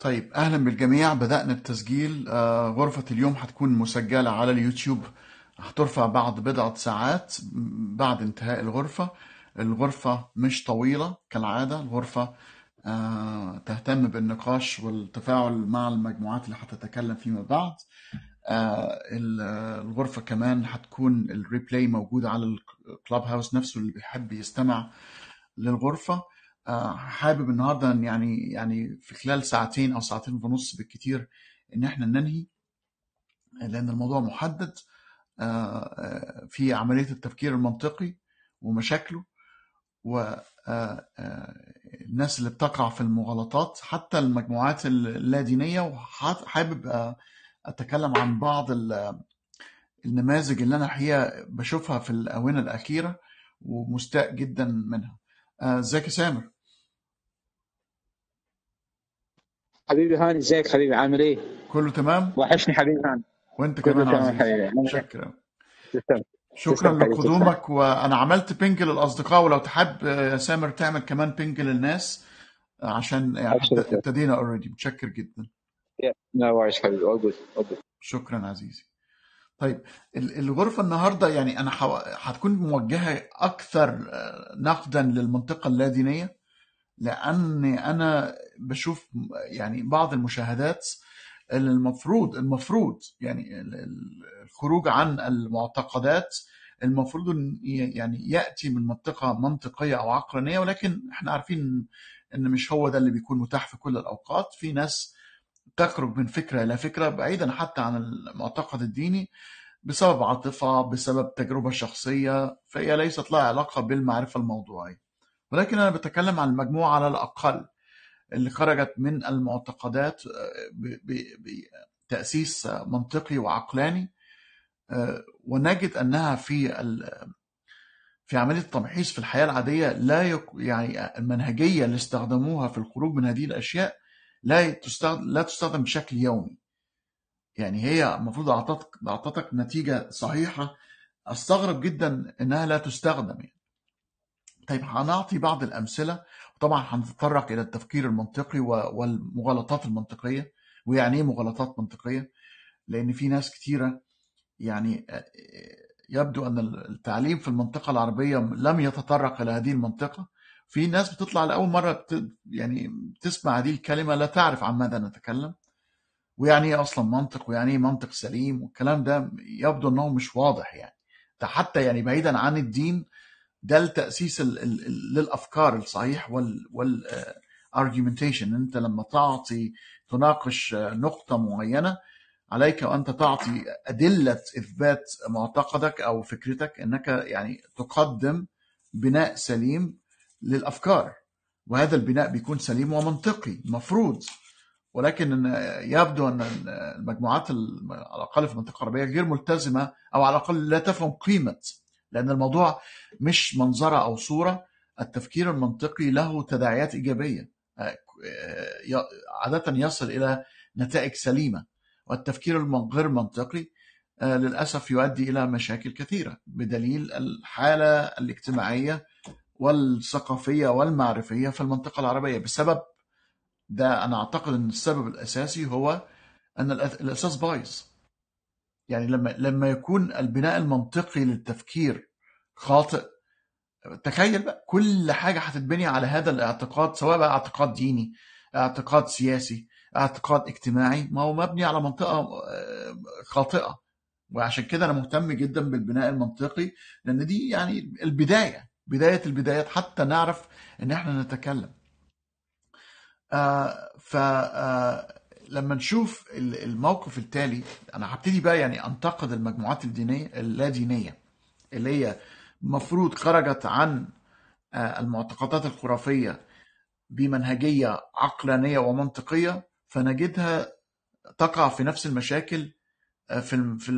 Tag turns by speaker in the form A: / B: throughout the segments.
A: طيب اهلا بالجميع بدأنا التسجيل آه، غرفة اليوم هتكون مسجلة على اليوتيوب هترفع بعد بضعة ساعات بعد انتهاء الغرفة الغرفة مش طويلة كالعادة الغرفة آه، تهتم بالنقاش والتفاعل مع المجموعات اللي هتتكلم فيما بعد آه، الغرفة كمان هتكون الريبلاي موجودة على الكلاب هاوس نفسه اللي بيحب يستمع للغرفة آه، حابب النهارده يعني يعني في خلال ساعتين او ساعتين ونص بالكتير ان احنا ننهي لان الموضوع محدد آه، آه، في عمليه التفكير المنطقي ومشاكله والناس اللي بتقع في المغالطات حتى المجموعات اللادينيه وحابب اتكلم عن بعض النماذج اللي انا الحقيقه بشوفها في الاونه الاخيره ومستاء جدا منها. ازيك يا سامر؟
B: حبيبي هاني ازيك حبيبي عامل ايه؟ كله تمام؟ وحشني حبيبي هاني وانت كمان عزيز حبيبي.
A: إيه؟ شكرا شكرا, شكرا لقدومك وانا عملت بينج للاصدقاء ولو تحب يا سامر تعمل كمان بينج للناس عشان يعني ابتدينا اوريدي متشكر جدا نو حبيبي شكرا عزيزي طيب الغرفه النهارده يعني انا هتكون موجهه اكثر آه، نقدا للمنطقه اللادينيه لاني انا بشوف يعني بعض المشاهدات اللي المفروض المفروض يعني الخروج عن المعتقدات المفروض يعني ياتي من منطقه منطقيه او عقلانيه ولكن احنا عارفين ان مش هو ده اللي بيكون متاح في كل الاوقات في ناس تخرج من فكره الى فكره بعيدا حتى عن المعتقد الديني بسبب عاطفه بسبب تجربه شخصيه فهي ليست لها علاقه بالمعرفه الموضوعيه ولكن أنا بتكلم عن المجموعة على الأقل اللي خرجت من المعتقدات آه، بتأسيس آه، منطقي وعقلاني آه، ونجد أنها في في عملية التمحيص في الحياة العادية لا يعني المنهجية اللي استخدموها في الخروج من هذه الأشياء لا تستخدم لا تستخدم بشكل يومي. يعني هي المفروض أعطتك أعطتك نتيجة صحيحة أستغرب جدا إنها لا تستخدم يعني. طيب هنعطي بعض الأمثلة وطبعا هنتطرق إلى التفكير المنطقي والمغالطات المنطقية ويعني إيه مغالطات منطقية لأن في ناس كثيره يعني آه، آه، يبدو أن التعليم في المنطقة العربية لم يتطرق إلى هذه المنطقة في ناس بتطلع لأول مرة يعني تسمع هذه الكلمة لا تعرف عن ماذا نتكلم ويعني ايه اصلا منطق ويعني ايه منطق سليم والكلام ده يبدو انه مش واضح يعني ده حتى يعني بعيدا عن الدين ده التاسيس للافكار الصحيح وال وال آه، argumentation انت لما تعطي تناقش آه، نقطه معينه عليك وانت تعطي ادله اثبات معتقدك او فكرتك انك يعني تقدم بناء سليم للافكار وهذا البناء بيكون سليم ومنطقي مفروض ولكن يبدو ان المجموعات على الاقل في المنطقه العربيه غير ملتزمه او على الاقل لا تفهم قيمه لأن الموضوع مش منظرة أو صورة التفكير المنطقي له تداعيات إيجابية آه، آه، عادة يصل إلى نتائج سليمة والتفكير الغير منطقي آه، للأسف يؤدي إلى مشاكل كثيرة بدليل الحالة الاجتماعية والثقافية والمعرفية في المنطقة العربية بسبب ده أنا أعتقد أن السبب الأساسي هو أن الأساس بايظ يعني لما لما يكون البناء المنطقي للتفكير خاطئ تخيل بقى كل حاجه هتتبني على هذا الاعتقاد سواء بقى اعتقاد ديني اعتقاد سياسي اعتقاد اجتماعي ما هو مبني على منطقه آه، خاطئه وعشان كده انا مهتم جدا بالبناء المنطقي لان دي يعني البدايه بدايه البدايات حتى نعرف ان احنا نتكلم آه ف آه، لما نشوف الموقف التالي انا هبتدي بقى يعني انتقد المجموعات الدينيه اللا دينيه اللي هي المفروض خرجت عن آه، المعتقدات الخرافيه بمنهجيه عقلانيه ومنطقيه فنجدها تقع في نفس المشاكل آه، في في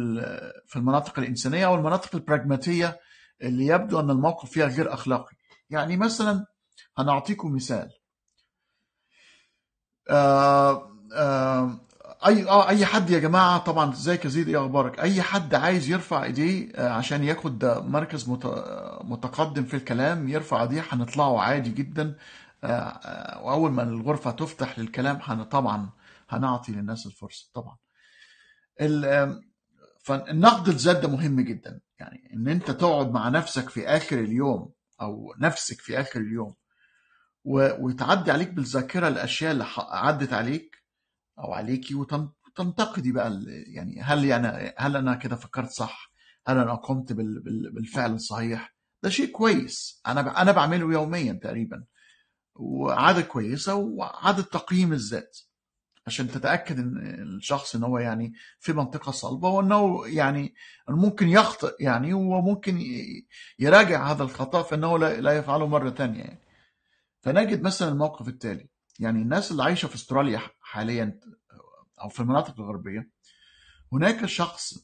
A: في المناطق الانسانيه او المناطق البراجماتيه اللي يبدو ان الموقف فيها غير اخلاقي يعني مثلا هنعطيكم مثال آه آه، اي اه اي حد يا جماعه طبعا ازيك يا زيد ايه اخبارك اي حد عايز يرفع ايديه آه، عشان ياخد مركز آه، متقدم في الكلام يرفع ايديه هنطلعه عادي جدا واول ما الغرفه تفتح للكلام هن طبعا هنعطي للناس الفرصه طبعا فالنقد الذات ده مهم جدا يعني ان انت تقعد مع نفسك في اخر اليوم او نفسك في اخر اليوم وتعدي عليك بالذاكره الاشياء اللي عدت عليك او عليكي وتنتقدي بقى يعني هل يعني هل انا كده فكرت صح؟ هل انا قمت بالفعل الصحيح؟ ده شيء كويس انا انا بعمله يوميا تقريبا وعاده كويسه وعاده تقييم الذات عشان تتاكد ان الشخص ان هو يعني في منطقه صلبه وانه يعني ممكن يخطئ يعني وممكن يراجع هذا الخطا فانه لا يفعله مره ثانيه يعني فنجد مثلا الموقف التالي يعني الناس اللي عايشه في استراليا حاليا او في المناطق الغربيه هناك شخص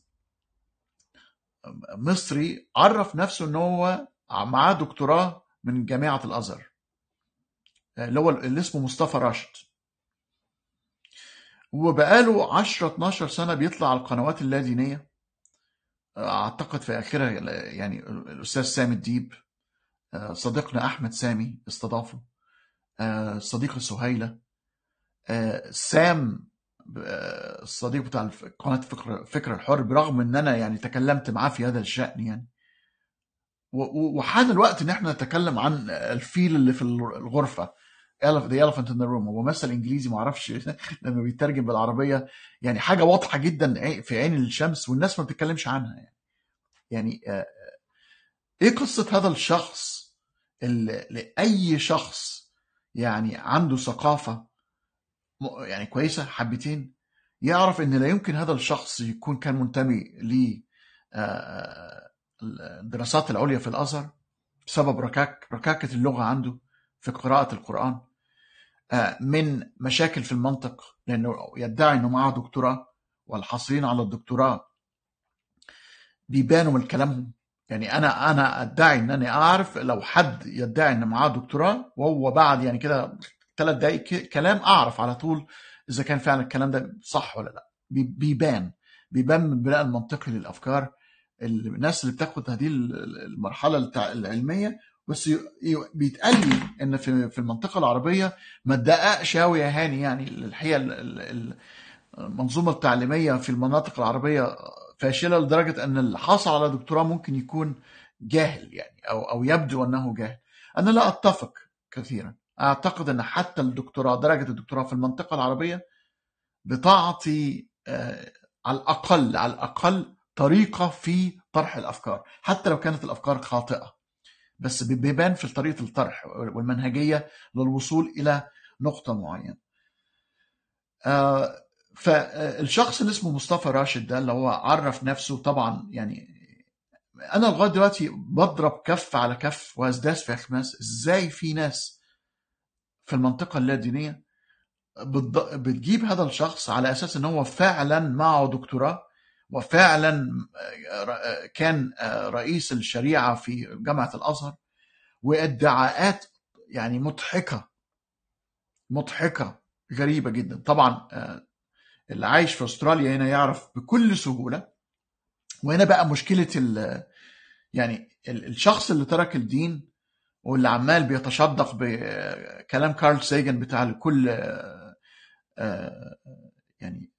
A: مصري عرف نفسه ان هو معاه دكتوراه من جامعه الازهر اللي هو اللي اسمه مصطفى راشد وبقاله 10 12 سنه بيطلع على القنوات اللادينيه اعتقد في اخرها يعني الاستاذ سامي الديب صديقنا احمد سامي استضافه صديقه سهيله آه، سام آه، الصديق بتاع قناه فكر فكر الحر برغم ان انا يعني تكلمت معاه في هذا الشان يعني وحان الوقت ان احنا نتكلم عن الفيل اللي في الغرفه ذا elephant in the room هو مثل انجليزي ما اعرفش لما بيترجم بالعربيه يعني حاجه واضحه جدا في عين الشمس والناس ما بتتكلمش عنها يعني يعني آه، ايه قصه هذا الشخص اللي لاي شخص يعني عنده ثقافه يعني كويسه حبتين يعرف ان لا يمكن هذا الشخص يكون كان منتمي للدراسات آه، آه، العليا في الازهر بسبب ركاك ركاكه اللغه عنده في قراءه القران آه، من مشاكل في المنطق لانه يدعي انه معاه دكتوراه والحاصلين على الدكتوراه بيبانوا من كلامهم يعني انا انا ادعي ان انا اعرف لو حد يدعي ان معاه دكتوراه وهو بعد يعني كده ثلاث دقايق كلام اعرف على طول اذا كان فعلا الكلام ده صح ولا لا بيبان بيبان من بناء المنطقي للافكار الناس اللي بتاخد هذه المرحله العلميه بس بيتقال لي ان في المنطقه العربيه ما تدققش قوي يا هاني يعني الحقيقه المنظومه التعليميه في المناطق العربيه فاشله لدرجه ان اللي حصل على دكتوراه ممكن يكون جاهل يعني او او يبدو انه جاهل انا لا اتفق كثيرا اعتقد ان حتى الدكتوراه درجه الدكتوراه في المنطقه العربيه بتعطي آه، على الاقل على الاقل طريقه في طرح الافكار حتى لو كانت الافكار خاطئه بس بيبان في طريقه الطرح والمنهجيه للوصول الى نقطه معينه آه، فالشخص آه، اللي اسمه مصطفى راشد ده اللي هو عرف نفسه طبعا يعني انا لغايه دلوقتي بضرب كف على كف وازداس في خماس ازاي في ناس في المنطقة اللادينية بتجيب هذا الشخص على أساس أنه هو فعلا معه دكتوراه وفعلا آه، آه، كان آه، رئيس الشريعة في جامعة الأزهر وادعاءات يعني مضحكة مضحكة غريبة جدا طبعا اللي عايش في أستراليا هنا يعرف بكل سهولة وهنا بقى مشكلة يعني الشخص اللي ترك الدين واللي عمال بيتشدق بكلام كارل سيجن بتاع كل آه، آه، يعني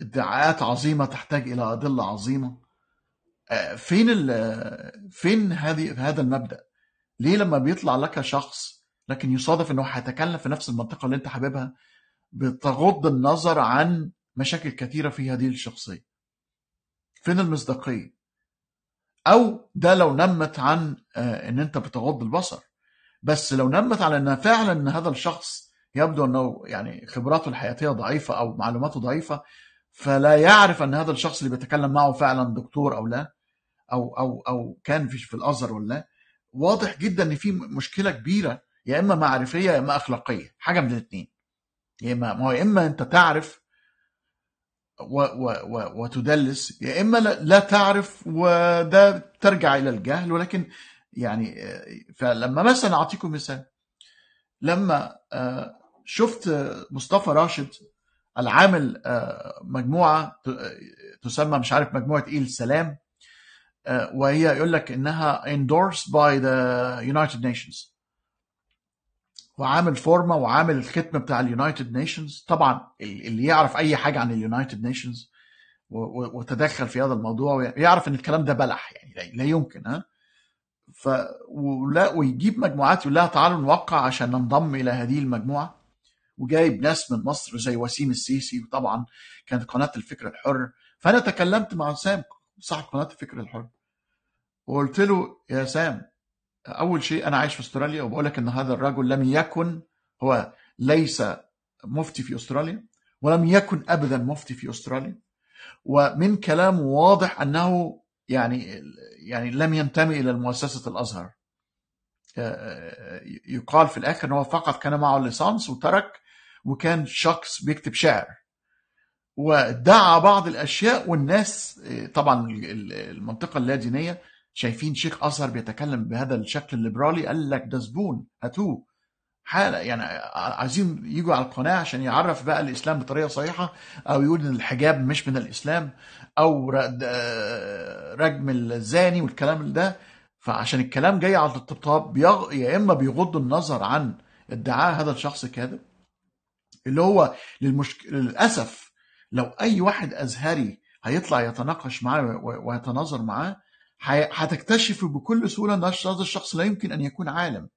A: ادعاءات عظيمه تحتاج الى ادله عظيمه آه، فين فين هذه هذا المبدا ليه لما بيطلع لك شخص لكن يصادف انه هيتكلم في نفس المنطقه اللي انت حاببها بتغض النظر عن مشاكل كثيره في هذه الشخصيه فين المصداقيه او ده لو نمت عن آه، ان انت بتغض البصر بس لو نمت على انها فعلا ان هذا الشخص يبدو انه يعني خبراته الحياتيه ضعيفه او معلوماته ضعيفه فلا يعرف ان هذا الشخص اللي بيتكلم معه فعلا دكتور او لا او او او كان في في الازهر ولا لا واضح جدا ان في مشكله كبيره يا اما معرفيه يا اما اخلاقيه حاجه من الاثنين يا اما ما هو يا اما انت تعرف و و و وتدلس يا اما لا تعرف وده ترجع الى الجهل ولكن يعني فلما مثلا اعطيكم مثال لما آه، شفت مصطفى راشد العامل آه، مجموعه تسمى مش عارف مجموعه ايه السلام آه، وهي يقول لك انها endorsed by the United Nations وعامل فورمه وعامل الختم بتاع اليونايتد نيشنز طبعا اللي يعرف اي حاجه عن اليونايتد نيشنز وتدخل في هذا الموضوع ويعرف ان الكلام ده بلح يعني لا يمكن ها ف ولا ويجيب مجموعات يقول لها تعالوا نوقع عشان ننضم الى هذه المجموعه وجايب ناس من مصر زي وسيم السيسي وطبعا كانت قناه الفكر الحر فانا تكلمت مع سام صاحب قناه الفكر الحر وقلت له يا سام اول شيء انا عايش في استراليا وبقول لك ان هذا الرجل لم يكن هو ليس مفتي في استراليا ولم يكن ابدا مفتي في استراليا ومن كلامه واضح انه يعني يعني لم ينتمي الى مؤسسه الازهر آه، آه، يقال في الاخر ان هو فقط كان معه ليسانس وترك وكان شخص بيكتب شعر ودعا بعض الاشياء والناس آه، طبعا المنطقه اللادينيه شايفين شيخ ازهر بيتكلم بهذا الشكل الليبرالي قال لك ده زبون هاتوه حالة يعني عايزين يجوا على القناة عشان يعرف بقى الإسلام بطريقة صحيحة أو يقول إن الحجاب مش من الإسلام أو رجم الزاني والكلام ده فعشان الكلام جاي على الطبطاب بيغ... يا إما بيغض النظر عن ادعاء هذا الشخص الكاذب اللي هو للمشك... للأسف لو أي واحد أزهري هيطلع يتناقش معاه ويتناظر معاه هتكتشف بكل سهوله ان هذا الشخص لا يمكن ان يكون عالم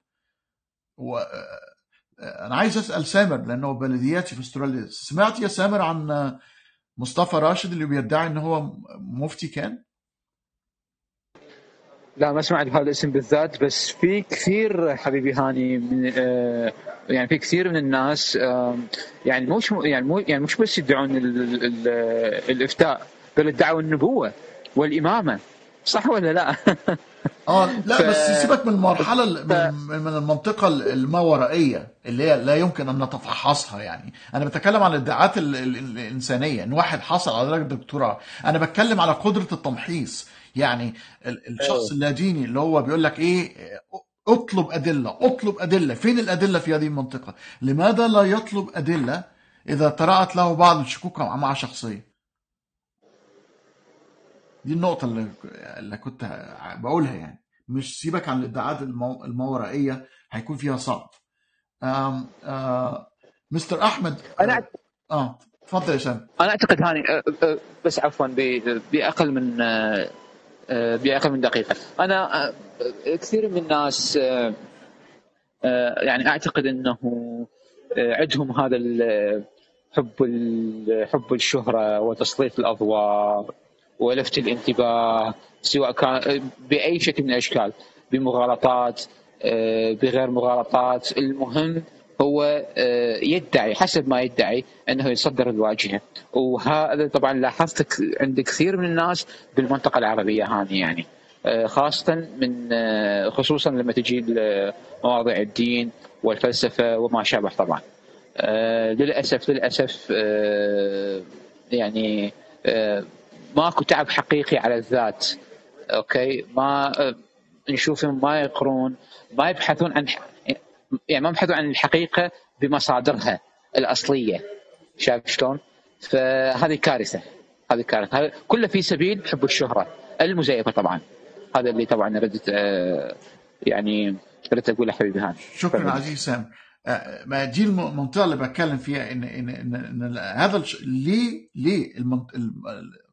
A: و آه، انا عايز اسال سامر لانه بلدياتي في استراليا سمعت يا سامر عن مصطفى راشد اللي بيدعي ان هو مفتي كان
B: لا ما سمعت بهذا الاسم بالذات بس في كثير حبيبي هاني من آه، يعني في كثير من الناس آه، يعني مش يعني مو يعني مش بس يدعون الافتاء بل ادعوا النبوه
A: والامامه صح ولا لا؟ اه لا ف... بس سيبك من المرحله ف... من المنطقه الماورائيه اللي هي لا يمكن ان نتفحصها يعني انا بتكلم عن الادعاءات الانسانيه ان واحد حصل على درجه دكتوراه انا بتكلم على قدره التمحيص يعني الشخص اللاديني اللي هو بيقول لك ايه اطلب ادله اطلب ادله فين الادله في هذه المنطقه لماذا لا يطلب ادله اذا طرات له بعض الشكوك مع شخصيه دي النقطه اللي, اللي كنت بقولها يعني مش سيبك عن الادعاءات الماورائيه هيكون فيها صعب آم آم مستر احمد انا اه تفضل يا شام
B: انا اعتقد هاني بس عفوا باقل من باقل من دقيقه انا كثير من الناس يعني اعتقد انه عندهم هذا حب حب الشهره وتسليط الاضواء ولفت الانتباه سواء كان باي شكل من الاشكال بمغالطات آه، بغير مغالطات المهم هو آه، يدعي حسب ما يدعي انه يصدر الواجهه وهذا طبعا لاحظت عند كثير من الناس بالمنطقه العربيه هذه يعني آه، خاصه من خصوصا لما تجي مواضيع الدين والفلسفه وما شابه طبعا للاسف للاسف يعني ماكو تعب حقيقي على الذات اوكي ما أه، نشوفهم ما يقرون ما يبحثون عن يعني ما يبحثون عن الحقيقه بمصادرها الاصليه شايف شلون؟ فهذه كارثه هذه كارثه هذا كله في سبيل حب الشهره المزيفه طبعا هذا اللي طبعا ردت أه، يعني ردت اقول حبيبي هان
A: شكرا عزيزي عزيز سام أه، ما دي المنطقه اللي بتكلم فيها ان ان ان, إن هذا ليه ليه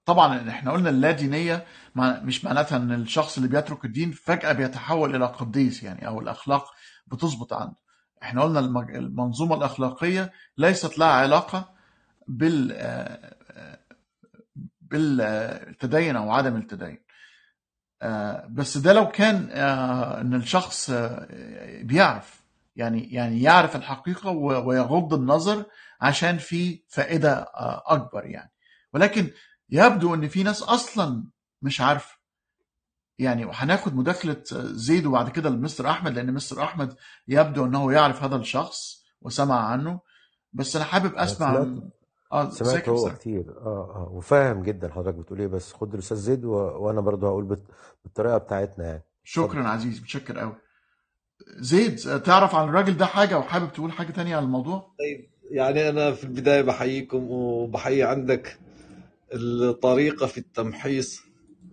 A: طبعا احنا قلنا اللا دينيه مش معناتها ان الشخص اللي بيترك الدين فجاه بيتحول الى قديس يعني او الاخلاق بتظبط عنده احنا قلنا المنظومه الاخلاقيه ليست لها علاقه بال بالتدين او عدم التدين بس ده لو كان آه، ان الشخص آه، بيعرف يعني يعني يعرف الحقيقه ويغض النظر عشان في فائده آه، اكبر يعني ولكن يبدو ان في ناس اصلا مش عارفه يعني وهناخد مداخله زيد وبعد كده لمستر احمد لان مستر احمد يبدو انه يعرف هذا الشخص وسمع عنه بس انا حابب اسمع سمعت, آه سمعت هو
C: كتير اه اه وفاهم جدا حضرتك بتقول ايه بس خد الاستاذ زيد
A: و... وانا برضه هقول بت... بالطريقه بتاعتنا يعني شكرا صدق. عزيز متشكر قوي زيد تعرف عن الراجل ده حاجه وحابب تقول حاجه تانية عن الموضوع طيب يعني انا في
D: البدايه بحييكم وبحيي عندك الطريقة في التمحيص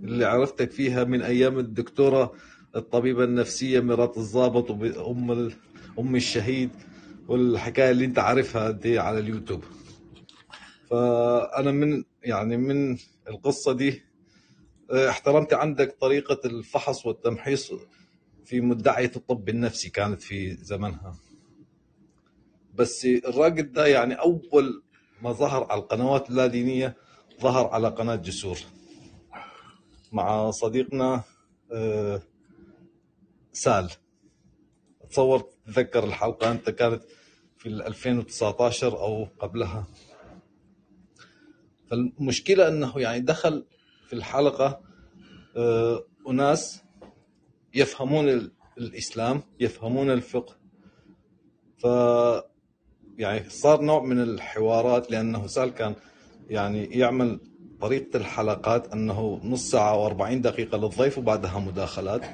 D: اللي عرفتك فيها من أيام الدكتورة الطبيبة النفسية مرات الضابط وأم أم الشهيد والحكاية اللي أنت عارفها دي على اليوتيوب فأنا من يعني من القصة دي آه، احترمت عندك طريقة الفحص والتمحيص في مدعية الطب النفسي كانت في زمنها بس الراجل ده يعني أول ما ظهر على القنوات اللادينية ظهر على قناة جسور مع صديقنا آه، سال تصور تتذكر الحلقة أنت كانت في 2019 أو قبلها فالمشكلة أنه يعني دخل في الحلقة آه، أناس يفهمون الإسلام يفهمون الفقه ف يعني صار نوع من الحوارات لأنه سال كان يعني يعمل طريقة الحلقات أنه نص ساعة و 40 دقيقة للضيف وبعدها مداخلات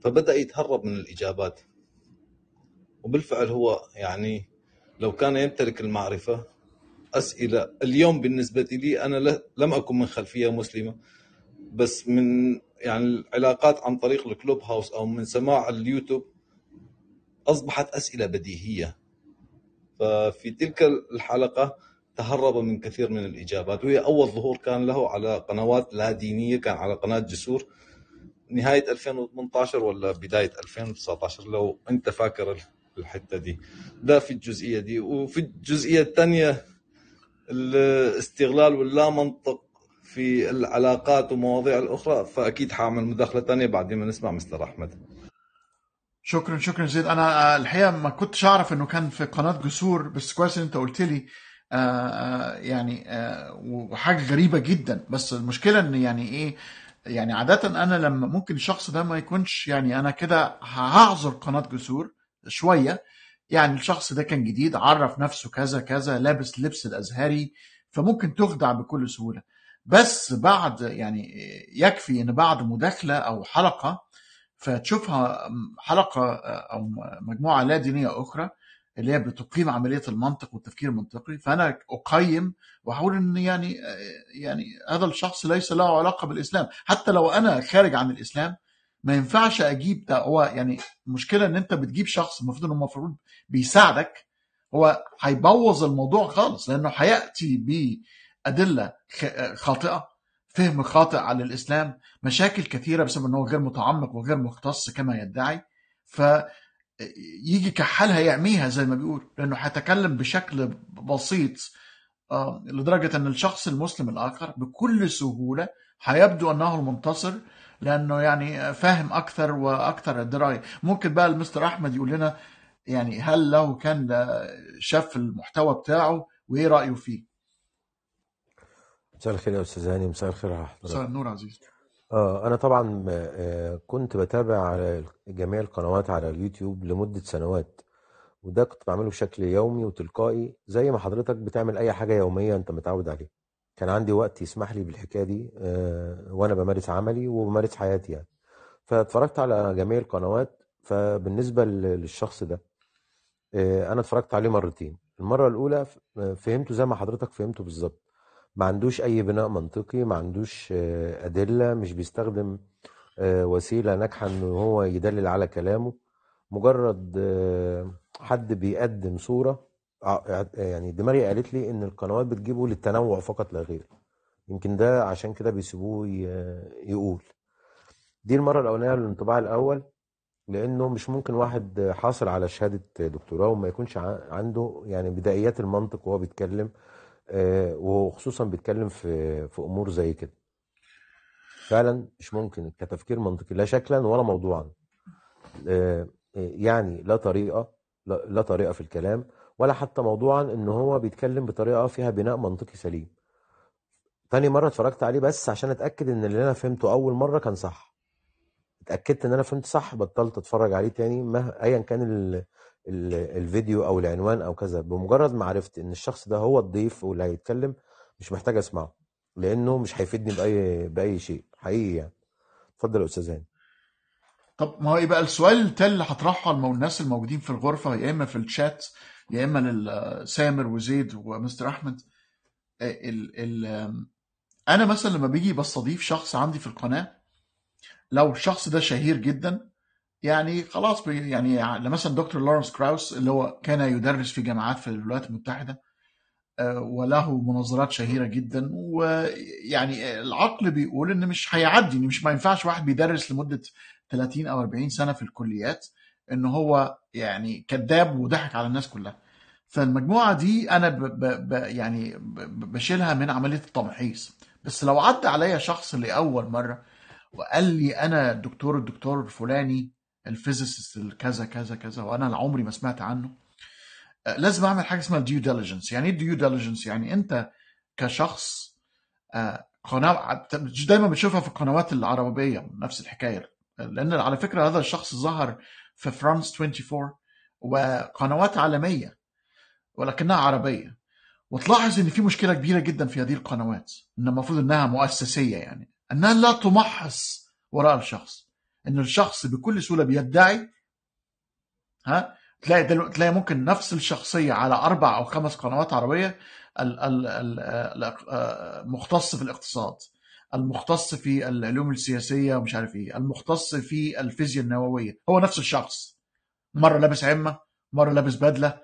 D: فبدأ يتهرب من الإجابات وبالفعل هو يعني لو كان يمتلك المعرفة أسئلة اليوم بالنسبة لي أنا لم أكن من خلفية مسلمة بس من يعني العلاقات عن طريق الكلوب هاوس أو من سماع اليوتيوب أصبحت أسئلة بديهية ففي تلك الحلقة تهرب من كثير من الاجابات وهي اول ظهور كان له على قنوات لا دينيه كان على قناه جسور نهايه 2018 ولا بدايه 2019 لو انت فاكر الحته دي ده في الجزئيه دي وفي الجزئيه الثانيه الاستغلال واللا منطق في العلاقات ومواضيع الاخرى فاكيد حاعمل مداخله ثانيه بعد ما نسمع مستر احمد
A: شكرا شكرا زيد انا الحقيقه ما كنتش اعرف انه كان في قناه جسور بس كويس انت قلت لي آه، آه، يعني آه، وحاجه غريبه جدا بس المشكله ان يعني ايه يعني عاده انا لما ممكن الشخص ده ما يكونش يعني انا كده هعذر قناه جسور شويه يعني الشخص ده كان جديد عرف نفسه كذا كذا لابس لبس الازهري فممكن تخدع بكل سهوله بس بعد يعني يكفي ان بعد مداخله او حلقه فتشوفها حلقه او مجموعه لا دينيه اخرى اللي هي بتقيم عمليه المنطق والتفكير المنطقي فانا اقيم وأقول ان يعني يعني هذا الشخص ليس له علاقه بالاسلام حتى لو انا خارج عن الاسلام ما ينفعش اجيب ده هو يعني المشكله ان انت بتجيب شخص المفروض انه المفروض بيساعدك هو هيبوظ الموضوع خالص لانه هياتي بادله خاطئه فهم خاطئ على الاسلام مشاكل كثيره بسبب ان هو غير متعمق وغير مختص كما يدعي ف يجي كحالها يعميها زي ما بيقول لانه هيتكلم بشكل بسيط آه، لدرجه ان الشخص المسلم الاخر بكل سهوله هيبدو انه المنتصر لانه يعني فاهم اكثر واكثر درايه ممكن بقى المستر احمد يقول لنا يعني هل لو كان شاف المحتوى بتاعه وايه رايه فيه
C: مساء الخير يا استاذ هاني مساء الخير مساء النور عزيز آه أنا طبعًا آه، كنت بتابع على جميع القنوات على اليوتيوب لمدة سنوات، وده كنت بعمله بشكل يومي وتلقائي زي ما حضرتك بتعمل أي حاجة يومية أنت متعود عليها. كان عندي وقت يسمح لي بالحكاية دي آه، وأنا بمارس عملي وبمارس حياتي يعني. فاتفرجت على جميع القنوات، فبالنسبة للشخص ده، آه، أنا اتفرجت عليه مرتين، المرّة الأولى فهمته زي ما حضرتك فهمته بالظبط ما عندوش اي بناء منطقي ما عندوش آه، ادله مش بيستخدم آه، وسيله ناجحه ان هو يدلل على كلامه مجرد آه، حد بيقدم صوره يعني دماغي قالت لي ان القنوات بتجيبه للتنوع فقط لا غير يمكن ده عشان كده بيسيبوه يقول دي المره الاولانيه للانطباع الاول لانه مش ممكن واحد حاصل على شهاده دكتوراه وما يكونش عنده يعني بدائيات المنطق وهو بيتكلم آه، وخصوصا بيتكلم في في امور زي كده فعلا مش ممكن كتفكير منطقي لا شكلا ولا موضوعا آه، آه، يعني لا طريقه لا طريقه في الكلام ولا حتى موضوعا ان هو بيتكلم بطريقه فيها بناء منطقي سليم تاني مره اتفرجت عليه بس عشان اتاكد ان اللي انا فهمته اول مره كان صح اتاكدت ان انا فهمت صح بطلت اتفرج عليه تاني ما ايا كان الفيديو او العنوان او كذا بمجرد ما عرفت ان الشخص ده هو الضيف واللي هيتكلم مش محتاج اسمعه لانه مش هيفيدني باي باي شيء حقيقي يعني اتفضل يا استاذ هاني
A: طب ما هو ايه بقى السؤال التالي اللي هطرحه على الناس الموجودين في الغرفه يا اما في الشات يا اما لسامر وزيد ومستر احمد آه، ال ال انا مثلا لما بيجي بستضيف شخص عندي في القناه لو الشخص ده شهير جدا يعني خلاص يعني مثلا دكتور لورنس كراوس اللي هو كان يدرس في جامعات في الولايات المتحده آه، وله مناظرات شهيره جدا ويعني العقل بيقول ان مش هيعدي مش ما ينفعش واحد بيدرس لمده 30 او 40 سنه في الكليات ان هو يعني كذاب وضحك على الناس كلها فالمجموعه دي انا ب ب ب يعني ب بشيلها من عمليه التمحيص بس لو عدى عليا شخص لاول مره وقال لي انا دكتور الدكتور الفلاني الفيزيست الكذا كذا كذا وانا عمري ما سمعت عنه أه، لازم اعمل حاجه اسمها ديو ديليجنس يعني ايه ديو ديليجنس يعني انت كشخص أه، قناه دايما بتشوفها في القنوات العربيه نفس الحكايه لان على فكره هذا الشخص ظهر في فرانس 24 وقنوات عالميه ولكنها عربيه وتلاحظ ان في مشكله كبيره جدا في هذه القنوات ان المفروض انها مؤسسيه يعني انها لا تمحص وراء الشخص ان الشخص بكل سهوله بيدعي ها تلاقي دل... تلاقي ممكن نفس الشخصيه على اربع او خمس قنوات عربيه المختص آه، في الاقتصاد المختص في العلوم السياسيه ومش عارف ايه المختص في الفيزياء النوويه هو نفس الشخص مره لابس عمه مره لابس بدله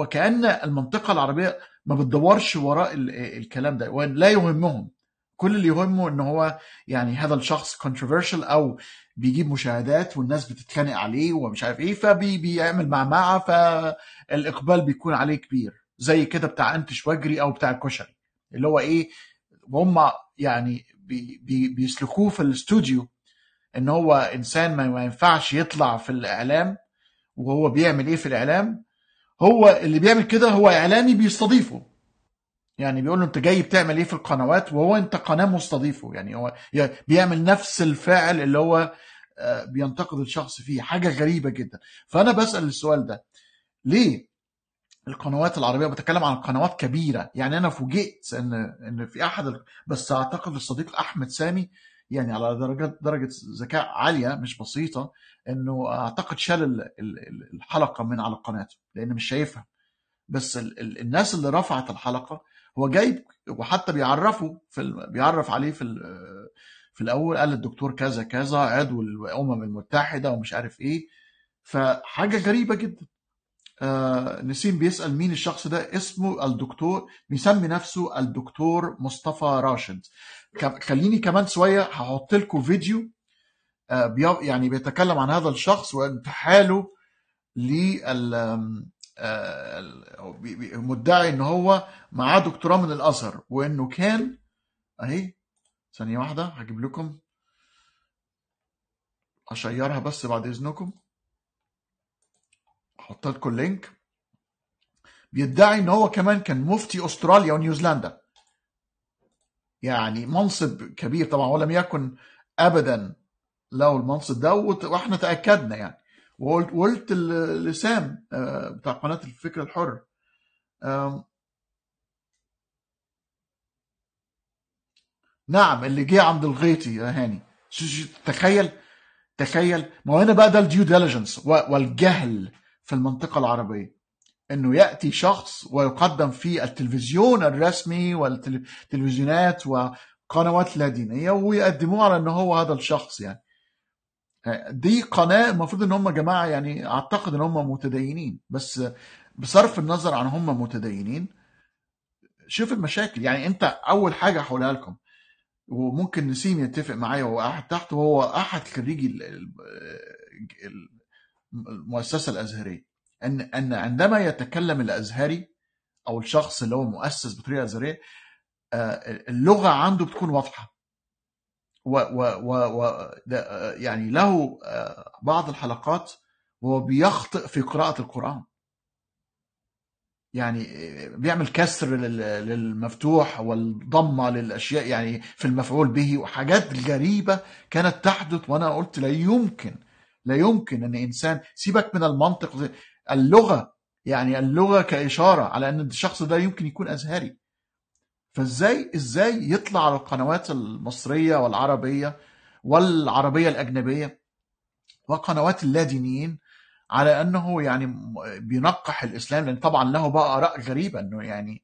A: وكان المنطقه العربيه ما بتدورش وراء الكلام ده ولا يهمهم كل اللي يهمه ان هو يعني هذا الشخص كونتروفيرشال او بيجيب مشاهدات والناس بتتخانق عليه ومش عارف ايه فبيعمل معمعه فالاقبال بيكون عليه كبير زي كده بتاع انتش واجري او بتاع الكشري اللي هو ايه وهم يعني بي بي بيسلكوه في الاستوديو ان هو انسان ما ينفعش يطلع في الاعلام وهو بيعمل ايه في الاعلام هو اللي بيعمل كده هو اعلامي بيستضيفه يعني بيقول له انت جاي بتعمل ايه في القنوات وهو انت قناه مستضيفه يعني هو بيعمل نفس الفعل اللي هو آه، بينتقد الشخص فيه حاجه غريبه جدا فانا بسال السؤال ده ليه القنوات العربيه بتكلم عن قنوات كبيره يعني انا فوجئت ان ان في احد بس اعتقد الصديق احمد سامي يعني على درجه درجه ذكاء عاليه مش بسيطه انه اعتقد شال الحلقه من على قناته لان مش شايفها بس الناس اللي رفعت الحلقه هو جايب وحتى بيعرفه في ال... بيعرف عليه في ال... في الاول قال الدكتور كذا كذا عضو الامم المتحده ومش عارف ايه فحاجه غريبه جدا آه نسيم بيسال مين الشخص ده اسمه الدكتور بيسمي نفسه الدكتور مصطفى راشد خليني كمان شويه هحط لكم فيديو آه يعني بيتكلم عن هذا الشخص وانتحاله لل آه، مدعي ان هو معاه دكتوراه من الازهر وانه كان اهي ثانيه واحده هجيب لكم اشيرها بس بعد اذنكم احط لكم لينك بيدعي ان هو كمان كان مفتي استراليا ونيوزيلندا يعني منصب كبير طبعا ولم يكن ابدا له المنصب ده واحنا تاكدنا يعني وقلت وقلت لسام آه، بتاع قناه الفكر الحر نعم اللي جه عند الغيطي يا هاني تخيل تخيل ما هو هنا بقى ده الديو ديليجنس والجهل في المنطقه العربيه انه ياتي شخص ويقدم في التلفزيون الرسمي والتلفزيونات وقنوات لا دينيه ويقدموه على ان هو هذا الشخص يعني دي قناه المفروض ان هم جماعه يعني اعتقد ان هم متدينين بس بصرف النظر عن هم متدينين شوف المشاكل يعني انت اول حاجه هقولها لكم وممكن نسيم يتفق معايا هو قاعد تحت وهو احد خريجي المؤسسه الازهريه ان ان عندما يتكلم الازهري او الشخص اللي هو مؤسس بطريقه ازهريه آه، اللغه عنده بتكون واضحه و و و و يعني له آه، بعض الحلقات وهو بيخطئ في قراءة القرآن يعني آه، بيعمل كسر للمفتوح والضمه للاشياء يعني في المفعول به وحاجات غريبه كانت تحدث وانا قلت لا يمكن لا يمكن ان انسان سيبك من المنطق اللغه يعني اللغه كاشاره على ان الشخص ده يمكن يكون ازهري فازاي ازاي يطلع على القنوات المصريه والعربيه والعربيه الاجنبيه وقنوات اللادينيين على انه يعني بينقح الاسلام لان طبعا له بقى اراء غريبه انه يعني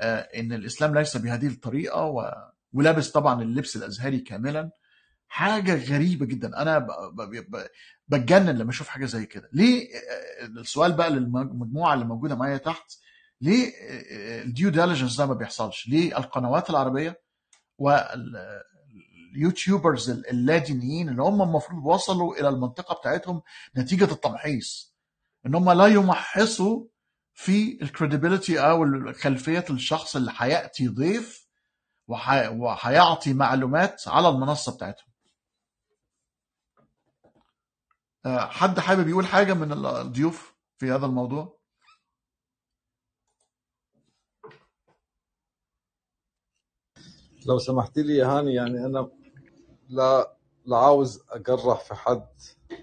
A: آه، ان الاسلام ليس بهذه الطريقه و... ولابس طبعا اللبس الازهري كاملا حاجه غريبه جدا انا ب... ب... بتجنن لما اشوف حاجه زي كده ليه آه، آه، السؤال بقى للمجموعه اللي موجوده معايا تحت ليه الديو ديليجنس ده ما بيحصلش ليه القنوات العربيه واليوتيوبرز اللادينيين اللي هم المفروض وصلوا الى المنطقه بتاعتهم نتيجه التمحيص ان هم لا يمحصوا في الكريديبيليتي او خلفيه الشخص اللي هياتي ضيف وهيعطي معلومات على المنصه بتاعتهم آه، حد حابب يقول حاجه من الضيوف في هذا الموضوع لو سمحت لي يا هاني يعني انا
D: لا لا عاوز اجرح في حد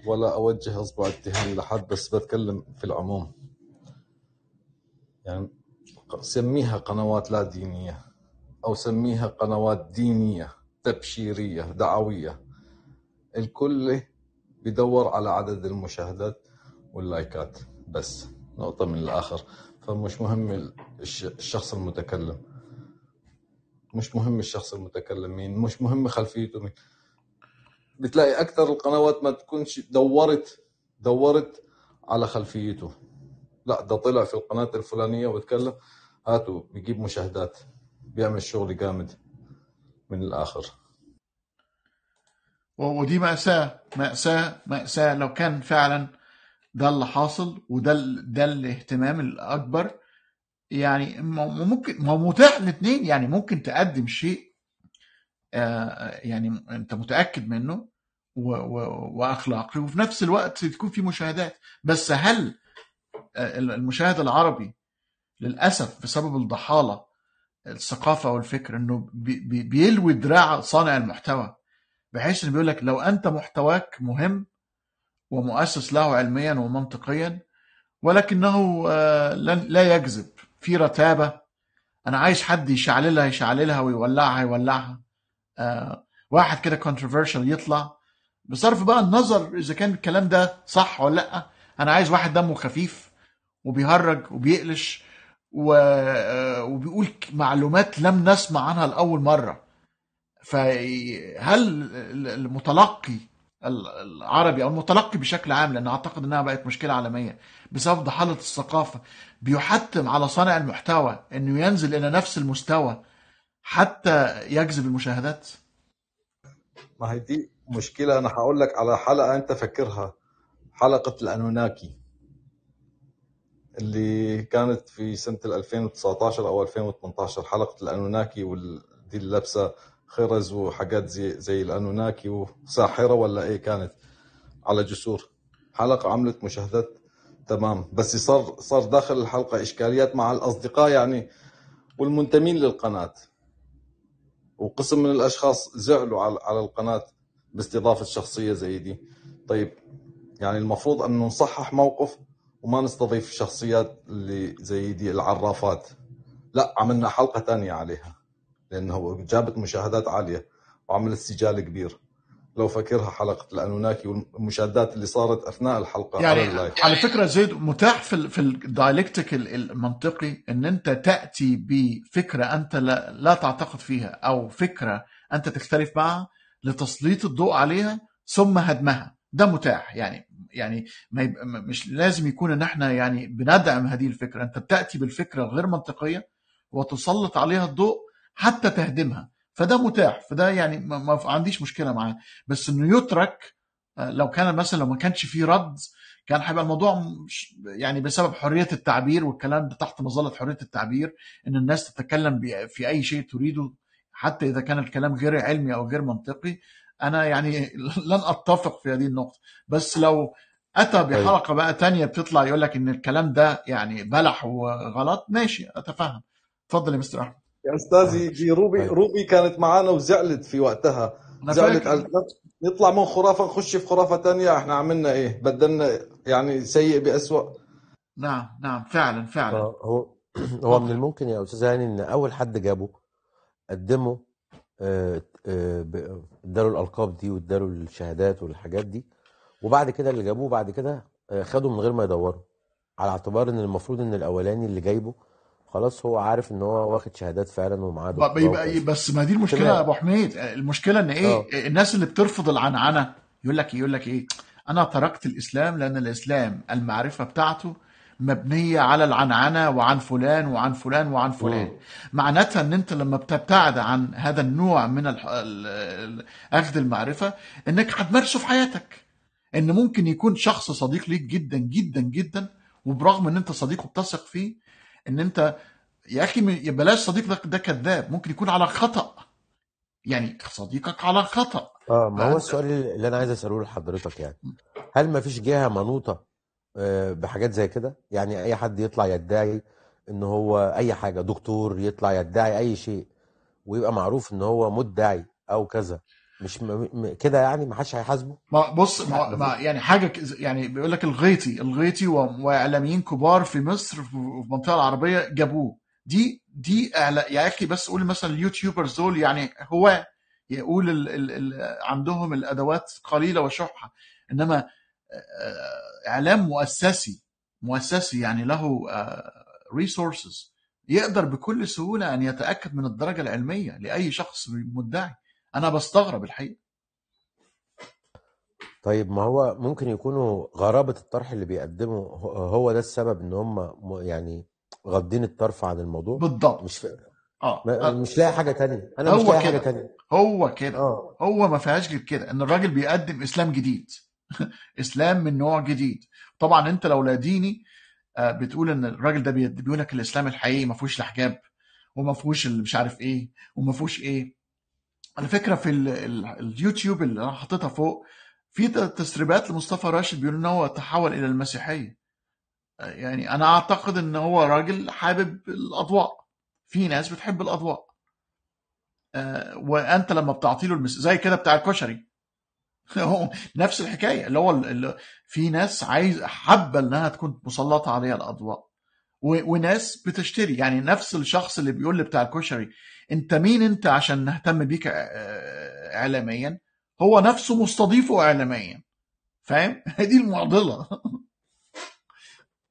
D: ولا اوجه اصبع اتهام لحد بس بتكلم في العموم يعني سميها قنوات لا دينيه او سميها قنوات دينيه تبشيريه دعويه الكل بيدور على عدد المشاهدات واللايكات بس نقطه من الاخر فمش مهم الشخص المتكلم مش مهم الشخص المتكلم مين مش مهم خلفيته مين بتلاقي اكثر القنوات ما تكونش دورت دورت على خلفيته لا ده طلع في القناه الفلانيه وبتكلم هاتوا بيجيب مشاهدات بيعمل شغل جامد من الاخر
A: ودي مأساة مأساة مأساة لو كان فعلا ده اللي حاصل وده ده الاهتمام الأكبر يعني ممكن ما متاح الاثنين يعني ممكن تقدم شيء آه، آه، يعني انت متاكد منه واخلاقي وفي نفس الوقت تكون في مشاهدات بس هل آه، المشاهد العربي للاسف بسبب الضحاله الثقافه او الفكر انه بيلوي دراع صانع المحتوى بحيث انه بيقول لك لو انت محتواك مهم ومؤسس له علميا ومنطقيا ولكنه لا يجذب في رتابه انا عايز حد يشعللها يشعللها ويولعها يولعها آه واحد كده كونتروفيرشال يطلع بصرف بقى النظر اذا كان الكلام ده صح ولا لا انا عايز واحد دمه خفيف وبيهرج وبيقلش و... آه، وبيقول معلومات لم نسمع عنها لاول مره فهل المتلقي العربي او المتلقي بشكل عام لان اعتقد انها بقت مشكله عالميه بسبب ضحاله الثقافه بيحتم على صانع المحتوى انه ينزل الى نفس المستوى حتى يجذب المشاهدات
D: ما هي دي مشكله انا هقول لك على حلقه انت فاكرها حلقه الانوناكي اللي كانت في سنه 2019 او 2018 حلقه الانوناكي وال دي اللبسه خرز وحاجات زي زي الانوناكي وساحره ولا ايه كانت على جسور حلقه عملت مشاهدات تمام بس صار صار داخل الحلقه اشكاليات مع الاصدقاء يعني والمنتمين للقناه وقسم من الاشخاص زعلوا على القناه باستضافه شخصيه زي دي طيب يعني المفروض انه نصحح موقف وما نستضيف شخصيات اللي زي دي العرافات لا عملنا حلقه ثانيه عليها لأنه جابت مشاهدات عالية وعملت سجال كبير لو فاكرها حلقة الأنوناكي والمشاهدات اللي صارت أثناء الحلقة يعني على اللايف على فكرة
A: زيد متاح في في الدايلكتيك المنطقي إن أنت تأتي بفكرة أنت لا, لا تعتقد فيها أو فكرة أنت تختلف معها لتسليط الضوء عليها ثم هدمها ده متاح يعني يعني ما يب... مش لازم يكون ان احنا يعني بندعم هذه الفكره انت بتاتي بالفكره الغير منطقيه وتسلط عليها الضوء حتى تهدمها فده متاح فده يعني ما عنديش مشكله معاه بس انه يترك آه، لو كان مثلا لو ما كانش فيه رد كان هيبقى الموضوع يعني بسبب حريه التعبير والكلام ده تحت مظله حريه التعبير ان الناس تتكلم في اي شيء تريده حتى اذا كان الكلام غير علمي او غير منطقي انا يعني لن اتفق في هذه النقطه بس لو اتى طيب. بحلقه بقى تانية بتطلع يقول لك ان الكلام ده يعني بلح وغلط ماشي اتفهم اتفضل يا مستر احمد
D: يا استاذي طيب. دي روبي طيب. روبي كانت معنا وزعلت في وقتها زعلت على نطلع من خرافه نخش في خرافه ثانيه احنا عملنا ايه بدلنا يعني سيء باسوء
C: نعم نعم فعلا فعلا آه، هو هو من آه. الممكن يا استاذ هاني ان اول حد جابه قدمه آه، اداله الالقاب دي واداله الشهادات والحاجات دي وبعد كده اللي جابوه بعد كده خدوا من غير ما يدوروا على اعتبار ان المفروض ان الاولاني اللي جايبه خلاص هو عارف ان هو واخد شهادات فعلا ومعاه بيبقى ايه
A: بس ما دي المشكله يا ابو حميد المشكله ان ايه أوه. الناس اللي بترفض العنعنه يقول لك إيه؟ يقول لك ايه انا تركت الاسلام لان الاسلام المعرفه بتاعته مبنيه على العنعنه وعن فلان وعن فلان وعن فلان آه. معناتها ان انت لما بتبتعد عن هذا النوع من اخذ المعرفه انك هتمارسه في حياتك ان ممكن يكون شخص صديق ليك جدا جدا جدا وبرغم ان انت صديق وبتثق فيه ان انت يا اخي بلاش صديقك ده كذاب ممكن يكون على خطا يعني صديقك على خطا
C: اه ما هو السؤال اللي انا عايز اساله لحضرتك يعني هل ما فيش جهه منوطه آه، بحاجات زي كده يعني اي حد يطلع يدعي ان هو اي حاجه دكتور يطلع يدعي اي شيء ويبقى معروف ان هو مدعي او كذا مش م... م... كده يعني ما حدش
A: هيحاسبه ما بص ما... ما يعني حاجه يعني بيقول لك الغيطي الغيطي و... واعلاميين كبار في مصر في المنطقه العربيه جابوه دي دي أعلى... يا اخي بس قول مثلا اليوتيوبرز دول يعني هو يقول ال... ال... ال... عندهم الادوات قليله وشحه انما آه، اعلام مؤسسي مؤسسي يعني له ريسورسز آه، يقدر بكل سهوله ان يتاكد من الدرجه العلميه لاي شخص مدعي انا بستغرب الحقيقه
C: طيب ما هو ممكن يكونوا غرابه الطرح اللي بيقدمه هو ده السبب ان هم يعني غاضين الطرف عن الموضوع بالضبط مش ف... اه مش لاقي حاجه تانية انا مش لاقي حاجه تانية
A: هو كده آه. هو ما فيهاش غير كده ان الراجل بيقدم اسلام جديد اسلام من نوع جديد طبعا انت لو لاديني آه، بتقول ان الراجل ده بيقول لك الاسلام الحقيقي ما فيهوش الحجاب وما فيهوش مش عارف ايه وما فيهوش ايه على فكره في اليوتيوب اللي انا حطيتها فوق في تسريبات لمصطفى راشد بيقول ان هو تحول الى المسيحيه يعني انا اعتقد ان هو راجل حابب الاضواء في ناس بتحب الاضواء آه، وانت لما بتعطي له المس... زي كده بتاع الكشري نفس الحكايه اللي هو اللي في ناس عايز حابه انها تكون مسلطه عليها الاضواء و... وناس بتشتري يعني نفس الشخص اللي بيقول لي بتاع الكشري انت مين انت عشان نهتم بيك اعلاميا هو نفسه مستضيفه اعلاميا فاهم هذه المعضله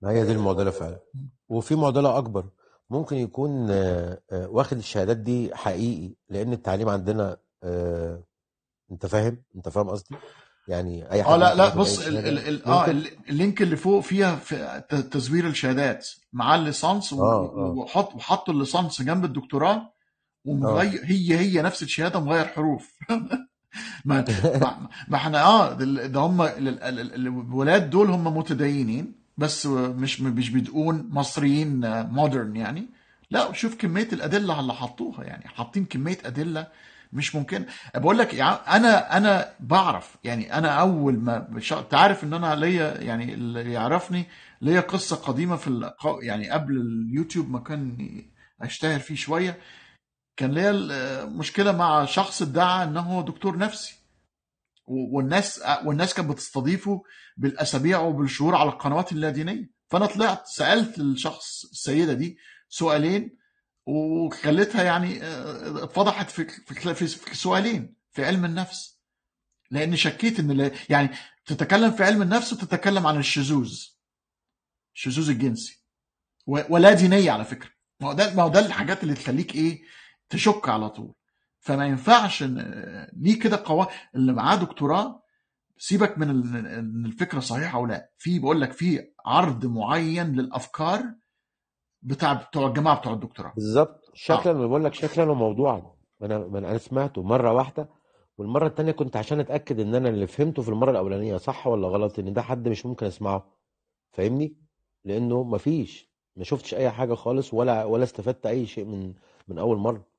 C: ما هي دي المعضله فعلا وفي معضله اكبر ممكن يكون آه، آه، واخد الشهادات دي حقيقي لان التعليم عندنا آه، انت فاهم انت فاهم قصدي يعني اي حاجه اه لا لا بص الـ الـ الـ اه
A: اللينك اللي فوق فيها في تزوير الشهادات مع الليسانس آه وحط وحطوا الليسانس جنب الدكتوراه ومغير آه. هي هي نفس الشهاده مغير حروف ما ما احنا اه ده هم الولاد دول هم متدينين بس مش مش بيدقون مصريين مودرن آه، يعني لا شوف كميه الادله اللي حطوها يعني حاطين كميه ادله مش ممكن بقول لك يعني انا انا بعرف يعني انا اول ما انت عارف ان انا ليا يعني اللي يعرفني ليا قصه قديمه في يعني قبل اليوتيوب ما كان اشتهر فيه شويه كان ليا مشكله مع شخص ادعى انه دكتور نفسي والناس والناس كانت بتستضيفه بالاسابيع وبالشهور على القنوات اللادينيه فانا طلعت سالت الشخص السيده دي سؤالين وخليتها يعني آه، اتفضحت في في سؤالين في علم النفس لان شكيت ان يعني تتكلم في علم النفس وتتكلم عن الشذوذ الشذوذ الجنسي ولا دينيه على فكره ما هو ده ما هو ده الحاجات اللي تخليك ايه تشك على طول فما ينفعش ليه كده قوا اللي معاه دكتوراه سيبك من ان الفكره صحيحه او لا في بقول لك في عرض معين للافكار بتاع بتوع الجماعه بتوع الدكتوراه
C: بالظبط شكلا آه. بقول لك شكلا وموضوعا انا انا سمعته مره واحده والمره الثانيه كنت عشان اتاكد ان انا اللي فهمته في المره الاولانيه صح ولا غلط ان ده حد مش ممكن اسمعه فاهمني لانه مفيش ما شفتش اي حاجه خالص ولا ولا استفدت اي شيء من من اول مره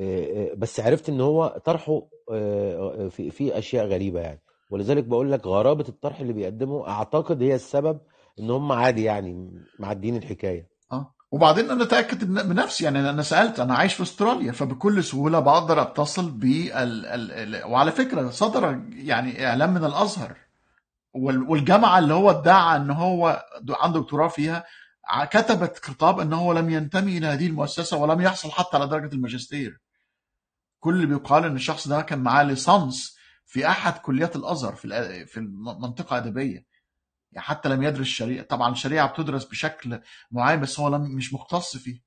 C: آه، آه، بس عرفت ان هو طرحه آه، في في اشياء غريبه يعني ولذلك بقول لك غرابه الطرح اللي بيقدمه اعتقد هي السبب
A: ان هم عادي يعني معديين الحكايه اه وبعدين انا اتاكد من نفسي يعني انا سالت انا عايش في استراليا فبكل سهوله بقدر اتصل بال وعلى فكره صدر يعني اعلام من الازهر والجامعه اللي هو ادعى ان هو عنده دكتوراه فيها كتبت خطاب انه لم ينتمي الى هذه المؤسسه ولم يحصل حتى على درجه الماجستير كل اللي بيقال ان الشخص ده كان معاه ليسانس في احد كليات الازهر في في المنطقه ادبيه يعني حتى لم يدرس الشريعه طبعا الشريعه بتدرس بشكل معين بس هو لم مش مختص فيه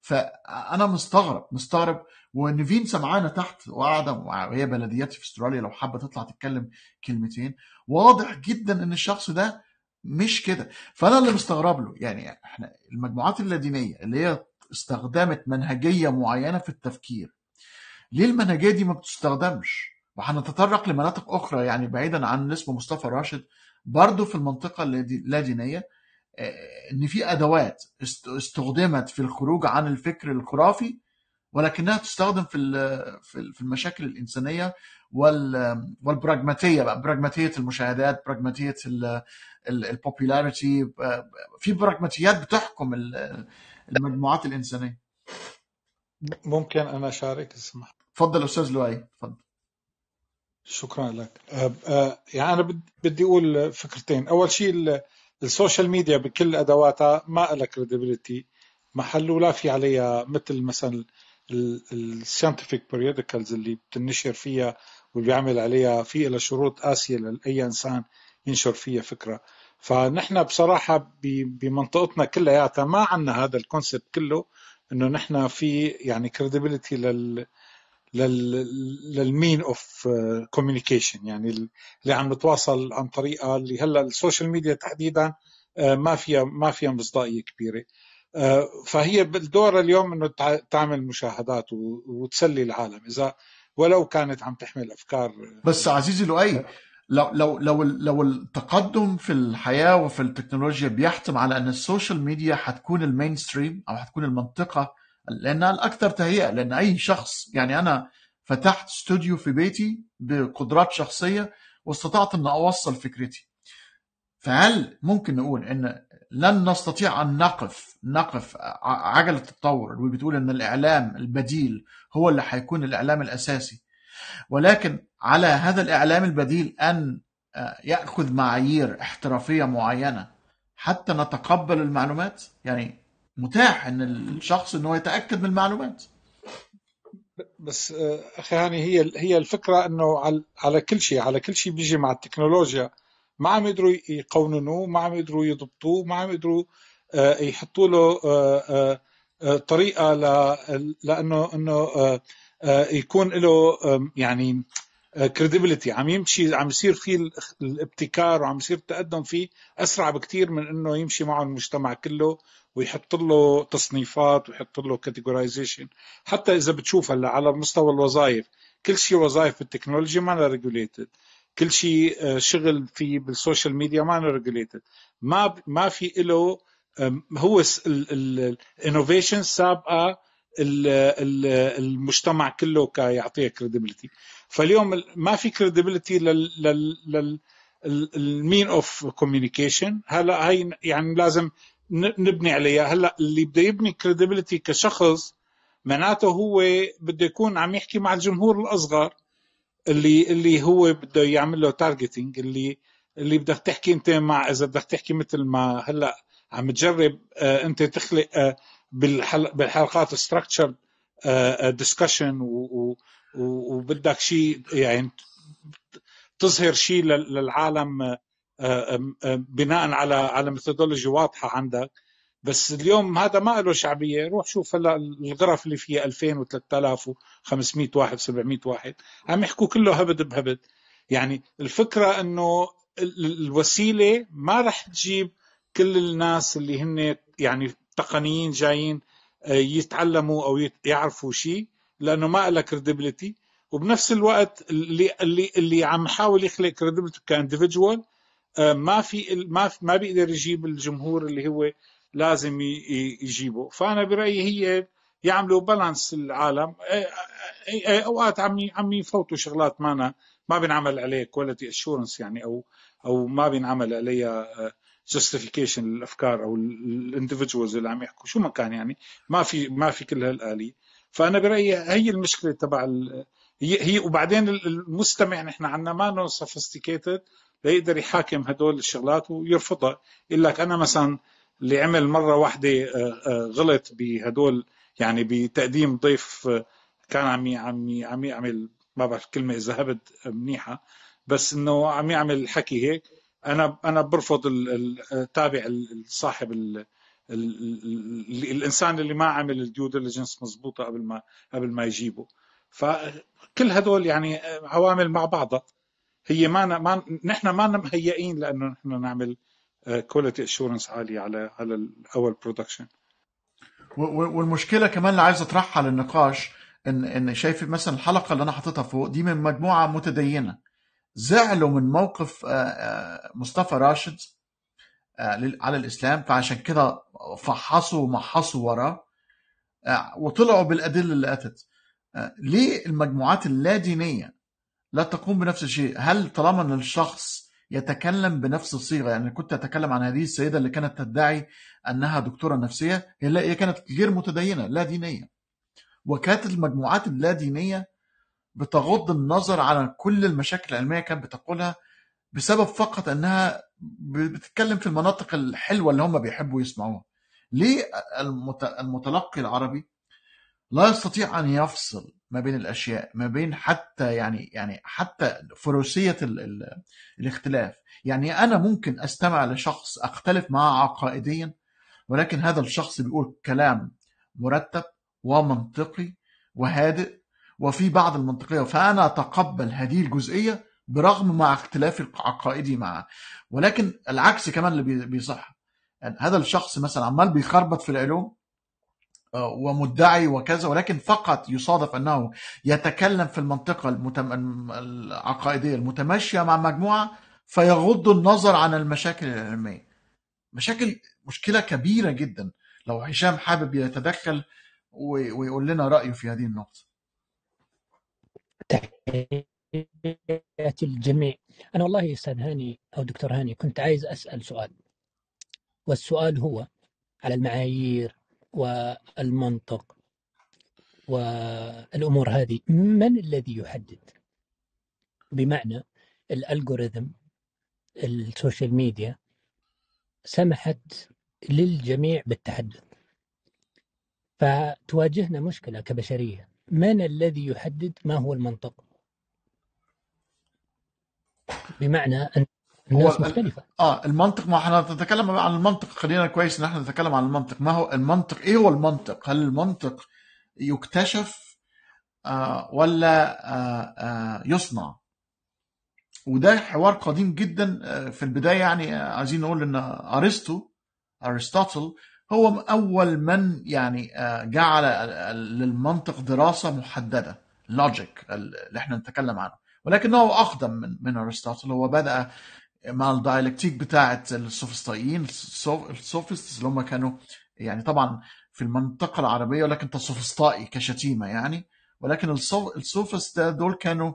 A: فانا مستغرب مستغرب ونيفين سمعانا تحت وقاعده وهي بلديات في استراليا لو حابه تطلع تتكلم كلمتين واضح جدا ان الشخص ده مش كده فانا اللي مستغرب له يعني احنا المجموعات اللادينيه اللي هي استخدمت منهجيه معينه في التفكير ليه المنهجيه دي ما بتستخدمش؟ وهنتطرق لمناطق اخرى يعني بعيدا عن اسم مصطفى راشد برضه في المنطقه اللادينيه آه، ان في ادوات استخدمت في الخروج عن الفكر الخرافي ولكنها تستخدم في في المشاكل الانسانيه والبراجماتيه بقى براجماتيه المشاهدات براجماتيه البوبيلاريتي آه، في براجماتيات بتحكم المجموعات الانسانيه ممكن انا اشارك اسمح تفضل استاذ لؤي تفضل
E: شكرا لك أه، أه، يعني انا بدي اقول فكرتين اول شيء السوشيال ميديا بكل ادواتها ما لها كريديبيليتي محل ولا في عليها مثل مثلا الساينتفيك بيريودكلز اللي بتنشر فيها واللي بيعمل عليها في لها شروط قاسيه لاي انسان ينشر فيها فكره فنحن بصراحه بمنطقتنا كلياتها ما عندنا هذا الكونسيبت كله انه نحن في يعني كريديبيليتي لل للمين اوف كوميونيكيشن uh, يعني اللي عم نتواصل عن طريقها اللي هلا السوشيال ميديا تحديدا uh, ما فيها ما فيها مصداقيه كبيره uh, فهي بالدور اليوم انه تعمل مشاهدات وتسلي العالم اذا ولو كانت عم تحمل افكار
A: بس عزيزي لؤي لو لو لو لو التقدم في الحياه وفي التكنولوجيا بيحتم على ان السوشيال ميديا حتكون المين ستريم او حتكون المنطقه لانها الاكثر تهيئه لان اي شخص يعني انا فتحت استوديو في بيتي بقدرات شخصيه واستطعت ان اوصل فكرتي فهل ممكن نقول ان لن نستطيع ان نقف نقف عجله التطور اللي بتقول ان الاعلام البديل هو اللي هيكون الاعلام الاساسي ولكن على هذا الاعلام البديل ان ياخذ معايير احترافيه معينه حتى نتقبل المعلومات يعني متاح ان الشخص انه يتاكد من المعلومات
E: بس آه، اخي هاني هي هي الفكره انه على كل شيء على كل شيء بيجي مع التكنولوجيا ما عم يقدروا يقوننوه ما عم يقدروا يضبطوه ما عم يقدروا آه، يحطوا له آه، طريقه لانه انه يكون له يعني كريديبيليتي آه، عم يمشي عم يصير فيه الابتكار وعم يصير التقدم فيه اسرع بكثير من انه يمشي معه المجتمع كله ويحط له تصنيفات ويحط له كاتيجورايزيشن حتى اذا بتشوف هلا على مستوى الوظائف كل شيء وظائف بالتكنولوجيا ما ريجوليتد كل شيء آه، شغل في بالسوشيال ميديا ما ريجوليتد ما ما في له هو الانوفيشن سابقه المجتمع كله كيعطيها كريديبيليتي فاليوم ما في كريديبيليتي لل لل المين اوف كوميونيكيشن هلا هي يعني لازم نبني عليها هلا اللي بده يبني كريديبيليتي كشخص معناته هو بده يكون عم يحكي مع الجمهور الاصغر اللي اللي هو بده يعمل له تارجتنج اللي اللي بدك تحكي انت مع اذا بدك تحكي مثل ما هلا عم تجرب آه انت تخلق آه بالحلقات ستراكشر آه، ديسكشن آه، وبدك شيء يعني تظهر شيء للعالم آه، بناء على على ميثودولوجي واضحه عندك بس اليوم هذا ما له شعبيه روح شوف هلا الغرف اللي فيها 2000 و3000 و500 واحد 700 واحد عم يحكوا كله هبد بهبد يعني الفكره انه الوسيله ما رح تجيب كل الناس اللي هن يعني تقنيين جايين آه، يتعلموا او يعرفوا شيء لانه ما لها كريديبيليتي وبنفس الوقت اللي اللي اللي عم يحاول يخلق كريديبيليتي كاندفجوال آه، ما في ما في ما بيقدر يجيب الجمهور اللي هو لازم يجيبه فانا برايي هي يعملوا بالانس العالم آه، آه، اوقات عم عم يفوتوا شغلات مانا ما بينعمل عليه كواليتي اشورنس يعني او او ما بينعمل عليها جاستيفيكيشن للافكار او الاندفجوالز اللي عم يحكوا شو ما كان يعني ما في ما في كل هالاليه فانا برايي هي المشكله تبع ال... هي, هي وبعدين المستمع نحن عندنا ما نو سوفيستيكيتد ليقدر يحاكم هدول الشغلات ويرفضها يقول لك انا مثلا اللي عمل مره واحده آه، آه، غلط بهدول يعني بتقديم ضيف آه، كان عم عم عم يعمل ما بعرف كلمه اذا هبت منيحه بس انه عم يعمل حكي هيك انا انا برفض التابع صاحب الانسان اللي ما عمل الديو ديليجنس مضبوطه قبل ما قبل ما يجيبه فكل هدول يعني عوامل مع بعضها هي ما ما نحن ما مهيئين لانه نحن نعمل كواليتي اشورنس عاليه على على الاول برودكشن
A: والمشكله كمان اللي عايز اطرحها للنقاش ان ان شايف مثلا الحلقه اللي انا حاططها فوق دي من مجموعه متدينه زعلوا من موقف آه، آه، مصطفى راشد آه، على الاسلام فعشان كده فحصوا ومحصوا وراه آه، وطلعوا بالادله اللي اتت آه، ليه المجموعات اللا دينيه لا تقوم بنفس الشيء هل طالما ان الشخص يتكلم بنفس الصيغه يعني كنت اتكلم عن هذه السيده اللي كانت تدعي انها دكتوره نفسيه هي كانت غير متدينه لا دينيه وكانت المجموعات اللا دينيه بتغض النظر على كل المشاكل العلميه كانت بتقولها بسبب فقط انها بتتكلم في المناطق الحلوه اللي هم بيحبوا يسمعوها ليه المتلقي العربي لا يستطيع ان يفصل ما بين الاشياء ما بين حتى يعني يعني حتى فروسيه الاختلاف يعني انا ممكن استمع لشخص اختلف معه عقائديا ولكن هذا الشخص بيقول كلام مرتب ومنطقي وهادئ وفي بعض المنطقيه فانا اتقبل هذه الجزئيه برغم مع اختلاف عقائدي معه ولكن العكس كمان اللي بيصح يعني هذا الشخص مثلا عمال بيخربط في العلوم آه، ومدعي وكذا ولكن فقط يصادف انه يتكلم في المنطقه المتم... العقائديه المتماشيه مع مجموعه فيغض النظر عن المشاكل العلميه. مشاكل مشكله كبيره جدا لو هشام حابب يتدخل ويقول لنا رايه في هذه النقطه.
F: الجميع أنا والله يا أستاذ هاني أو دكتور هاني كنت عايز أسأل سؤال والسؤال هو على المعايير والمنطق والأمور هذه من الذي يحدد بمعنى الألغوريثم السوشيال ميديا سمحت للجميع بالتحدث فتواجهنا مشكلة كبشرية من الذي يحدد ما هو المنطق
A: بمعنى ان
F: الناس مختلفة
A: اه المنطق ما احنا نتكلم عن المنطق خلينا كويس ان احنا نتكلم عن المنطق ما هو المنطق ايه هو المنطق؟ هل المنطق يكتشف آه ولا آه آه يصنع؟ وده حوار قديم جدا آه، في البدايه يعني آه، عايزين نقول ان ارسطو ارسطوطل هو اول من يعني آه، جعل للمنطق دراسه محدده لوجيك اللي احنا نتكلم عنه ولكنه أقدم من, من اللي هو بدأ مع الدايلكتيك بتاعة السوفسطائيين السوفست اللي هم كانوا يعني طبعا في المنطقة العربية ولكن كسوفسطائي كشتيمة يعني ولكن السوفست دول كانوا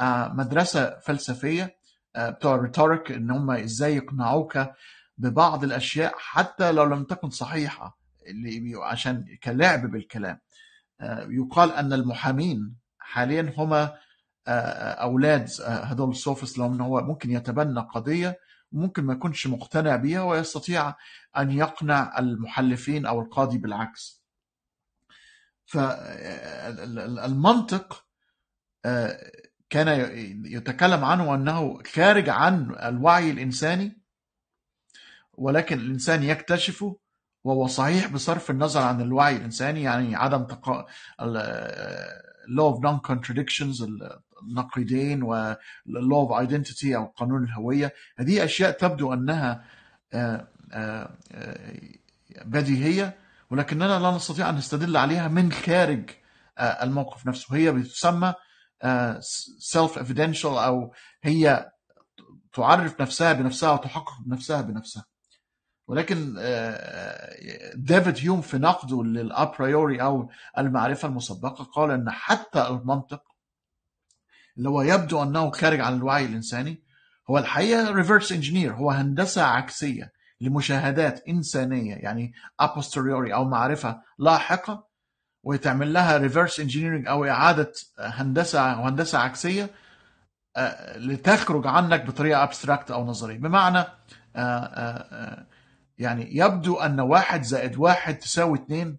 A: آه، مدرسة فلسفية آه، بتوع الريتوريك ان هم ازاي يقنعوك ببعض الاشياء حتى لو لم تكن صحيحه اللي عشان كلعب بالكلام آه، يقال ان المحامين حاليا هما اولاد آه، هذول السوفس لان هو ممكن يتبنى قضيه وممكن ما يكونش مقتنع بيها ويستطيع ان يقنع المحلفين او القاضي بالعكس فالمنطق آه، آه، كان يتكلم عنه انه خارج عن الوعي الانساني ولكن الانسان يكتشفه وهو صحيح بصرف النظر عن الوعي الانساني يعني عدم تقا... of non-contradictions النقيدين النقيضين law of identity او قانون الهويه هذه اشياء تبدو انها آه، آه، بديهيه ولكننا لا نستطيع ان نستدل عليها من خارج آه، الموقف نفسه هي بتسمى سيلف ايفيدنشال او هي تعرف نفسها بنفسها وتحقق نفسها بنفسها ولكن آه، آه، ديفيد هيوم في نقده للابريوري او المعرفه المسبقه قال ان حتى المنطق اللي هو يبدو انه خارج عن الوعي الانساني هو الحقيقه ريفرس انجينير هو هندسه عكسيه لمشاهدات انسانيه يعني ابوستريوري او معرفه لاحقه وتعمل لها ريفرس انجينيرنج او اعاده هندسه وهندسه عكسيه آه، لتخرج عنك بطريقه ابستراكت او نظريه بمعنى آآ آآ يعني يبدو أن واحد زائد واحد تساوي اثنين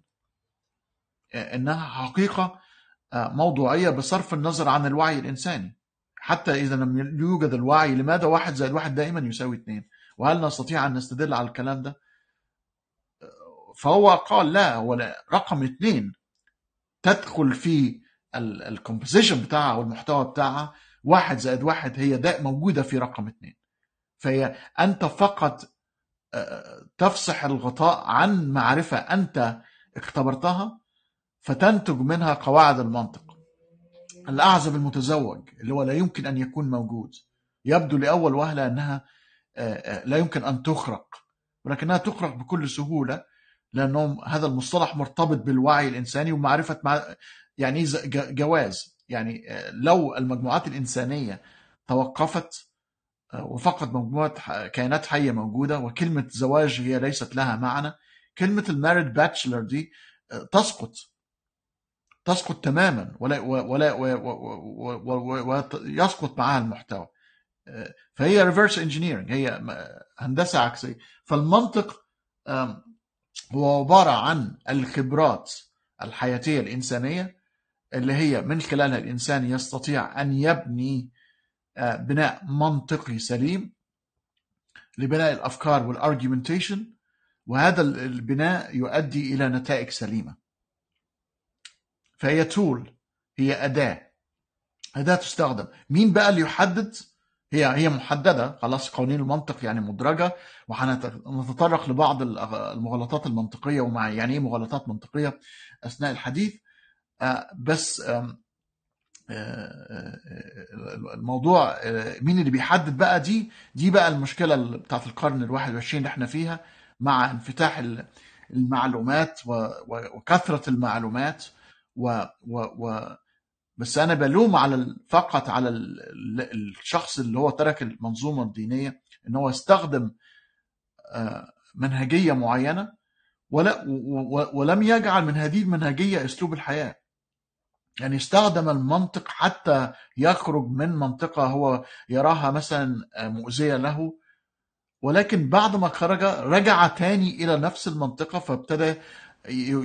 A: آه، إنها حقيقة آه، موضوعية بصرف النظر عن الوعي الإنساني حتى إذا لم يوجد الوعي لماذا واحد زائد واحد دائما يساوي اثنين وهل نستطيع أن نستدل على الكلام ده آه، فهو قال لا ولا رقم اثنين تدخل في الكومبوزيشن بتاعها والمحتوى بتاعها واحد زائد واحد هي ده موجودة في رقم اثنين فهي أنت فقط تفصح الغطاء عن معرفة أنت اختبرتها فتنتج منها قواعد المنطق الأعزب المتزوج اللي هو لا يمكن أن يكون موجود يبدو لأول وهلة أنها آه، آه، لا يمكن أن تخرق ولكنها تخرق بكل سهولة لأن هذا المصطلح مرتبط بالوعي الإنساني ومعرفة مع... يعني جواز يعني آه، لو المجموعات الإنسانية توقفت وفقد مجموعة كائنات حية موجودة وكلمة زواج هي ليست لها معنى كلمة المارد باتشلر دي آه، تسقط تسقط تماما ولا ولا ويسقط معها المحتوى آه، فهي ريفرس انجينيرنج هي هندسه عكسيه فالمنطق هو عباره عن الخبرات الحياتيه الانسانيه اللي هي من خلالها الانسان يستطيع ان يبني آه، بناء منطقي سليم لبناء الافكار والارجيومنتيشن وهذا البناء يؤدي الى نتائج سليمه فهي تول هي اداه اداه تستخدم مين بقى اللي يحدد هي هي محدده خلاص قوانين المنطق يعني مدرجه وهنتطرق لبعض المغالطات المنطقيه ومع يعني ايه مغالطات منطقيه اثناء الحديث آه، بس الموضوع مين اللي بيحدد بقى دي دي بقى المشكله بتاعت القرن ال21 اللي احنا فيها مع انفتاح المعلومات وكثره المعلومات و, و, و بس انا بلوم على فقط على الشخص اللي هو ترك المنظومه الدينيه ان هو استخدم آه، منهجيه معينه ولا ولم يجعل من هذه المنهجيه اسلوب الحياه يعني استخدم المنطق حتى يخرج من منطقة هو يراها مثلا آه، مؤذية له ولكن بعد ما خرج رجع تاني إلى نفس المنطقة فابتدى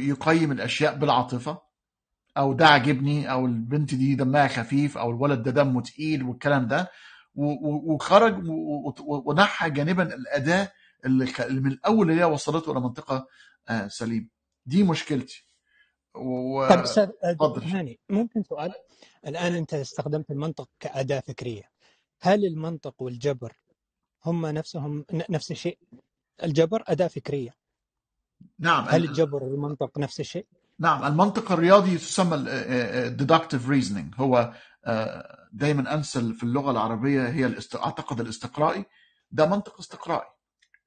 A: يقيم الأشياء بالعاطفة أو ده عجبني أو البنت دي دمها خفيف أو الولد ده دمه تقيل والكلام ده وخرج ونحى جانبا الأداة اللي من الأول اللي هي وصلته إلى منطقة آه، سليمة دي مشكلتي و... طيب استاذ هاني
F: ممكن سؤال الان انت استخدمت المنطق كاداه فكريه هل المنطق والجبر هم نفسهم نفس الشيء؟ الجبر اداه فكريه نعم هل الجبر والمنطق نفس الشيء؟
A: نعم المنطق الرياضي تسمى الديدكتيف ريزنينج هو دايما انسى في اللغه العربيه هي الاست... اعتقد الاستقرائي ده منطق استقرائي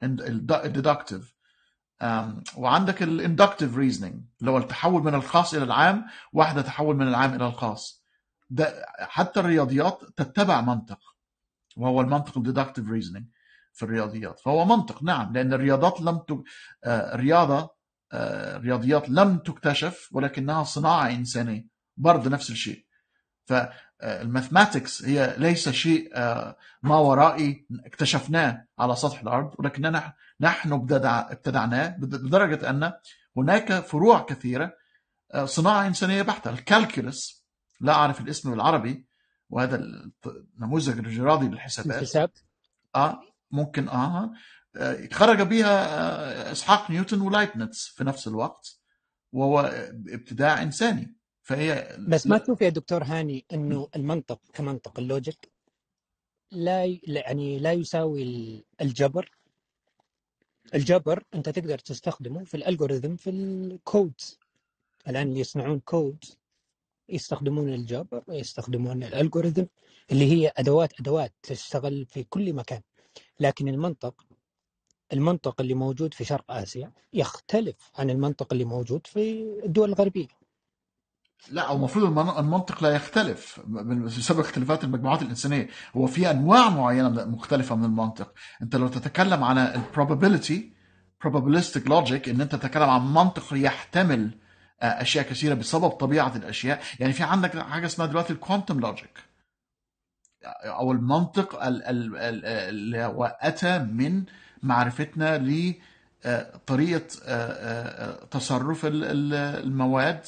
A: الديدكتيف وعندك الاندكتيف ريزنينج اللي هو التحول من الخاص الى العام واحده تحول من العام الى الخاص ده حتى الرياضيات تتبع منطق وهو المنطق الديدكتيف ريزنينج في الرياضيات فهو منطق نعم لان الرياضات لم ت... آه، الرياضه آه، الرياضيات لم تكتشف ولكنها صناعه انسانيه برضه نفس الشيء فالماثماتكس هي ليس شيء آه، ما ورائي اكتشفناه على سطح الارض ولكننا نحن ابتدعناه لدرجه ان هناك فروع كثيره آه، صناعه انسانيه بحته الكالكولس لا اعرف الاسم بالعربي وهذا النموذج الرياضي للحسابات الحساب اه ممكن اه, آه، خرج بها اسحاق نيوتن ولايبنتس في نفس الوقت وهو ابتداع انساني فهي بس ما تشوف يا دكتور هاني انه المنطق كمنطق اللوجيك
F: لا يعني لا يساوي الجبر الجبر انت تقدر تستخدمه في الالجوريثم في الكود الان اللي يصنعون كود يستخدمون الجبر ويستخدمون الالجوريثم اللي هي ادوات ادوات تشتغل في كل مكان لكن المنطق المنطق اللي موجود
A: في شرق اسيا يختلف عن
F: المنطق اللي موجود
A: في الدول الغربيه لا هو المفروض المنطق لا يختلف بسبب اختلافات المجموعات الانسانيه هو في انواع معينه مختلفه من المنطق انت لو تتكلم على البروبابيلتي probabilistic logic ان انت تتكلم عن منطق يحتمل آه، اشياء كثيره بسبب طبيعه الاشياء يعني في عندك حاجه اسمها دلوقتي الكوانتم لوجيك او المنطق اللي هو اتى من معرفتنا لطريقه آه، آه، تصرف المواد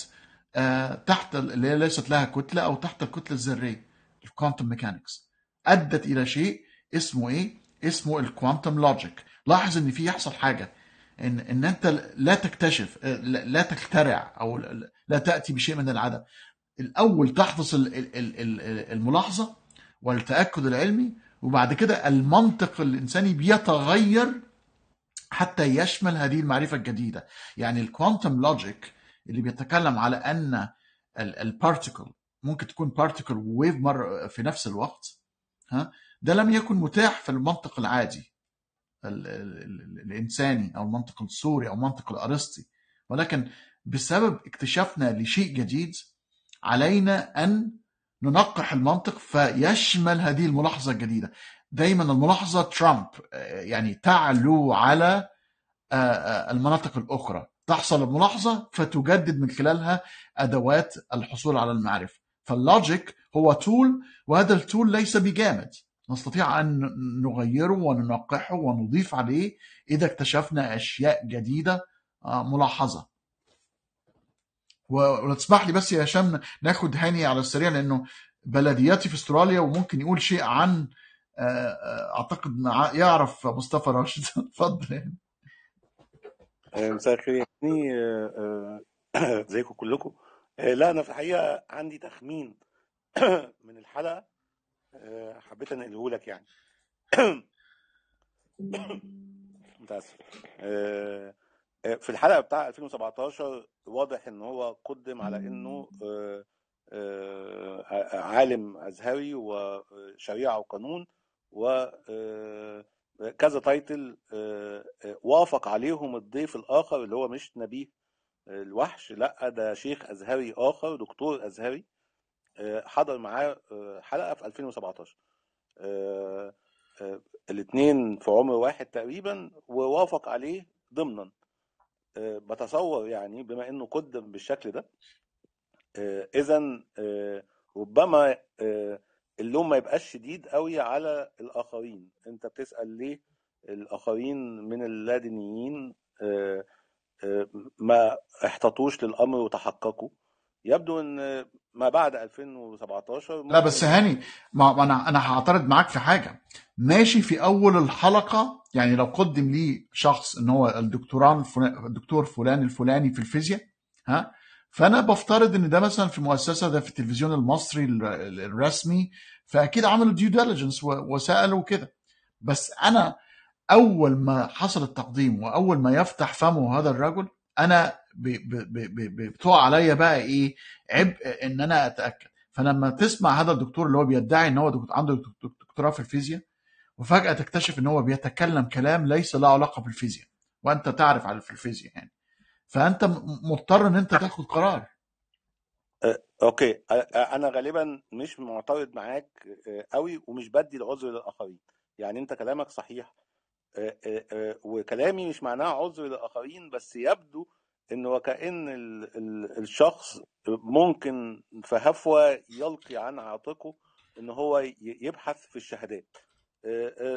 A: آه، تحت اللي هي ليست لها كتله او تحت الكتله الذريه الكوانتم ميكانكس ادت الى شيء اسمه ايه؟ اسمه الكوانتم لوجيك لاحظ ان في يحصل حاجه ان ان انت لا تكتشف آه، لا تخترع او لا تاتي بشيء من العدم الاول تحدث الملاحظه والتاكد العلمي وبعد كده المنطق الانساني بيتغير حتى يشمل هذه المعرفه الجديده يعني الكوانتم لوجيك اللي بيتكلم على ان البارتيكل ممكن تكون بارتيكل وويف مره في نفس الوقت ها ده لم يكن متاح في المنطق العادي الانساني او المنطق السوري او المنطق الارسطي ولكن بسبب اكتشافنا لشيء جديد علينا ان ننقح المنطق فيشمل هذه الملاحظه الجديده دايما الملاحظه ترامب يعني تعلو على المناطق الاخرى تحصل الملاحظه فتجدد من خلالها ادوات الحصول على المعرفه فاللوجيك هو تول وهذا التول ليس بجامد نستطيع ان نغيره وننقحه ونضيف عليه اذا اكتشفنا اشياء جديده آه، ملاحظه وتسمح لي بس يا هشام ناخد هاني على السريع لانه بلدياتي في استراليا وممكن يقول شيء عن آه، آه، اعتقد يعرف مصطفى راشد اتفضل
G: آه، مساء الخير يا هاني ازيكم آه، آه، كلكم لا انا في الحقيقه عندي تخمين من الحلقه حبيت انقله لك يعني متاسف في الحلقه بتاع 2017 واضح ان هو قدم على انه عالم ازهري وشريعه وقانون و كذا تايتل آه، آه، وافق عليهم الضيف الاخر اللي هو مش نبيه آه، الوحش لا ده شيخ ازهري اخر دكتور ازهري حضر معاه حلقه في 2017 الاثنين في عمر واحد تقريبا ووافق عليه ضمنا بتصور يعني بما انه قدم بالشكل ده اذا ربما اللوم ما يبقاش شديد قوي على الاخرين انت بتسال ليه الاخرين من اللادينيين آه، آه، ما احتطوش للامر وتحققوا يبدو ان ما بعد 2017 لا بس هاني
A: ما انا انا هعترض معاك في حاجه ماشي في اول الحلقه يعني لو قدم لي شخص ان هو الدكتوران الدكتور فلان الفلاني في الفيزياء ها فانا بفترض ان ده مثلا في مؤسسه ده في التلفزيون المصري الرسمي فاكيد عملوا ديو ديليجنس وسالوا كده بس انا اول ما حصل التقديم واول ما يفتح فمه هذا الرجل انا بتقع عليا بقى ايه عبء ان انا اتاكد فلما تسمع هذا الدكتور اللي هو بيدعي ان هو عنده دكتوراه في الفيزياء وفجاه تكتشف ان هو بيتكلم كلام ليس له علاقه بالفيزياء وانت تعرف على في الفيزياء يعني فانت مضطر ان انت تاخد قرار اوكي
G: انا غالبا مش معترض معاك قوي ومش بدي العذر للاخرين يعني انت كلامك صحيح وكلامي مش معناه عذر للاخرين بس يبدو ان وكأن الشخص ممكن في هفوة يلقي عن عاتقه ان هو يبحث في الشهادات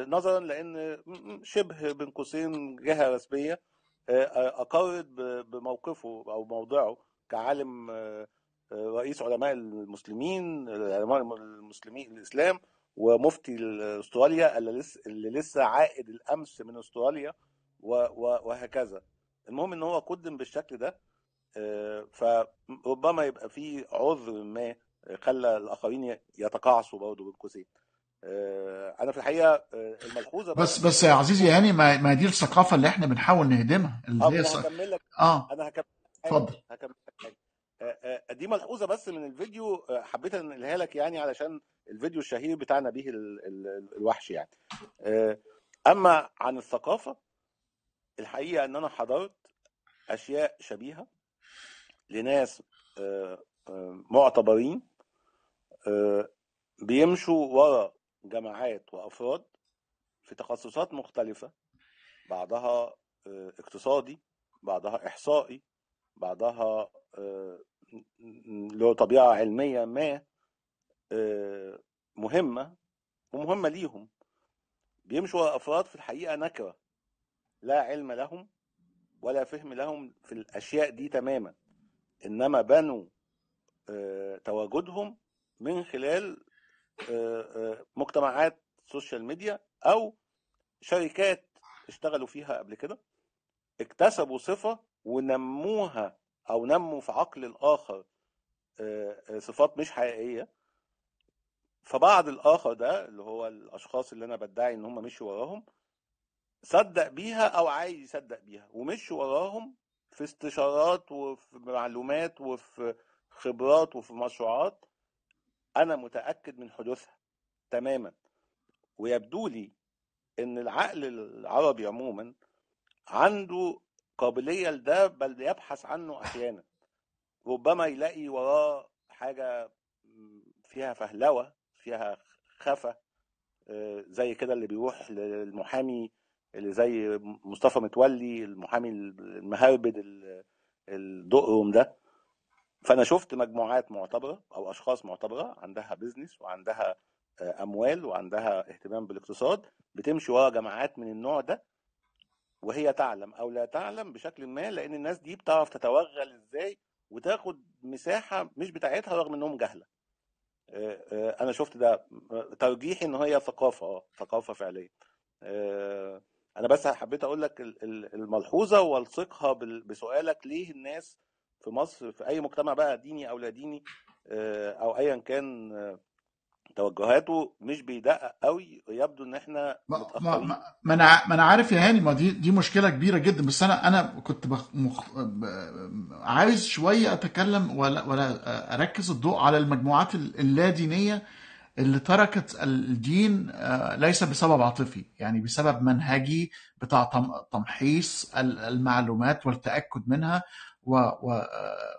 G: نظرا لان شبه بين قوسين جهه رسميه اقر بموقفه او موضعه كعالم آه، آه، رئيس علماء المسلمين علماء المسلمين الاسلام ومفتي استراليا اللي لسه عائد الامس من استراليا وهكذا المهم ان هو قدم بالشكل ده آه، فربما يبقى في عذر ما خلى الاخرين يتقاعسوا برضه بين قوسين آه، انا في الحقيقه آه، الملحوظه بس بس يا
A: عزيزي يعني ما دي الثقافه اللي احنا بنحاول نهدمها اللي آه، هي لك. اه انا
G: هكمل اتفضل هكمل دي ملحوظه بس من الفيديو حبيت انقلها لك يعني علشان الفيديو الشهير بتاعنا بيه الوحش يعني اما عن الثقافه الحقيقه ان انا حضرت اشياء شبيهه لناس معتبرين بيمشوا ورا جماعات وأفراد في تخصصات مختلفة بعضها آه، اقتصادي بعضها إحصائي بعضها له آه، طبيعة علمية ما آه، مهمة ومهمة ليهم بيمشوا أفراد في الحقيقة نكرة لا علم لهم ولا فهم لهم في الأشياء دي تماما إنما بنوا تواجدهم من خلال آه، آه، مجتمعات سوشيال ميديا او شركات اشتغلوا فيها قبل كده اكتسبوا صفه ونموها او نموا في عقل الاخر آه، صفات مش حقيقيه فبعض الاخر ده اللي هو الاشخاص اللي انا بدعي ان هم مشوا وراهم صدق بيها او عايز يصدق بيها ومشوا وراهم في استشارات وفي معلومات وفي خبرات وفي مشروعات أنا متأكد من حدوثها تماما ويبدو لي إن العقل العربي عموما عنده قابلية لده بل يبحث عنه أحيانا ربما يلاقي وراه حاجة فيها فهلوة فيها خفة آه، زي كده اللي بيروح للمحامي اللي زي مصطفى متولي المحامي المهربد الدقرم ده فانا شفت مجموعات معتبره او اشخاص معتبره عندها بيزنس وعندها آه، اموال وعندها اهتمام بالاقتصاد بتمشي ورا جماعات من النوع ده وهي تعلم او لا تعلم بشكل ما لان الناس دي بتعرف تتوغل ازاي وتاخد مساحه مش بتاعتها رغم انهم جهله آه، آه، انا شفت ده ترجيحي ان هي ثقافه اه ثقافه فعليه انا بس حبيت اقول لك الملحوظه والصقها بسؤالك ليه الناس في مصر في اي مجتمع بقى ديني او لا ديني آه، او ايا كان آه، توجهاته مش بيدقق قوي يبدو ان احنا متاخرين ما,
A: ما, انا ما انا عارف يا هاني ما دي دي مشكله كبيره جدا بس انا انا كنت بخ مخ عايز شويه اتكلم ولا ولا اركز الضوء على المجموعات اللا دينيه اللي تركت الدين آه، ليس بسبب عاطفي يعني بسبب منهجي بتاع تمحيص المعلومات والتاكد منها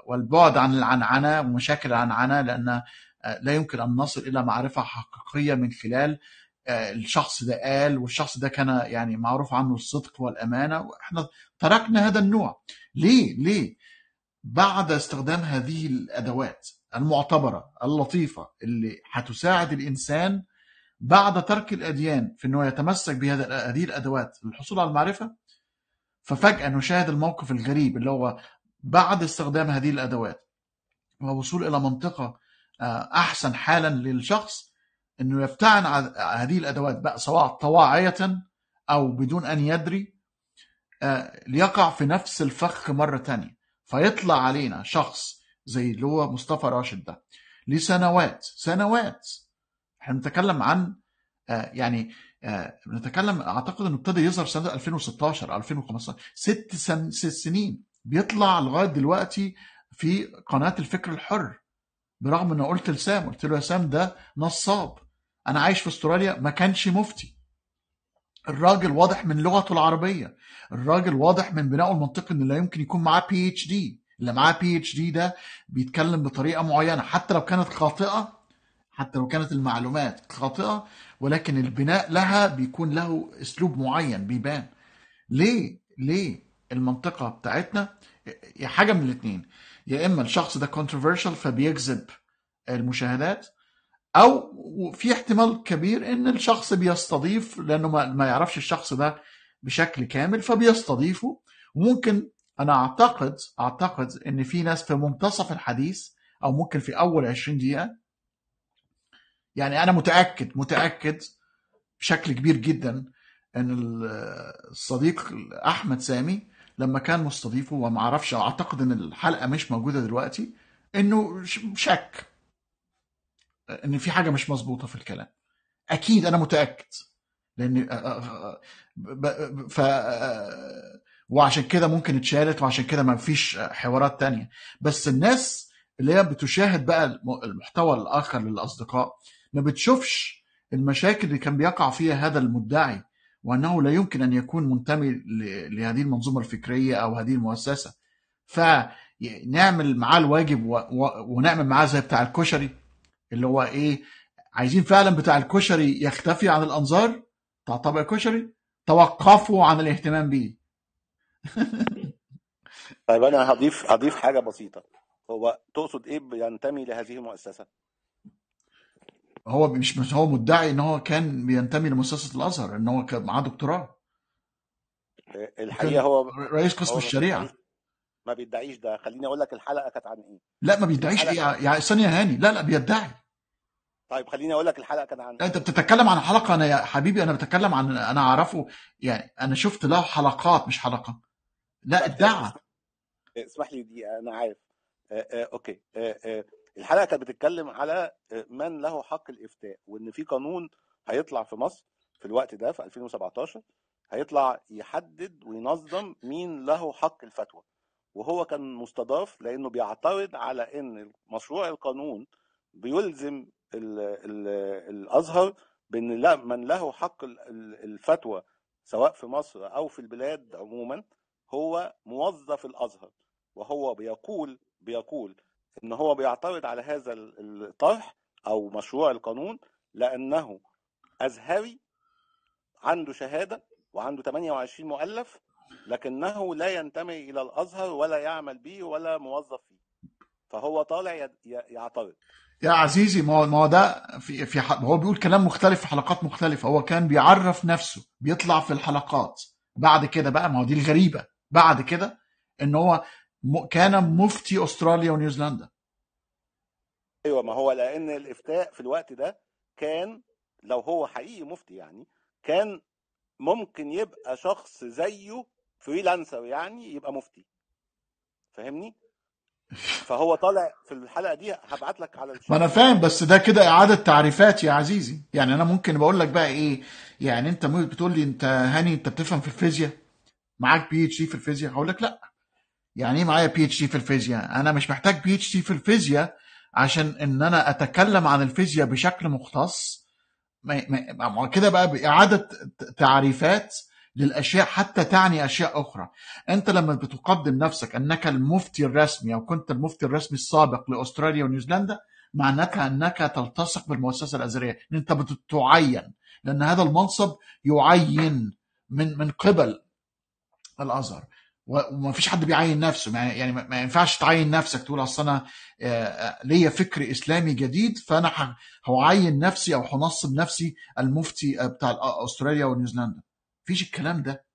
A: والبعد عن العنعنة ومشاكل العنعنة لأن آه، لا يمكن أن نصل إلى معرفة حقيقية من خلال آه، الشخص ده قال والشخص ده كان يعني معروف عنه الصدق والأمانة وإحنا تركنا هذا النوع ليه؟ ليه؟ بعد استخدام هذه الأدوات المعتبرة اللطيفة اللي هتساعد الإنسان بعد ترك الأديان في أنه يتمسك بهذه الأدوات للحصول على المعرفة ففجأة نشاهد الموقف الغريب اللي هو بعد استخدام هذه الادوات ووصول الى منطقه آه، احسن حالا للشخص انه يفتعل هذه الادوات بقى سواء طواعيه او بدون ان يدري آه، ليقع في نفس الفخ مره تانية فيطلع علينا شخص زي اللي هو مصطفى راشد ده لسنوات سنوات احنا بنتكلم عن آه، يعني بنتكلم اعتقد انه ابتدى يظهر سنه 2016 2015 ست سنين بيطلع لغايه دلوقتي في قناه الفكر الحر برغم ان قلت لسام قلت له يا سام ده نصاب انا عايش في استراليا ما كانش مفتي الراجل واضح من لغته العربيه الراجل واضح من بنائه المنطقي ان لا يمكن يكون معاه بي اتش دي اللي معاه بي اتش دي ده بيتكلم بطريقه معينه حتى لو كانت خاطئه حتى لو كانت المعلومات خاطئه ولكن البناء لها بيكون له اسلوب معين بيبان ليه ليه المنطقه بتاعتنا حاجه من الاتنين يا اما الشخص ده controversial فبيجذب المشاهدات او في احتمال كبير ان الشخص بيستضيف لانه ما يعرفش الشخص ده بشكل كامل فبيستضيفه وممكن انا اعتقد اعتقد ان في ناس في منتصف الحديث او ممكن في اول 20 دقيقه يعني انا متاكد متاكد بشكل كبير جدا ان الصديق احمد سامي لما كان مستضيفه وما اعرفش اعتقد ان الحلقه مش موجوده دلوقتي انه شك ان في حاجه مش مظبوطه في الكلام اكيد انا متاكد لان ف وعشان كده ممكن اتشالت وعشان كده ما فيش حوارات تانية بس الناس اللي هي بتشاهد بقى المحتوى الاخر للاصدقاء ما بتشوفش المشاكل اللي كان بيقع فيها هذا المدعي وأنه لا يمكن أن يكون منتمي لهذه المنظومة الفكرية أو هذه المؤسسة فنعمل معاه الواجب ونعمل معاه زي بتاع الكشري اللي هو إيه عايزين فعلا بتاع الكشري يختفي عن الأنظار بتاع طبق الكشري توقفوا عن الاهتمام به
G: طيب انا هضيف هضيف حاجه بسيطه هو تقصد ايه ينتمي لهذه المؤسسه؟
A: هو مش مش هو مدعي ان هو كان بينتمي لمؤسسه الازهر ان هو كان معاه دكتوراه
G: آه، الحقيقه هو رئيس قسم هو الشريعه ما بيدعيش ده خليني اقول لك الحلقه كانت عن ايه
A: لا ما بيدعيش ايه يعني ثانيه هاني لا لا بيدعي
G: طيب خليني اقول لك الحلقه كانت عن انت
A: إيه؟ بتتكلم عن حلقه انا يا حبيبي انا بتكلم عن انا اعرفه يعني انا شفت له حلقات مش حلقه لا ادعى
G: اسمح لي دقيقه انا عارف آه آه اوكي آه آه الحلقه كانت بتتكلم على آه، من له حق الافتاء وان في قانون هيطلع في مصر في الوقت ده في 2017 هيطلع يحدد وينظم مين له حق الفتوى وهو كان مستضاف لانه بيعترض على ان مشروع القانون بيلزم الـ الـ الازهر بان لا من له حق الفتوى سواء في مصر او في البلاد عموما هو موظف الازهر وهو بيقول بيقول ان هو بيعترض على هذا الطرح او مشروع القانون لانه ازهري عنده شهاده وعنده 28 مؤلف لكنه لا ينتمي الى الازهر ولا يعمل به ولا موظف فيه فهو طالع يعترض
A: يا عزيزي ما هو ما هو ده في في هو بيقول كلام مختلف في حلقات مختلفه هو كان بيعرف نفسه بيطلع في الحلقات بعد كده بقى ما هو دي الغريبه بعد كده ان هو كان مفتي استراليا ونيوزيلندا
G: ايوه ما هو لان الافتاء في الوقت ده كان لو هو حقيقي مفتي يعني كان ممكن يبقى شخص زيه فريلانسر يعني يبقى مفتي فاهمني فهو طالع في الحلقه دي هبعت
A: لك على ما انا فاهم بس ده كده اعاده تعريفات يا عزيزي يعني انا ممكن بقول لك بقى ايه يعني انت بتقول لي انت هاني انت بتفهم في الفيزياء معاك بي اتش دي في الفيزياء هقول لك لا يعني ايه معايا بي اتش دي في الفيزياء انا مش محتاج بي اتش دي في الفيزياء عشان ان انا اتكلم عن الفيزياء بشكل مختص كده بقى باعاده تعريفات للاشياء حتى تعني اشياء اخرى انت لما بتقدم نفسك انك المفتي الرسمي او كنت المفتي الرسمي السابق لاستراليا ونيوزيلندا معناتها انك تلتصق بالمؤسسه الازهريه ان انت بتعين لان هذا المنصب يعين من من قبل الازهر وما فيش حد بيعين نفسه يعني ما ينفعش تعين نفسك تقول اصل انا آه، آه، ليا فكر اسلامي جديد فانا هعين نفسي او هنصب نفسي المفتي آه، بتاع استراليا ونيوزيلندا مفيش الكلام ده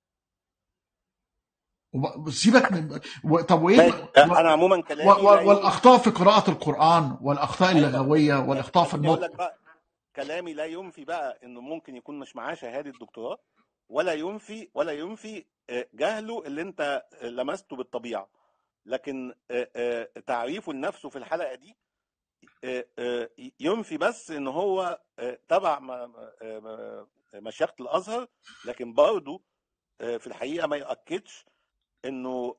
A: سيبك من طب وايه
G: انا عموما كلامي والاخطاء
A: في قراءه القران والاخطاء أيوة. اللغويه والاخطاء في النطق
G: كلامي لا ينفي بقى انه ممكن يكون مش معاه شهاده دكتوراه ولا ينفي ولا ينفي آه، جهله اللي انت آه، لمسته بالطبيعه لكن آه، تعريفه لنفسه في الحلقه دي ينفي بس ان هو تبع مشيخه الازهر لكن برضه في الحقيقه ما يؤكدش انه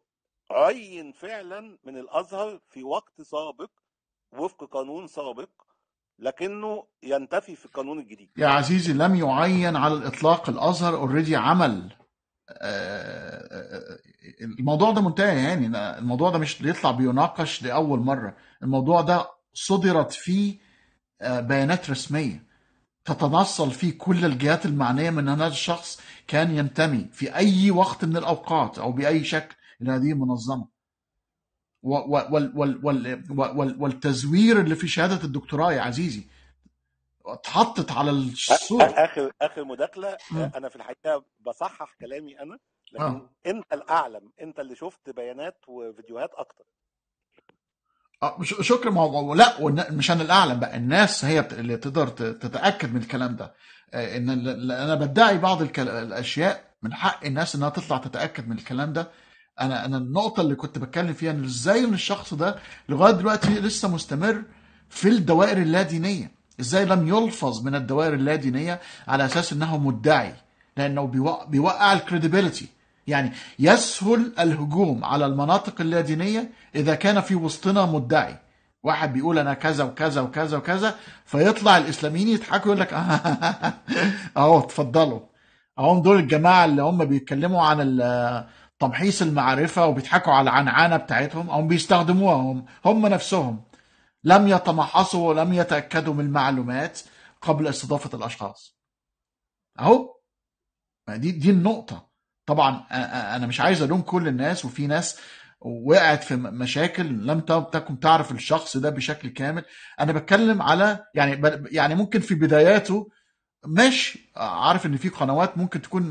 G: عين فعلا من الازهر في وقت سابق وفق قانون سابق لكنه ينتفي في القانون الجديد
A: يا عزيزي لم يعين على الاطلاق الازهر اوريدي عمل آه، آه، آه، الموضوع ده منتهي يعني الموضوع ده مش بيطلع بيناقش لاول مره الموضوع ده صدرت فيه بيانات رسميه تتنصل فيه كل الجهات المعنيه من ان هذا الشخص كان ينتمي في اي وقت من الاوقات او باي شكل الى هذه المنظمه والتزوير اللي في شهاده الدكتوراه يا عزيزي اتحطت على الصوره اخر
G: اخر مداخله انا في الحقيقه بصحح كلامي انا لكن آه. انت الاعلم انت اللي شفت بيانات وفيديوهات اكتر
A: آه شكرا ما هو لا مش انا الاعلم بقى الناس هي اللي تقدر تتاكد من الكلام ده آه، ان انا بدعي بعض الاشياء من حق الناس انها تطلع تتاكد من الكلام ده انا انا النقطه اللي كنت بتكلم فيها ان ازاي ان الشخص ده لغايه دلوقتي لسه مستمر في الدوائر اللادينيه ازاي لم يلفظ من الدوائر اللادينيه على اساس انه مدعي لانه بيوقع, بيوقع الكريديبيليتي يعني يسهل الهجوم على المناطق اللادينيه اذا كان في وسطنا مدعي واحد بيقول انا كذا وكذا وكذا وكذا فيطلع الاسلاميين يضحكوا يقول لك اهو اتفضلوا اهو دول الجماعه اللي هم بيتكلموا عن تمحيص المعرفة وبيضحكوا على العنعانة بتاعتهم أو بيستخدموها هم هم نفسهم لم يتمحصوا ولم يتأكدوا من المعلومات قبل استضافة الأشخاص أهو دي دي النقطة طبعا أنا مش عايز ألوم كل الناس وفي ناس وقعت في مشاكل لم تكن تعرف الشخص ده بشكل كامل أنا بتكلم على يعني يعني ممكن في بداياته ماشي عارف ان في قنوات ممكن تكون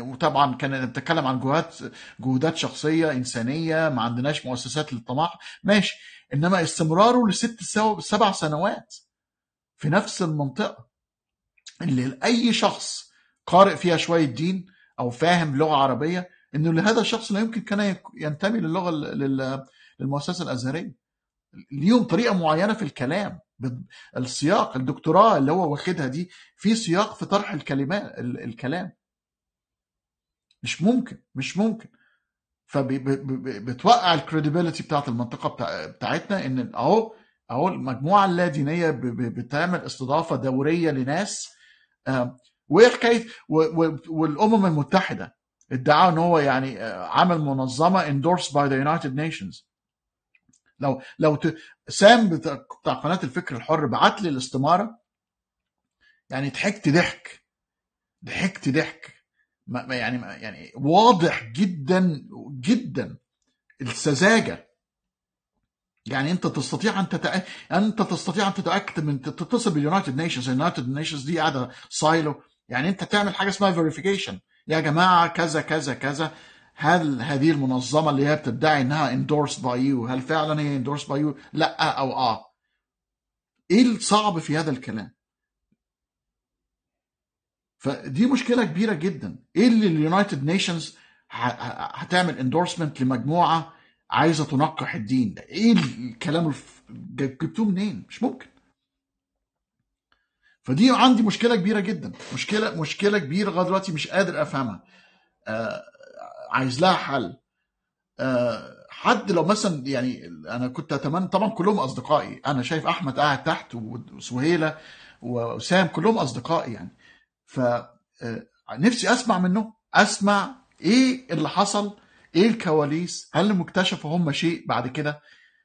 A: وطبعا كان بتتكلم عن جهات جهودات شخصيه انسانيه ما عندناش مؤسسات للطماح ماشي انما استمراره لست سبع سنوات في نفس المنطقه اللي لاي شخص قارئ فيها شويه دين او فاهم لغه عربيه انه لهذا الشخص لا يمكن كان ينتمي للغه للمؤسسه الازهريه ليهم طريقه معينه في الكلام السياق الدكتوراه اللي هو واخدها دي في سياق في طرح الكلمات الكلام مش ممكن مش ممكن فبتوقع الكريديبيليتي بتاعت المنطقه بتاعتنا ان اهو اهو المجموعه اللادينيه بتعمل استضافه دوريه لناس آه، وحكايه والامم المتحده ادعى ان هو يعني آه، عمل منظمه اندورس باي ذا يونايتد نيشنز لو لو سام بتاع قناه الفكر الحر بعت لي الاستماره يعني ضحكت ضحك ضحكت ضحك ما يعني ما يعني واضح جدا جدا السذاجه يعني انت تستطيع ان تتأ... انت تستطيع ان تتاكد من تتصل باليونايتد نيشنز اليونايتد نيشنز دي قاعده سايلو يعني انت تعمل حاجه اسمها فيريفيكيشن يا جماعه كذا كذا كذا هل هذه المنظمه اللي هي بتدعي انها اندورس باي يو هل فعلا هي اندورس باي يو لا او اه ايه الصعب في هذا الكلام فدي مشكله كبيره جدا ايه اللي اليونايتد نيشنز هتعمل اندورسمنت لمجموعه عايزه تنقح الدين ايه الكلام الف... جبتوه منين مش ممكن فدي عندي مشكله كبيره جدا مشكله مشكله كبيره لغايه دلوقتي مش قادر افهمها آه عايز لها حل آه، حد لو مثلا يعني انا كنت اتمنى طبعا كلهم اصدقائي انا شايف احمد قاعد تحت وسهيله وسام كلهم اصدقائي يعني ف آه، نفسي اسمع منه اسمع ايه اللي حصل ايه الكواليس هل مكتشفوا هم شيء بعد كده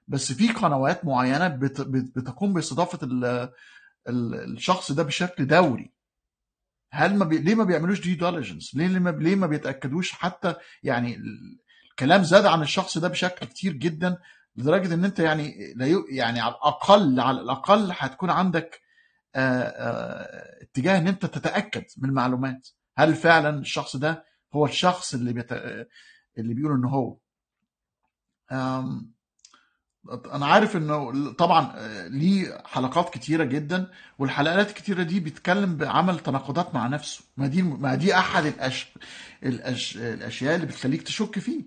A: بس في قنوات معينه بتقوم باستضافه الشخص ده بشكل دوري هل ما بي... ليه ما بيعملوش دي ديليجنس؟ ليه ليه ما... ليه ما بيتاكدوش حتى يعني الكلام زاد عن الشخص ده بشكل كتير جدا لدرجه ان انت يعني لا ي... يعني على الاقل على الاقل هتكون عندك آآ آآ اتجاه ان انت تتاكد من المعلومات هل فعلا الشخص ده هو الشخص اللي بيت... اللي بيقولوا ان هو أم... انا عارف انه طبعا آه، ليه حلقات كتيره جدا والحلقات الكتيره دي بيتكلم بعمل تناقضات مع نفسه ما دي ما دي احد الأش... الأش... الاشياء اللي بتخليك تشك فيه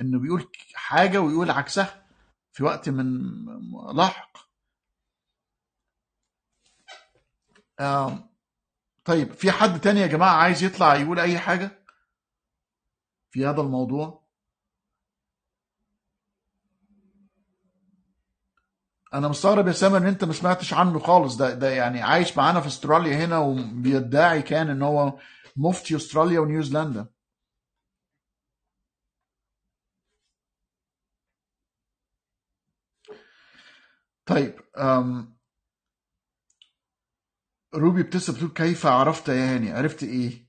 A: انه بيقول حاجه ويقول عكسها في وقت من لاحق آم... طيب في حد تاني يا جماعه عايز يطلع يقول اي حاجه في هذا الموضوع انا مستغرب يا سامر ان انت ما سمعتش عنه خالص ده ده يعني عايش معانا في استراليا هنا وبيدعي كان ان هو مفتي استراليا ونيوزيلندا طيب أم روبي بتسأل بتقول كيف عرفت يا هاني عرفت ايه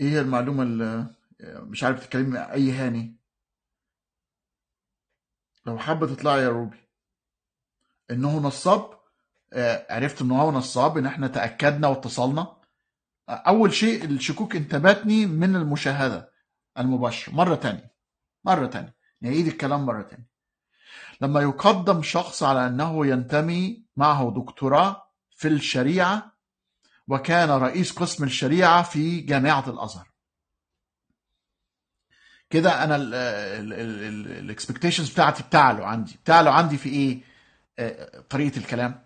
A: ايه المعلومه اللي مش عارف تتكلمي اي هاني لو حابه تطلعي يا روبي انه نصاب آه، عرفت ان هو نصاب ان احنا تاكدنا واتصلنا آه، اول شيء الشكوك انتابتني من المشاهده المباشره مره تانية مره تانية نعيد الكلام مره تانية لما يقدم شخص على انه ينتمي معه دكتوراه في الشريعه وكان رئيس قسم الشريعه في جامعه الازهر كده انا الاكسبكتيشنز بتاعتي بتعلو عندي بتعلو عندي في ايه طريقه الكلام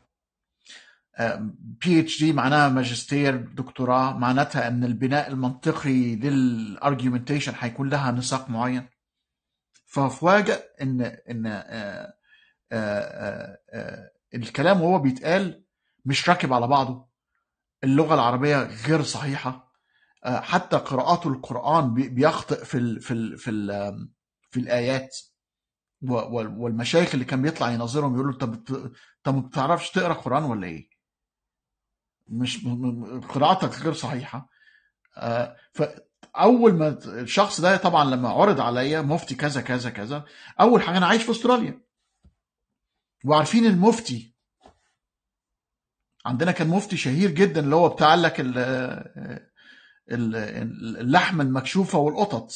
A: بي اتش دي معناها ماجستير دكتوراه معناتها ان البناء المنطقي للارجيومنتيشن هيكون لها نساق معين ففواجئ ان ان آه، آه، آه، الكلام وهو بيتقال مش راكب على بعضه اللغه العربيه غير صحيحه حتى قراءاته القران بيخطئ في الـ في الـ في, الـ في الايات والمشايخ اللي كان بيطلع يناظرهم يقول له طب انت ما بتعرفش تقرا قران ولا ايه؟ مش قراءتك غير صحيحه آه، فاول ما الشخص ده طبعا لما عرض عليا مفتي كذا كذا كذا اول حاجه انا عايش في استراليا وعارفين المفتي عندنا كان مفتي شهير جدا اللي هو بتاع لك آه، اللحمه المكشوفه والقطط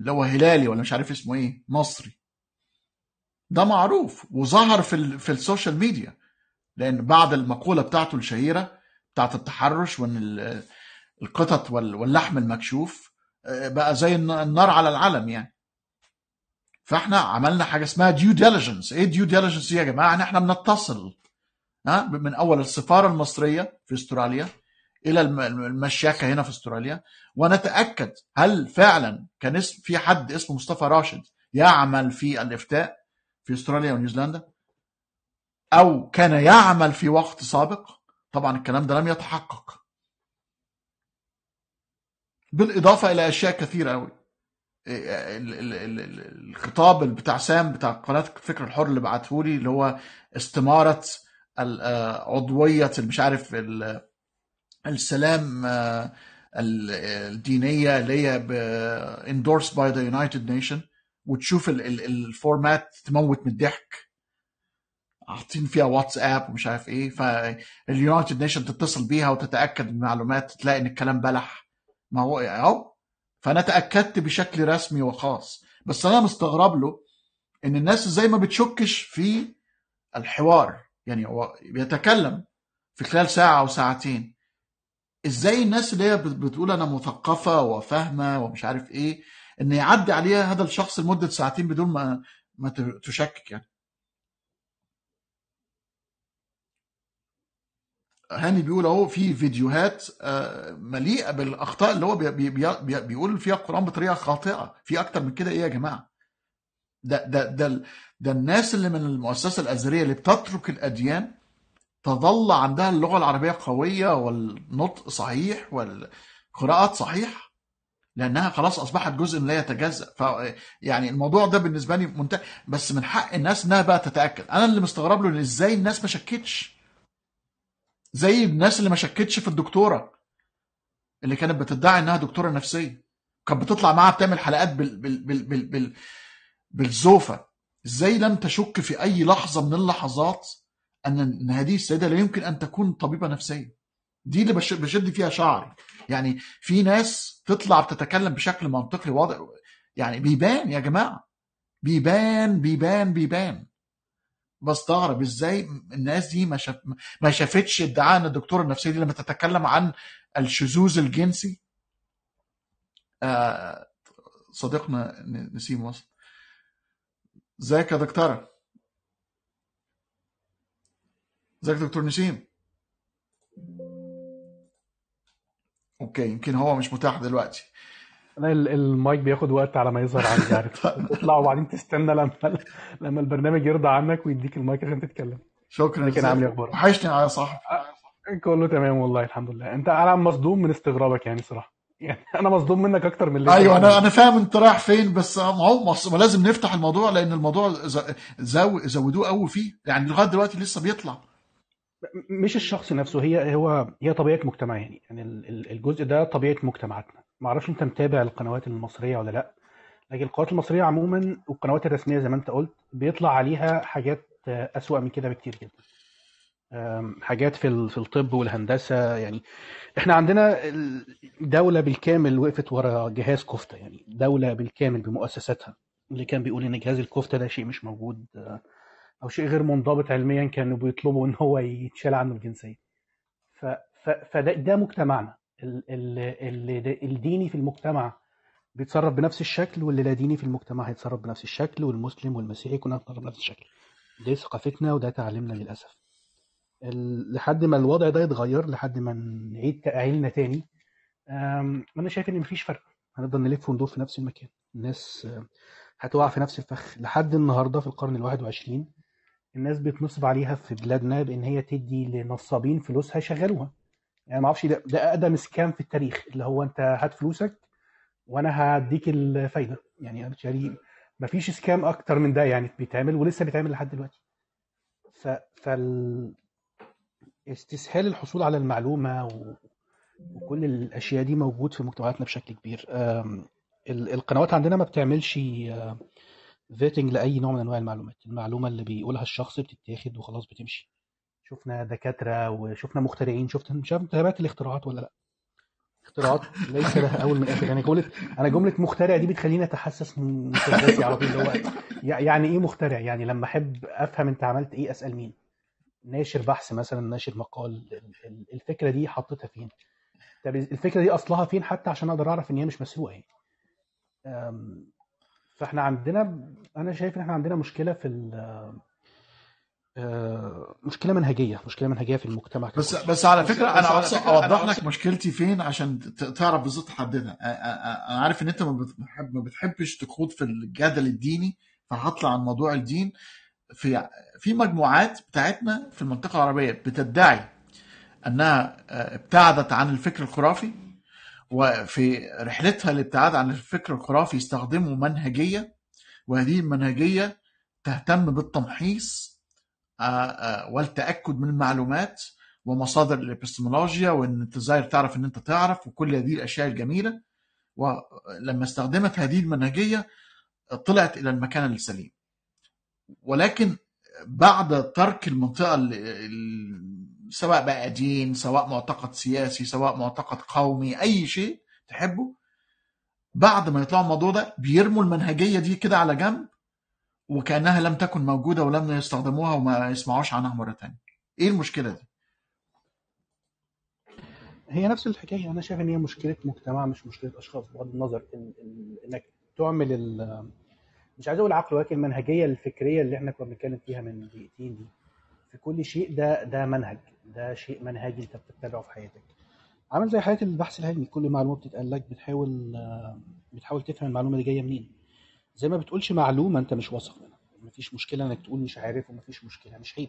A: اللي هو هلالي ولا مش عارف اسمه ايه مصري ده معروف وظهر في الـ في السوشيال ميديا لان بعد المقوله بتاعته الشهيره بتاعت التحرش وان القطط واللحم المكشوف آه، بقى زي النار على العلم يعني فاحنا عملنا حاجه اسمها ديو ديليجنس ايه ديو ديليجنس يا جماعه ان احنا بنتصل ها من اول السفاره المصريه في استراليا الى المشاكه هنا في استراليا ونتاكد هل فعلا كان اسم في حد اسمه مصطفى راشد يعمل في الافتاء في استراليا ونيوزيلندا او كان يعمل في وقت سابق طبعا الكلام ده لم يتحقق بالاضافه الى اشياء كثيره قوي إيه، إيه، الخطاب بتاع سام بتاع قناه فكر الحر اللي بعته لي اللي هو استماره آه، عضويه مش عارف السلام آه، آه، الدينيه اللي هي اندورس باي ذا يونايتد نيشن وتشوف الفورمات تموت من الضحك حاطين فيها واتساب ومش عارف ايه فاليونايتد نيشن تتصل بيها وتتاكد من المعلومات تلاقي ان الكلام بلح ما هو اهو فانا تاكدت بشكل رسمي وخاص بس انا مستغرب له ان الناس زي ما بتشكش في الحوار يعني هو بيتكلم في خلال ساعه او ساعتين ازاي الناس اللي هي بتقول انا مثقفه وفاهمه ومش عارف ايه ان يعدي عليها هذا الشخص لمده ساعتين بدون ما ما تشكك يعني هاني بيقول اهو في فيديوهات آه، مليئه بالاخطاء اللي هو بي بي بيقول فيها القران بطريقه خاطئه في اكتر من كده ايه يا جماعه ده ده ده ده الناس اللي من المؤسسه الازهريه اللي بتترك الاديان تظل عندها اللغه العربيه قويه والنطق صحيح والقراءات صحيحه لانها خلاص اصبحت جزء لا يتجزا ف يعني الموضوع ده بالنسبه لي منتهي بس من حق الناس انها بقى تتاكد انا اللي مستغرب له ازاي الناس ما شكتش زي الناس اللي ما شكتش في الدكتوره اللي كانت بتدعي انها دكتوره نفسيه كانت بتطلع معاها بتعمل حلقات بال بال بال بال بال بالزوفه ازاي لم تشك في اي لحظه من اللحظات ان ان هذه السيده لا يمكن ان تكون طبيبه نفسيه دي اللي بشد فيها شعري يعني في ناس تطلع بتتكلم بشكل منطقي واضح يعني بيبان يا جماعه بيبان بيبان بيبان بستغرب ازاي الناس دي ما شاف ما شافتش ادعاء ان الدكتوره النفسيه دي لما تتكلم عن الشذوذ الجنسي آه، صديقنا نسيم وصل ازيك يا دكتوره ازيك دكتور نسيم اوكي يمكن هو مش متاح دلوقتي انا المايك بياخد وقت على ما
H: يظهر عندي عارف يعني. تطلع وبعدين تستنى لما لما البرنامج يرضى عنك ويديك المايك عشان تتكلم شكرا انا عامل إيه اخبارك وحشني يا صاحبي كله تمام والله الحمد لله انت انا مصدوم من استغرابك يعني صراحه يعني انا مصدوم منك اكتر من اللي ايوه انا انا
A: فاهم انت رايح فين بس ما هو ما لازم نفتح الموضوع لان الموضوع زودوه قوي فيه يعني لغايه دلوقتي لسه بيطلع
H: مش الشخص نفسه هي هو هي طبيعه مجتمع يعني. يعني الجزء ده طبيعه مجتمعاتنا ما اعرفش انت متابع القنوات المصريه ولا لا لكن القنوات المصريه عموما والقنوات الرسميه زي ما انت قلت بيطلع عليها حاجات اسوأ من كده بكتير جدا حاجات في في الطب والهندسه يعني احنا عندنا دوله بالكامل وقفت ورا جهاز كفته يعني دوله بالكامل بمؤسساتها اللي كان بيقول ان جهاز الكفته ده شيء مش موجود او شيء غير منضبط علميا كانوا بيطلبوا ان هو يتشال عنه الجنسيه ف... ف... فده ده مجتمعنا ال... ال... ال... الديني في المجتمع بيتصرف بنفس الشكل واللي لا ديني في المجتمع هيتصرف بنفس الشكل والمسلم والمسيحي كلنا بنتصرف بنفس الشكل دي ثقافتنا وده تعليمنا للاسف لحد ما الوضع ده يتغير لحد ما نعيد تأهيلنا تاني انا شايف ان مفيش فرق هنفضل نلف وندور في نفس المكان الناس آه، هتقع في نفس الفخ لحد النهارده في القرن الواحد 21 الناس بتنصب عليها في بلادنا بان هي تدي لنصابين فلوسها يشغلوها يعني ما اعرفش ده, ده اقدم سكام في التاريخ اللي هو انت هات فلوسك وانا هديك الفايده يعني بالتالي ما فيش سكام اكتر من ده يعني بيتعمل ولسه بيتعمل لحد دلوقتي ف فال استسهال الحصول على المعلومه و... وكل الاشياء دي موجود في مجتمعاتنا بشكل كبير القنوات عندنا ما بتعملش فيتنج لاي نوع من انواع المعلومات المعلومه اللي بيقولها الشخص بتتاخد وخلاص بتمشي شفنا دكاتره وشفنا مخترعين شفت مش عارف تابعت الاختراعات ولا لا اختراعات ليس لها اول من اخر يعني جمله انا جمله مخترع دي بتخليني اتحسس من مسدسي على طول اللي هو يعني ايه مخترع يعني لما احب افهم انت عملت ايه اسال مين ناشر بحث مثلا ناشر مقال الفكره دي حطيتها فين طب الفكره دي اصلها فين حتى عشان اقدر اعرف ان هي مش مسروقه يعني فاحنا عندنا انا شايف ان احنا عندنا مشكله في آه، مشكله منهجيه مشكله منهجيه في المجتمع ككل. بس بس على فكره انا عاوز اوضح لك مشكلتي
A: فين عشان تعرف بالظبط تحددها انا عارف ان انت ما, بتحب ما بتحبش تخوض في الجدل الديني فهطلع عن موضوع الدين في في مجموعات بتاعتنا في المنطقه العربيه بتدعي انها آه، ابتعدت عن الفكر الخرافي وفي رحلتها للابتعاد عن الفكر الخرافي استخدموا منهجية وهذه المنهجية تهتم بالتمحيص آه، آه، والتأكد من المعلومات ومصادر الابستمولوجيا وان انت تعرف ان انت تعرف وكل هذه الاشياء الجميله ولما استخدمت هذه المنهجيه طلعت الى المكان السليم ولكن بعد ترك المنطقه سواء بقى دين سواء معتقد سياسي سواء معتقد قومي اي شيء تحبه بعد ما يطلعوا الموضوع ده بيرموا المنهجيه دي كده على جنب وكانها لم تكن موجوده ولم يستخدموها وما يسمعوش عنها مره ثانيه ايه المشكله دي هي نفس
H: الحكايه انا شايف ان هي مشكله مجتمع مش مشكله اشخاص بغض النظر إن انك تعمل ال مش عايز اقول عقل ولكن المنهجيه الفكريه اللي احنا كنا بنتكلم فيها من دقيقتين دي في كل شيء ده ده منهج ده شيء منهجي انت بتتبعه في حياتك عامل زي حياه البحث العلمي كل معلومه بتتقال لك بتحاول آه، بتحاول تفهم المعلومه دي جايه منين زي ما بتقولش معلومه انت مش واثق منها مفيش مشكله انك تقول مش عارف ومفيش مشكله مش عيب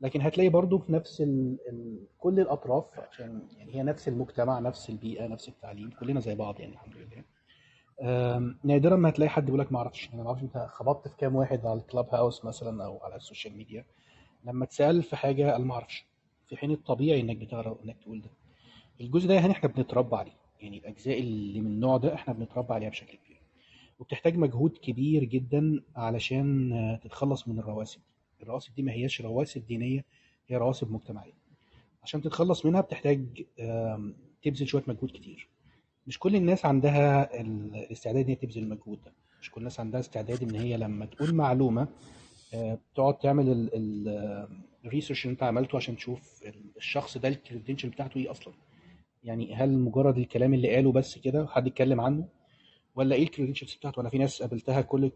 H: لكن هتلاقي برضو في نفس ال... ال... كل الاطراف عشان يعني هي نفس المجتمع نفس البيئه نفس التعليم كلنا زي بعض يعني الحمد لله أم... نادرا ما هتلاقي حد يقول لك ما اعرفش انا يعني ما اعرفش انت خبطت في كام واحد على الكلاب هاوس مثلا او على السوشيال ميديا لما تسال في حاجه قال ما اعرفش في حين الطبيعي انك بتقرا وانك تقول ده الجزء ده يعني احنا بنتربى عليه يعني الاجزاء اللي من النوع ده احنا بنتربى عليها بشكل كبير وبتحتاج مجهود كبير جدا علشان تتخلص من الرواسب الرواسب دي ما هياش رواسب دينيه هي رواسب مجتمعيه عشان تتخلص منها بتحتاج تبذل شويه مجهود كتير مش كل الناس عندها الاستعداد ان هي تبذل المجهود ده مش كل الناس عندها استعداد ان هي لما تقول معلومه بتقعد آه، تعمل الريسيرش آه، اللي انت عملته عشان تشوف الشخص ده الكريدنشال بتاعته ايه اصلا يعني هل مجرد الكلام اللي قاله بس كده حد اتكلم عنه ولا ايه الكريدنشالز بتاعته انا في ناس قابلتها كل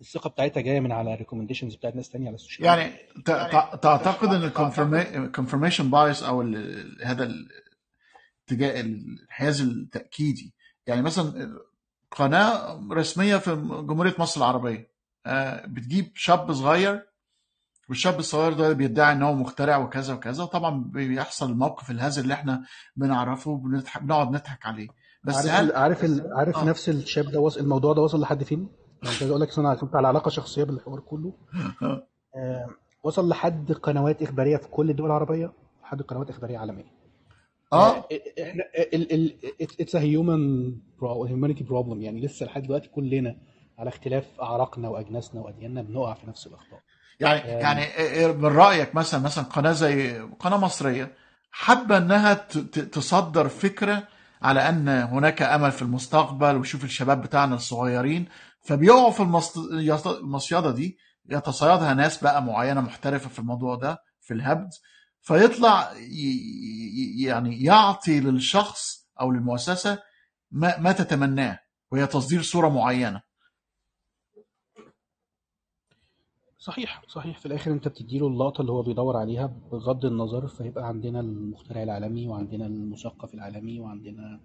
H: الثقه بتاعتها جايه من على ريكومنديشنز بتاعت ناس تانية على السوشيال يعني,
A: يعني تعتقد ان الكونفرميشن بايس او هذا الاتجاه الحياز التاكيدي يعني مثلا قناه رسميه في جمهوريه مصر العربيه آه، بتجيب شاب صغير والشاب الصغير ده بيدعي ان هو مخترع وكذا وكذا وطبعا بيحصل الموقف الهزل اللي احنا بنعرفه وبنضحك بنقعد نضحك عليه بس عارف هل... عارف ال... آه.
H: عارف آه. نفس الشاب ده وصل الموضوع ده وصل لحد فين؟ انا يعني عايز اقول لك انا كنت على علاقه شخصيه بالحوار كله آه وصل لحد قنوات اخباريه في كل الدول العربيه لحد قنوات اخباريه عالميه اه, آه، احنا اتس هيومن هيومانيتي بروبلم يعني لسه لحد دلوقتي كلنا على اختلاف اعراقنا واجناسنا وادياننا بنقع في نفس
A: الاخطاء يعني آه. يعني من رايك مثلا مثلا قناه زي قناه مصريه حابه انها تصدر فكره على ان هناك امل في المستقبل وشوف الشباب بتاعنا الصغيرين فبيقعوا في المصياده دي يتصيدها ناس بقى معينه محترفه في الموضوع ده في الهبد فيطلع يعني يعطي للشخص او للمؤسسه ما, ما تتمناه وهي تصدير صوره معينه
H: صحيح صحيح في الاخر انت بتدي له اللقطه اللي هو بيدور عليها بغض النظر فيبقى عندنا المخترع العالمي وعندنا المثقف العالمي وعندنا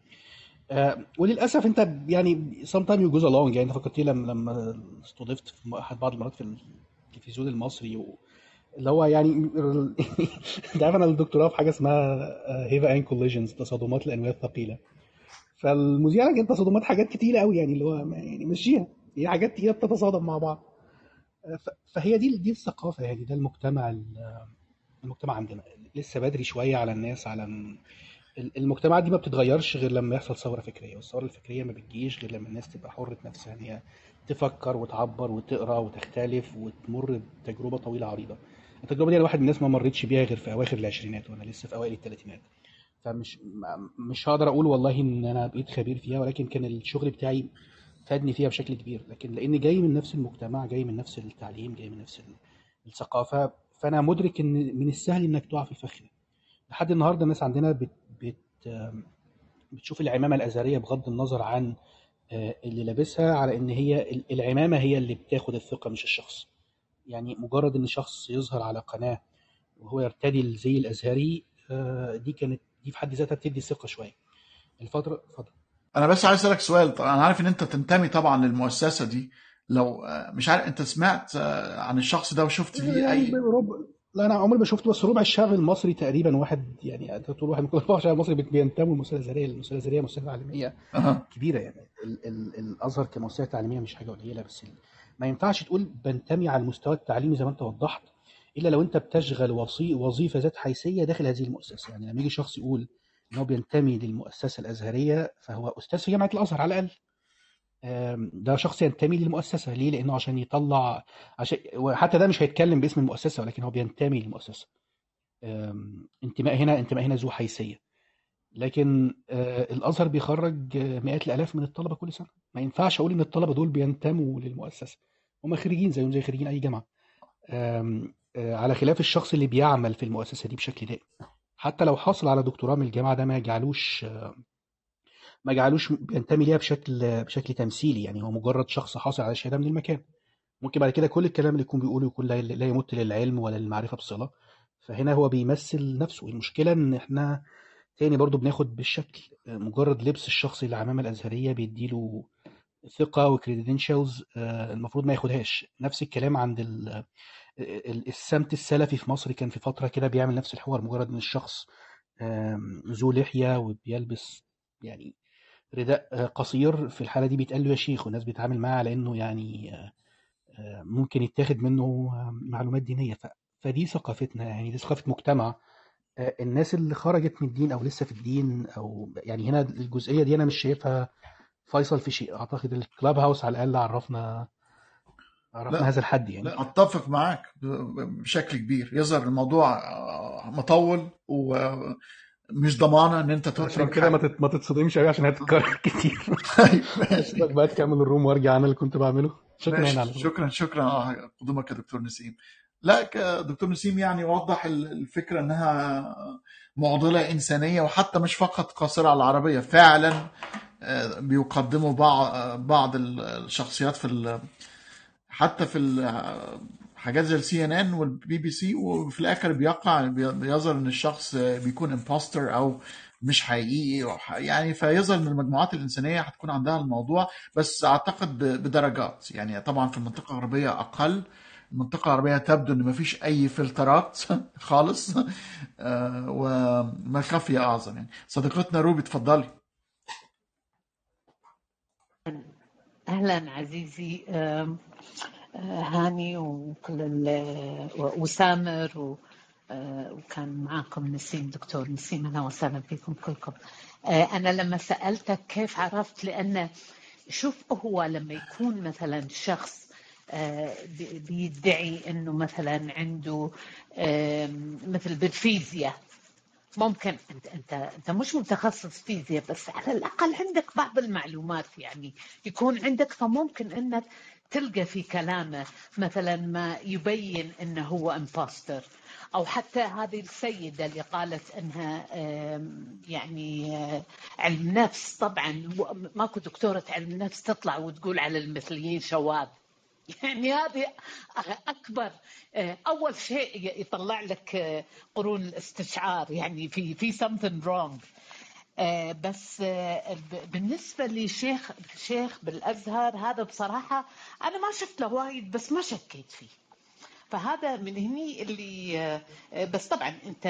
H: آه وللاسف انت يعني سام تايم يو جوز يعني انت فكرتني لما لما استضفت في احد بعض المرات في التلفزيون المصري و... اللي هو يعني انت عارف انا الدكتوراه في حاجه اسمها آه، هيفا ان كوليجنز تصادمات الانواع الثقيله فالمذيعه انت تصادمات حاجات كتيره قوي يعني اللي هو يعني مشيها هي حاجات تقيله بتتصادم مع بعض آه، فهي دي دي الثقافه يعني ده المجتمع المجتمع عندنا لسه بدري شويه على الناس على المجتمع دي ما بتتغيرش غير لما يحصل ثوره فكريه والثوره الفكريه ما بتجيش غير لما الناس تبقى حره نفسها ان هي تفكر وتعبر وتقرا وتختلف وتمر بتجربه طويله عريضه التجربه دي الواحد من الناس ما مرتش بيها غير في اواخر العشرينات وانا لسه في اوائل الثلاثينات فمش مش هقدر اقول والله ان انا بقيت خبير فيها ولكن كان الشغل بتاعي فادني فيها بشكل كبير لكن لان جاي من نفس المجتمع جاي من نفس التعليم جاي من نفس الثقافه فانا مدرك ان من السهل انك تقع في الفخ ده لحد النهارده الناس عندنا بت, بت بتشوف العمامه الازهريه بغض النظر عن آه، اللي لابسها على ان هي العمامه هي اللي بتاخد الثقه مش الشخص يعني مجرد ان شخص يظهر على قناه وهو يرتدي الزي الازهري آه، دي كانت دي في حد ذاتها بتدي ثقه شويه الفتره اتفضل
A: انا بس عايز اسالك سؤال طبعا انا عارف ان انت تنتمي طبعا للمؤسسه دي لو آه، مش عارف انت سمعت آه، عن الشخص ده وشفت ليه اي
H: ربع لا انا عمري ما شفته بس ربع الشعب المصري تقريبا واحد يعني تقول واحد من كل ربع الشعب المصري بينتموا للمؤسسه الازهريه المؤسسه الازهريه مؤسسه تعليميه أه. كبيره يعني ال ال الازهر كمؤسسه تعليميه مش حاجه قليله بس ما ينفعش تقول بنتمي على المستوى التعليمي زي ما انت وضحت الا لو انت بتشغل وصي وظيفه ذات حيثيه داخل هذه المؤسسه يعني لما يجي شخص يقول ان هو بينتمي للمؤسسه الازهريه فهو استاذ في جامعه الازهر على الاقل ده شخص ينتمي للمؤسسه ليه لانه عشان يطلع عشان وحتى ده مش هيتكلم باسم المؤسسه ولكن هو بينتمي للمؤسسه انتماء هنا انتماء هنا ذو حيثيه لكن الازهر بيخرج مئات الالاف من الطلبه كل سنه ما ينفعش اقول ان الطلبه دول بينتموا للمؤسسه هم خريجين زيهم زي خريجين اي جامعه آه، على خلاف الشخص اللي بيعمل في المؤسسه دي بشكل دائم حتى لو حصل على دكتوراه من الجامعه ده ما يجعلوش آه، ما يجعلوش بينتمي ليها بشكل بشكل تمثيلي يعني هو مجرد شخص حاصل على شهاده من المكان ممكن بعد كده كل الكلام اللي يكون بيقوله يكون لا يمت للعلم ولا للمعرفه بصله فهنا هو بيمثل نفسه المشكله ان احنا تاني برضو بناخد بالشكل آه، مجرد لبس الشخص اللي عمامه الازهريه بيديله ثقه وكريدنشالز آه، المفروض ما ياخدهاش نفس الكلام عند آه، السمت السلفي في مصر كان في فتره كده بيعمل نفس الحوار مجرد ان الشخص ذو لحيه وبيلبس يعني رداء آه، قصير في الحاله دي بيتقال له يا شيخ والناس بيتعامل معاه على انه يعني ممكن يتاخد منه معلومات دينيه فدي ثقافتنا يعني دي ثقافه مجتمع الناس اللي خرجت من الدين او لسه في الدين او يعني هنا الجزئيه دي انا مش شايفها فيصل في شيء اعتقد الكلاب هاوس على الاقل عرفنا عرفنا لا. هذا الحد يعني لا
A: اتفق معاك بشكل كبير يظهر الموضوع آه، مطول و مش ضمانه ان انت عشان كده ما ما تتصدمش قوي عشان هتتكرر آه. كتير طيب، بقى تكمل الروم وارجع انا اللي كنت بعمله شكرا يعني على شكرا شكرا اه قدومك يا دكتور نسيم لا دكتور نسيم يعني وضح الفكره انها معضله انسانيه وحتى مش فقط قاصره على العربيه فعلا بيقدموا بعض بعض الشخصيات في حتى في حاجات زي السي ان ان والبي بي سي وفي الاخر بيقع بيظهر ان الشخص بيكون امباستر او مش حقيقي يعني فيظهر ان المجموعات الانسانيه هتكون عندها الموضوع بس اعتقد بدرجات يعني طبعا في المنطقه الغربيه اقل المنطقة العربية تبدو إن مفيش أي فلترات خالص آه، ومخافية أعظم يعني صديقتنا روبي اتفضلي
I: اهلا عزيزي آه، هاني وكل وسامر و آه، وكان معاكم نسيم دكتور نسيم اهلا وسهلا فيكم كلكم آه، انا لما سالتك كيف عرفت لان شوف هو لما يكون مثلا شخص بيدعي انه مثلا عنده مثل بالفيزياء ممكن انت انت انت مش متخصص فيزياء بس على الاقل عندك بعض المعلومات يعني يكون عندك فممكن انك تلقى في كلامه مثلا ما يبين انه هو امباستر او حتى هذه السيده اللي قالت انها يعني آه، علم نفس طبعا ماكو دكتوره علم نفس تطلع وتقول على المثليين شواذ يعني هذه اكبر آه، اول شيء يطلع لك آه، قرون الاستشعار يعني في في something wrong آه، بس بالنسبة لشيخ شيخ بالأزهر هذا بصراحة أنا ما شفت له وايد بس ما شكيت فيه فهذا من هني اللي آه، بس طبعا انت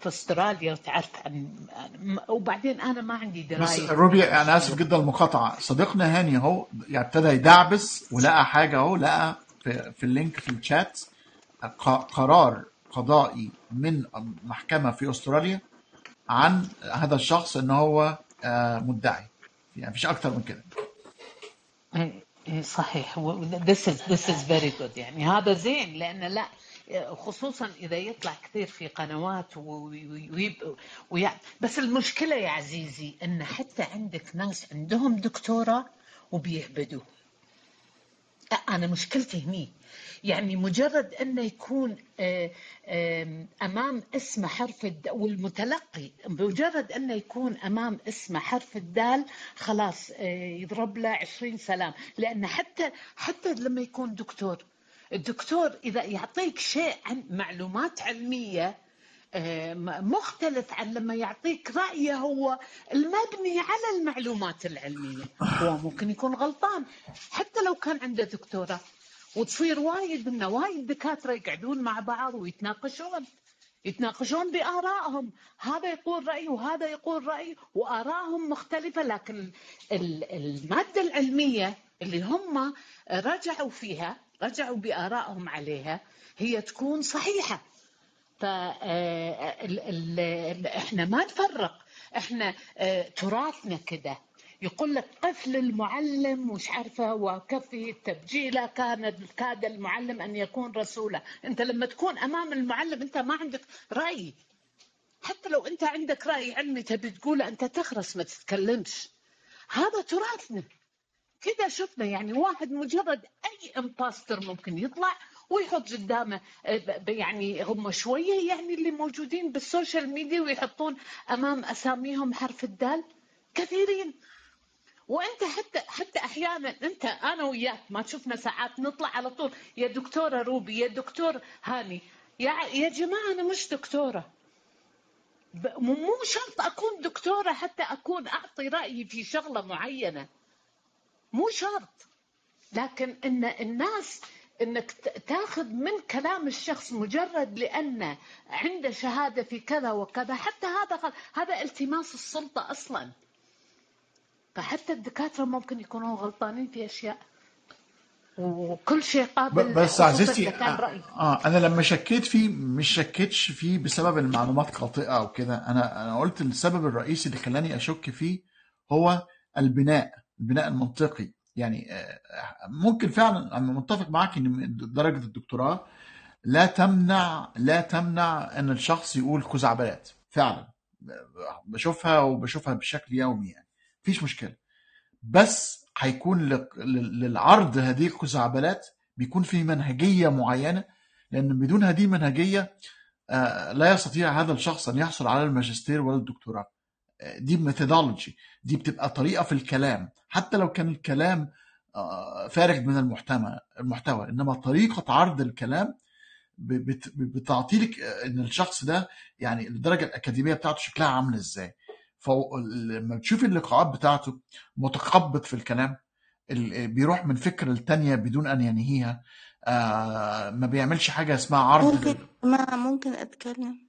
I: في استراليا تعرف عن وبعدين انا ما عندي درايه بس روبيا انا
A: اسف جدا المقاطعه صديقنا هاني اهو يعني ابتدى يدعبس ولقى حاجه اهو لقى في, في اللينك في الشات قرار قضائي من محكمه في استراليا عن هذا الشخص ان هو آه، مدعي يعني فيش اكتر من كده
I: إيه. إيه، صحيح this is this is very good يعني هذا زين لان لا خصوصا اذا يطلع كثير في قنوات ويع... بس المشكله يا عزيزي ان حتى عندك ناس عندهم دكتوره وبيهبدوه أنا مشكلتي هني يعني مجرد أنه يكون آه، أمام اسم حرف الد والمتلقي مجرد أنه يكون أمام اسم حرف الدال خلاص آه، يضرب له عشرين سلام لأن حتى حتى لما يكون دكتور الدكتور إذا يعطيك شيء عن معلومات علمية آه، مختلف عن لما يعطيك رأيه هو المبني على المعلومات العلمية هو ممكن يكون غلطان حتى لو كان عنده دكتوره وتصير وايد انه وايد دكاتره يقعدون مع بعض ويتناقشون يتناقشون بارائهم هذا يقول راي وهذا يقول راي وارائهم مختلفه لكن الماده العلميه اللي هم رجعوا فيها رجعوا بارائهم عليها هي تكون صحيحه آه، احنا ما نفرق احنا آه، تراثنا كده يقول لك قفل المعلم مش عارفه وكفي تبجيله كان كاد المعلم ان يكون رسولا، انت لما تكون امام المعلم انت ما عندك راي حتى لو انت عندك راي علمي تبي تقوله انت تخرس ما تتكلمش. هذا تراثنا. كذا شفنا يعني واحد مجرد اي امباستر ممكن يطلع ويحط قدامه آه، يعني هم شويه يعني اللي موجودين بالسوشيال ميديا ويحطون امام اساميهم حرف الدال كثيرين وانت حتى حتى احيانا انت انا وياك ما تشوفنا ساعات نطلع على طول يا دكتوره روبي يا دكتور هاني يا يا جماعه انا مش دكتوره مو شرط اكون دكتوره حتى اكون اعطي رايي في شغله معينه مو شرط لكن ان الناس انك تاخذ من كلام الشخص مجرد لانه عنده شهاده في كذا وكذا حتى هذا هذا التماس السلطه اصلا فحتى الدكاتره ممكن يكونوا غلطانين في اشياء وكل شيء قابل بس عزيزتي آه،,
A: آه انا لما شكيت فيه مش شكيتش فيه بسبب المعلومات خاطئه او كده انا انا قلت السبب الرئيسي اللي خلاني اشك فيه هو البناء البناء المنطقي يعني آه، ممكن فعلا انا متفق معاك ان درجه الدكتوراه لا تمنع لا تمنع ان الشخص يقول خزعبلات فعلا بشوفها وبشوفها بشكل يومي يعني مفيش مشكله بس هيكون للعرض هذه الخزعبلات بيكون في منهجيه معينه لان بدون هذه المنهجيه آه، لا يستطيع هذا الشخص ان يحصل على الماجستير ولا الدكتوراه دي ميثودولوجي دي بتبقى طريقه في الكلام حتى لو كان الكلام آه، فارغ من المحتوى المحتوى انما طريقه عرض الكلام بتعطي لك آه، ان الشخص ده يعني الدرجه الاكاديميه بتاعته شكلها عامل ازاي فلما بتشوف اللقاءات بتاعته متقبط في الكلام آه، بيروح من فكره لتانيه بدون ان ينهيها ما بيعملش حاجه اسمها عرض ممكن
J: ما ممكن اتكلم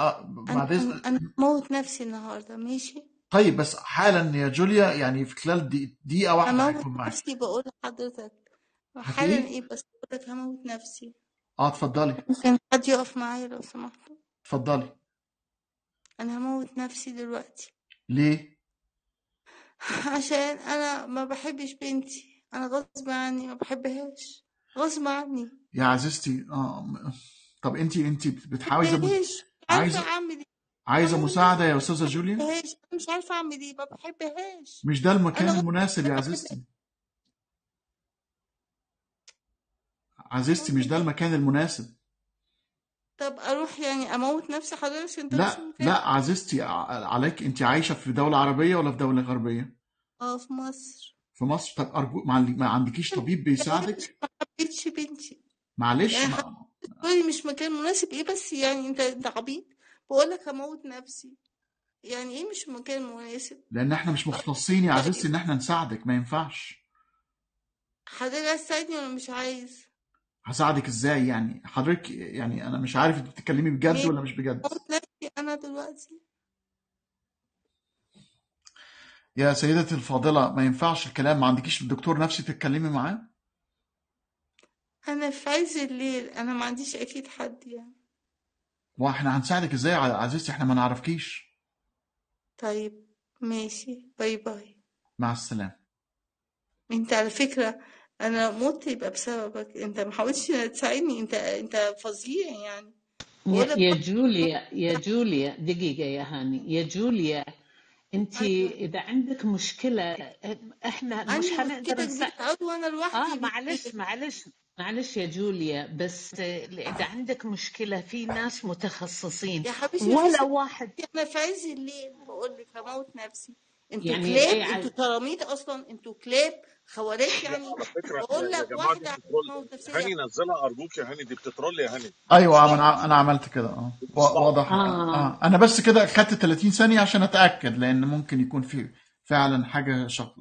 A: آه، انا
J: انا هموت نفسي النهارده ماشي
A: طيب بس حالا يا جوليا يعني في خلال دقيقة واحدة هموت هيكون معاك نفسي
J: بقول لحضرتك حالا ايه؟ بس بقول لك هموت نفسي
A: اه اتفضلي ممكن
J: حد يقف معايا لو سمحت اتفضلي انا هموت نفسي دلوقتي ليه؟ عشان انا ما بحبش بنتي انا غصب عني ما بحبهاش غصب عني
A: يا عزيزتي اه طب انت انت بتحاولي ما عايزه اعمل ايه عايزه مساعده يا استاذه جوليا
J: مش عارفه اعمل ايه ما بحبهاش
A: مش ده المكان المناسب يا عزيزتي عزيزتي مش ده المكان المناسب
J: طب اروح يعني اموت نفسي حضرتك انت لا لا
A: عزيزتي عليك انت عايشه في دوله عربيه ولا في دوله غربيه
J: اه في مصر
A: في مصر طب ارجو ما عندكيش طبيب بيساعدك ما
J: حبيتش بنتي معلش السوري طيب، مش مكان مناسب إيه بس يعني أنت أنت عبيط بقول لك هموت نفسي يعني إيه مش مكان مناسب
A: لان احنا مش مختصين يا عزيزتي ان احنا نساعدك ما ينفعش
J: حضرتك عايز تساعدني ولا مش عايز
A: هساعدك ازاي يعني حضرتك يعني انا مش عارف انت بتتكلمي بجد ولا مش بجد
J: نفسي أنا دلوقتي
A: يا سيدتي الفاضله ما ينفعش الكلام ما عندكيش الدكتور نفسي تتكلمي معاه
J: انا في عز الليل انا ما عنديش اكيد حد يعني
A: واحنا هنساعدك ازاي يا عزيزتي احنا ما نعرفكيش
J: طيب ماشي باي باي مع السلامة انت على فكرة انا مت يبقى بسببك انت ما حاولتش تساعدني انت انت فظيع يعني يا, يا
I: جوليا يا جوليا دقيقة يا هاني يا جوليا انت اذا عندك مشكله احنا مش هنقدر نساعدك وانا لوحدي اه معلش معلش معلش يا جوليا بس اذا عندك مشكله في ناس متخصصين يا حبيبي ولا
J: واحد انا في عز الليل بقول لك هموت نفسي انتوا يعني كلاب إيه انتوا تراميد اصلا انتوا كلاب خوارج يعني بقول لك واحده هاني
K: نزلها ارجوك يا هاني دي بتترول يا هاني
A: ايوه انا انا عملت كده اه واضح آه. آه. انا بس كده خدت 30 ثانيه عشان اتاكد لان ممكن يكون في فعلا حاجه شخ... آه،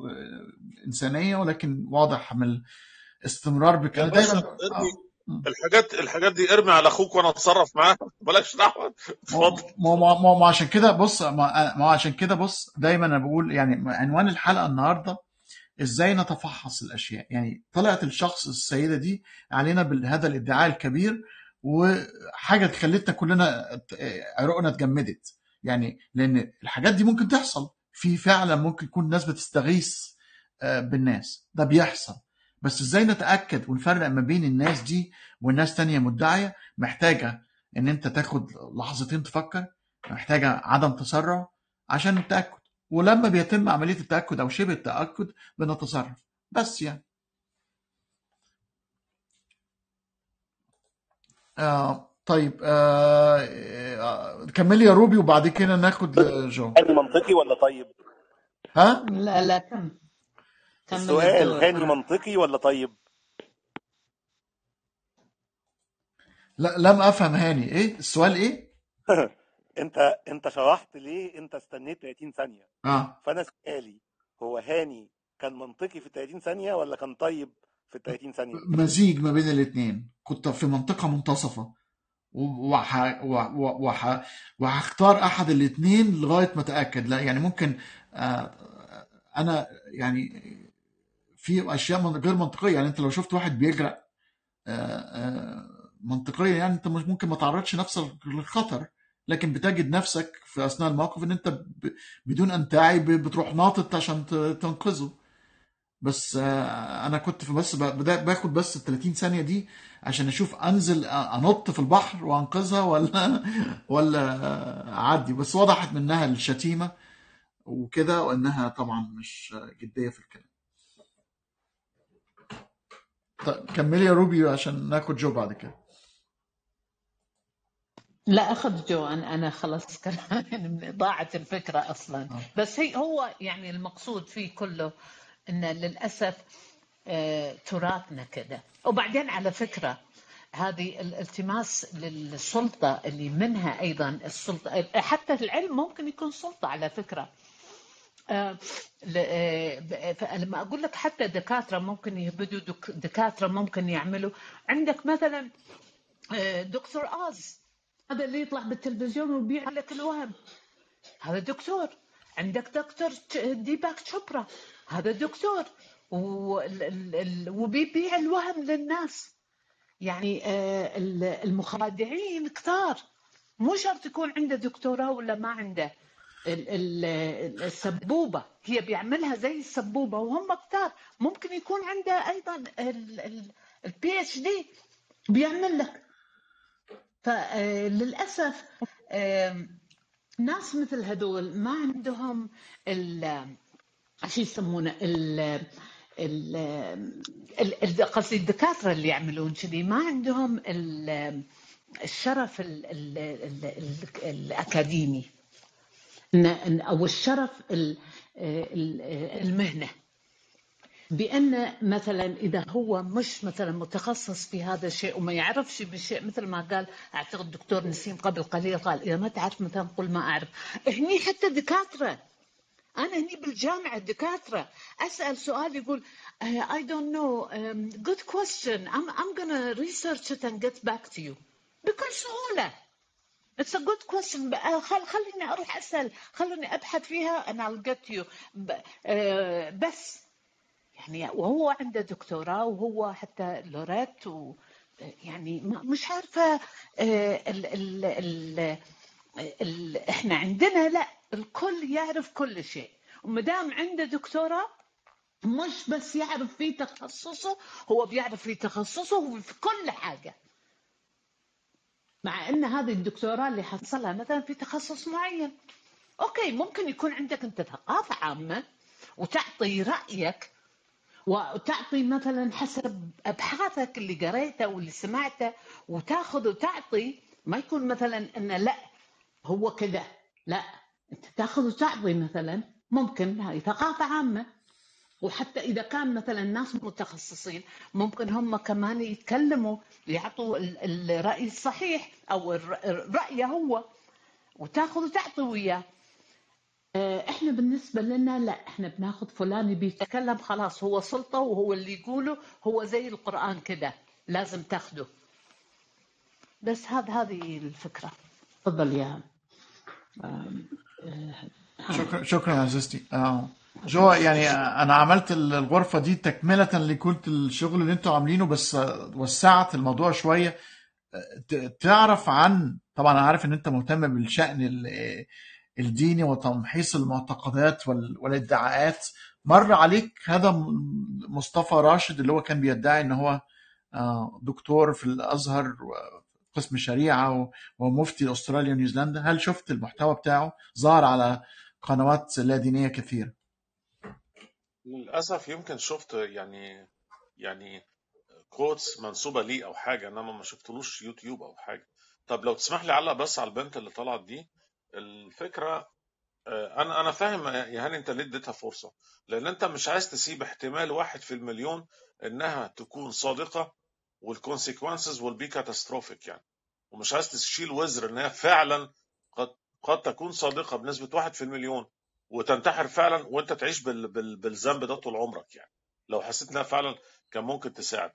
A: انسانيه ولكن واضح من استمرار بكده دايما آه.
K: الحاجات الحاجات دي ارمي على اخوك وانا اتصرف معاه بلاش دعوه
A: اتفضل ما ما عشان كده بص ما, ما عشان كده بص دايما انا بقول يعني عنوان الحلقه النهارده ازاي نتفحص الاشياء يعني طلعت الشخص السيده دي علينا بهذا الادعاء الكبير وحاجه خلتنا كلنا عروقنا اتجمدت يعني لان الحاجات دي ممكن تحصل في فعلا ممكن يكون ناس بتستغيث آه، بالناس ده بيحصل بس ازاي نتاكد ونفرق ما بين الناس دي والناس تانية مدعيه محتاجه ان انت تاخد لحظتين تفكر محتاجه عدم تسرع عشان التاكد ولما بيتم عمليه التاكد او شبه التاكد بنتصرف بس يعني آه طيب آه, آه كملي يا روبي وبعد كده ناخد آه، جو منطقي ولا طيب؟ ها؟ لا لا كمل
G: السؤال هاني منطقي ولا طيب؟
A: لا لم افهم هاني ايه السؤال ايه؟
G: انت انت شرحت ليه انت استنيت 30 ثانيه اه فانا سؤالي هو هاني كان منطقي في 30 ثانيه ولا كان طيب في 30 ثانيه مزيج
A: ما بين الاثنين كنت في منطقه منتصفه وح... وح... وهختار احد الاثنين لغايه ما اتاكد لا يعني ممكن آه انا يعني في اشياء من غير منطقيه يعني انت لو شفت واحد بيجرأ آه، آه، منطقيا يعني انت مش ممكن ما تعرضش نفسك للخطر لكن بتجد نفسك في اثناء الموقف ان انت بدون ان تعي بتروح ناطط عشان تنقذه بس آه، انا كنت في بس باخد بس ال 30 ثانيه دي عشان اشوف انزل انط في البحر وانقذها ولا ولا اعدي بس وضحت منها الشتيمه وكده وانها طبعا مش جديه في الكلام طيب كملي يا روبي عشان ناخد جو بعد كده
I: لا اخذ جو انا انا خلص كلام ضاعت الفكره اصلا آه. بس هي هو يعني المقصود فيه كله ان للاسف آه، تراثنا كده وبعدين على فكره هذه الالتماس للسلطه اللي منها ايضا السلطه حتى العلم ممكن يكون سلطه على فكره آه، آه، فلما اقول لك حتى دكاتره ممكن يهبدوا دكاتره ممكن يعملوا عندك مثلا آه، دكتور اوز هذا اللي يطلع بالتلفزيون ويبيع لك الوهم هذا دكتور عندك دكتور ديباك شوبرا هذا دكتور وبيبيع الوهم للناس يعني المخادعين كثار مو شرط يكون عنده دكتوراه ولا ما عنده السبوبة هي بيعملها زي السبوبة وهم كتار ممكن يكون عندها أيضا البي اتش دي بيعمل لك فللأسف ناس مثل هذول ما عندهم ال شو يسمونه ال ال قصدي الدكاتره اللي يعملون كذي ما عندهم الشرف ال ال ال الاكاديمي او الشرف المهنه بان مثلا اذا هو مش مثلا متخصص في هذا الشيء وما يعرفش بالشيء مثل ما قال اعتقد الدكتور نسيم قبل قليل قال اذا ما تعرف مثلا قل ما اعرف هني حتى دكاتره انا هني بالجامعه دكاتره اسال سؤال يقول uh, I don't know um, good question I'm I'm gonna research it and get back to you بكل سهوله It's a good question. Uh, خل خليني أروح أسأل خلوني أبحث فيها and I'll get you. Uh, بس يعني وهو عنده دكتوراه وهو حتى لوريت و uh, يعني مش عارفة ال ال ال ال احنا عندنا لا الكل يعرف كل شيء ومدام عنده دكتوراه مش بس يعرف في تخصصه هو بيعرف في تخصصه في كل حاجة مع ان هذه الدكتوراه اللي حصلها مثلا في تخصص معين اوكي ممكن يكون عندك انت ثقافه عامه وتعطي رايك وتعطي مثلا حسب ابحاثك اللي قريته واللي سمعته وتاخذ وتعطي ما يكون مثلا انه لا هو كذا لا انت تاخذ وتعطي مثلا ممكن هذه ثقافه عامه وحتى اذا كان مثلا ناس متخصصين ممكن هم كمان يتكلموا يعطوا الراي الصحيح او رايه هو وتاخذ وتعطي وياه آه، احنا بالنسبه لنا لا احنا بناخذ فلان بيتكلم خلاص هو سلطه وهو اللي يقوله هو زي القران كده لازم تاخده بس هذا هذه الفكره
A: تفضل يا آه، شكرا شكرا عزيزتي جو يعني انا عملت الغرفه دي تكمله لكل الشغل اللي انتوا عاملينه بس وسعت الموضوع شويه تعرف عن طبعا انا عارف ان انت مهتم بالشان الديني وتمحيص المعتقدات والادعاءات مر عليك هذا مصطفى راشد اللي هو كان بيدعي ان هو آه، دكتور في الازهر قسم شريعه ومفتي استراليا ونيوزيلندا هل شفت المحتوى بتاعه ظهر على قنوات لا دينيه كثيره
K: للأسف يمكن شفت يعني يعني كوتس منسوبة لي أو حاجة إنما ما شفتلوش يوتيوب أو حاجة طب لو تسمح لي علق بس على البنت اللي طلعت دي الفكرة آه، أنا أنا فاهم يا هاني أنت ليه اديتها فرصة لأن أنت مش عايز تسيب احتمال واحد في المليون إنها تكون صادقة والكونسيكونسز والبي كاتاستروفيك يعني ومش عايز تشيل وزر إنها فعلا قد قد تكون صادقة بنسبة واحد في المليون وتنتحر فعلا وانت تعيش بال... بال... بالذنب ده طول عمرك يعني لو حسيت انها فعلا كان ممكن تساعد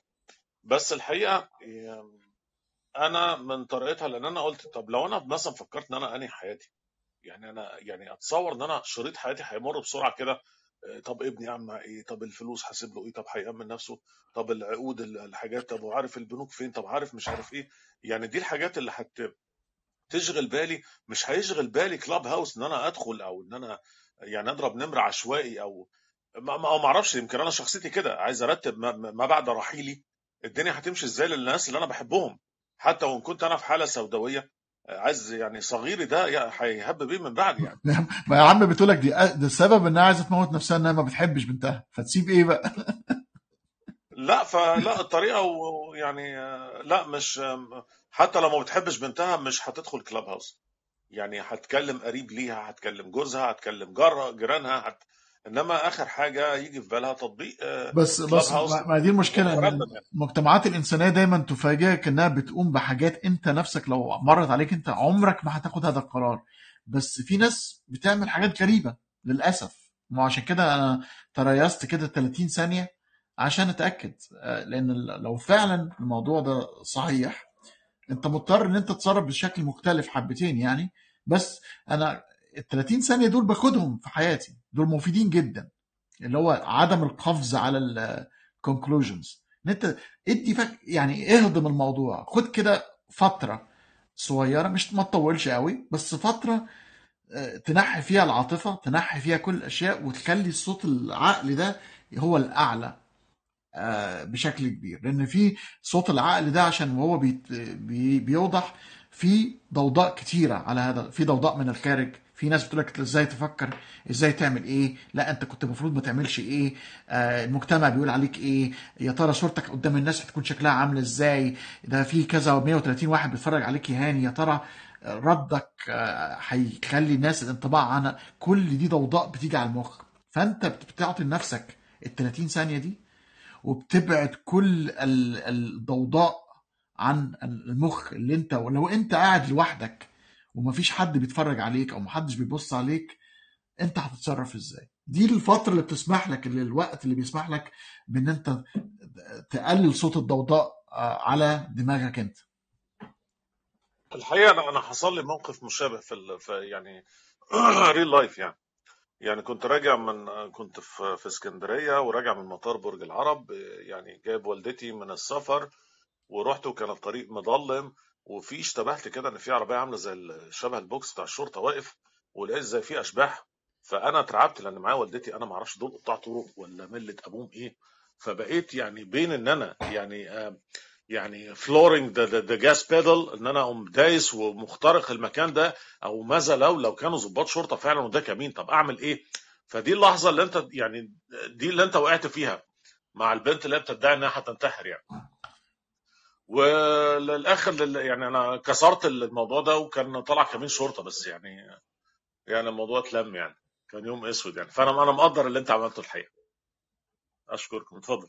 K: بس الحقيقه آه، انا من طريقتها لان انا قلت طب لو انا مثلا فكرت ان انا انهي حياتي يعني انا يعني اتصور ان انا شريط حياتي هيمر بسرعه كده آه، طب ابني يا عم ايه طب الفلوس هسيب له ايه طب هيامن نفسه طب العقود الحاجات طب وعارف البنوك فين طب عارف مش عارف ايه يعني دي الحاجات اللي هتشغل بالي مش هيشغل بالي كلاب هاوس ان انا ادخل او ان انا يعني اضرب نمر عشوائي او ما او ما اعرفش يمكن انا شخصيتي كده عايز ارتب ما بعد رحيلي الدنيا هتمشي ازاي للناس اللي انا بحبهم حتى وان كنت انا في حاله سوداويه عايز يعني صغيري ده هيهب بيه من
A: بعد يعني ما يا عم بتقول لك دي ده السبب انها عايزه تموت نفسها انها ما بتحبش بنتها فتسيب ايه بقى
K: لا فلا الطريقه ويعني آه، لا مش حتى لو ما بتحبش بنتها مش هتدخل كلاب هاوس يعني هتكلم قريب ليها هتكلم جوزها هتكلم جارها جيرانها هت... انما اخر حاجه يجي في بالها تطبيق
A: آه، بس بس ما دي المشكله ان يعني. المجتمعات الانسانيه دايما تفاجئك انها بتقوم بحاجات انت نفسك لو مرت عليك انت عمرك ما هتاخد هذا القرار بس في ناس بتعمل حاجات غريبه للاسف ما عشان كده انا تريست كده 30 ثانيه عشان اتاكد آه، لان لو فعلا الموضوع ده صحيح انت مضطر ان انت تتصرف بشكل مختلف حبتين يعني بس انا ال 30 ثانيه دول باخدهم في حياتي دول مفيدين جدا اللي هو عدم القفز على الكونكلوجنز ان انت ادي فك يعني اهضم الموضوع خد كده فتره صغيره مش ما تطولش قوي بس فتره آه، تنحي فيها العاطفه تنحي فيها كل الاشياء وتخلي الصوت العقل ده هو الاعلى آه، بشكل كبير لان في صوت العقل ده عشان وهو بي بيوضح في ضوضاء كتيره على هذا في ضوضاء من الخارج في ناس بتقول لك ازاي تفكر ازاي تعمل ايه لا انت كنت المفروض ما تعملش ايه آه، المجتمع بيقول عليك ايه يا ترى صورتك قدام الناس هتكون شكلها عامله ازاي ده في كذا 130 واحد بيتفرج عليك يهاني يا ترى ردك آه، هيخلي الناس الانطباع عنك كل دي ضوضاء بتيجي على المخ فانت بتعطي لنفسك ال 30 ثانيه دي وبتبعد كل الضوضاء عن المخ اللي انت ولو انت قاعد لوحدك ومفيش حد بيتفرج عليك او محدش بيبص عليك انت هتتصرف ازاي دي الفتره اللي بتسمح لك اللي الوقت اللي بيسمح لك بان انت تقلل صوت الضوضاء آه، على دماغك انت
K: الحقيقه انا حصل لي موقف مشابه في, في يعني ريل لايف يعني يعني كنت راجع من كنت في في اسكندريه وراجع من مطار برج العرب يعني جايب والدتي من السفر ورحت وكان الطريق مظلم وفي اشتبهت كده ان في عربيه عامله زي شبه البوكس بتاع الشرطه واقف ولقيت زي في اشباح فانا اترعبت لان معايا والدتي انا ما اعرفش دول قطاع طرق ولا مله ابوهم ايه فبقيت يعني بين ان انا يعني آه، يعني فلورنج ذا جاس بيدل ان انا اقوم دايس ومخترق المكان ده او ماذا لو لو كانوا ظباط شرطه فعلا وده كمين طب اعمل ايه؟ فدي اللحظه اللي انت يعني دي اللي انت وقعت فيها مع البنت اللي هي بتدعي انها هتنتحر يعني. وللاخر يعني انا كسرت الموضوع ده وكان طلع كمين شرطه بس يعني يعني الموضوع اتلم يعني كان يوم اسود يعني فانا انا مقدر اللي انت عملته الحقيقه. اشكركم اتفضل.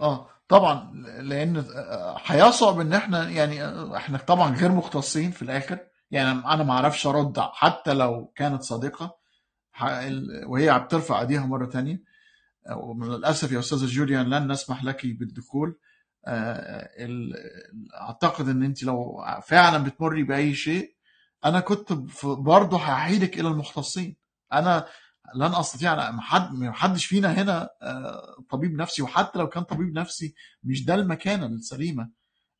A: اه طبعا لان آه، هيصعب ان احنا يعني آه، احنا طبعا غير مختصين في الاخر يعني انا ما اعرفش ارد حتى لو كانت صديقه وهي بترفع ايديها مره تانية وللاسف يا استاذه جوليان لن نسمح لك بالدخول آه، اعتقد ان انت لو فعلا بتمري باي شيء انا كنت برضه هحيلك الى المختصين انا لن استطيع ما حدش فينا هنا آه، طبيب نفسي وحتى لو كان طبيب نفسي مش ده المكانه السليمه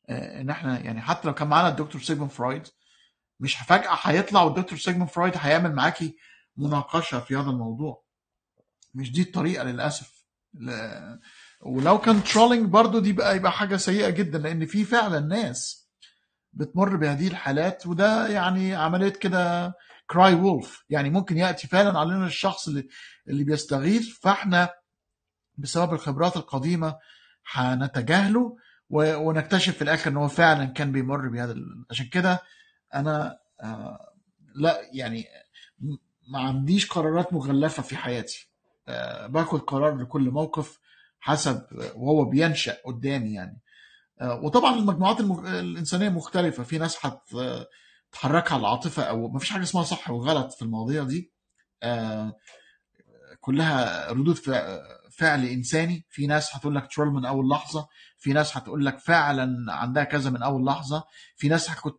A: آه، ان احنا يعني حتى لو كان معانا الدكتور سيجمون فرويد مش فجاه هيطلع والدكتور سيجمون فرويد هيعمل معاكي مناقشه في هذا الموضوع مش دي الطريقه للاسف ولو كان ترولينج برضو دي بقى يبقى حاجه سيئه جدا لان في فعلا ناس بتمر بهذه الحالات وده يعني عمليه كده كراي وولف يعني ممكن ياتي فعلا علينا الشخص اللي اللي بيستغيث فاحنا بسبب الخبرات القديمه هنتجاهله ونكتشف في الاخر ان هو فعلا كان بيمر بهذا عشان كده انا آه، لا يعني ما عنديش قرارات مغلفه في حياتي آه، باخد قرار لكل موقف حسب وهو بينشا قدامي يعني آه، وطبعا المجموعات الانسانيه مختلفه في ناس هت تحركها العاطفه او مفيش حاجه اسمها صح وغلط في المواضيع دي آه، كلها ردود فعل انساني في ناس هتقول لك ترول من اول لحظه في ناس هتقول لك فعلا عندها كذا من اول لحظه في ناس هتاخد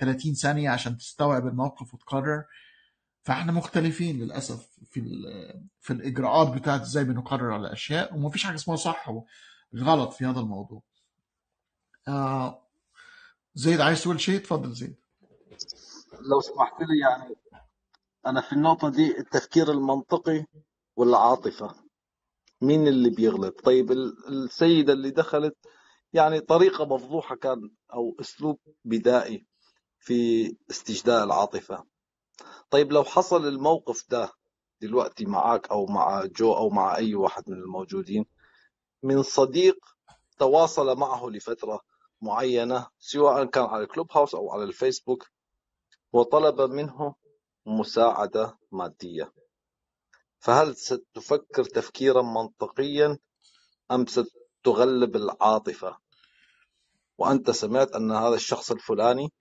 A: 30 ثانيه عشان تستوعب الموقف وتقرر فاحنا مختلفين للاسف في في الاجراءات بتاعت ازاي بنقرر على الاشياء ومفيش حاجه اسمها صح وغلط في هذا الموضوع آه زيد عايز تقول شيء اتفضل زيد لو سمحت
D: لي يعني انا في النقطه دي التفكير المنطقي والعاطفه مين اللي بيغلط طيب السيده اللي دخلت يعني طريقه مفضوحه كان او اسلوب بدائي في استجداء العاطفه طيب لو حصل الموقف ده دلوقتي معك او مع جو او مع اي واحد من الموجودين من صديق تواصل معه لفتره معينه سواء كان على الكلوب هاوس او على الفيسبوك وطلب منه مساعدة مادية فهل ستفكر تفكيرا منطقيا أم ستغلب العاطفة وأنت سمعت أن هذا الشخص الفلاني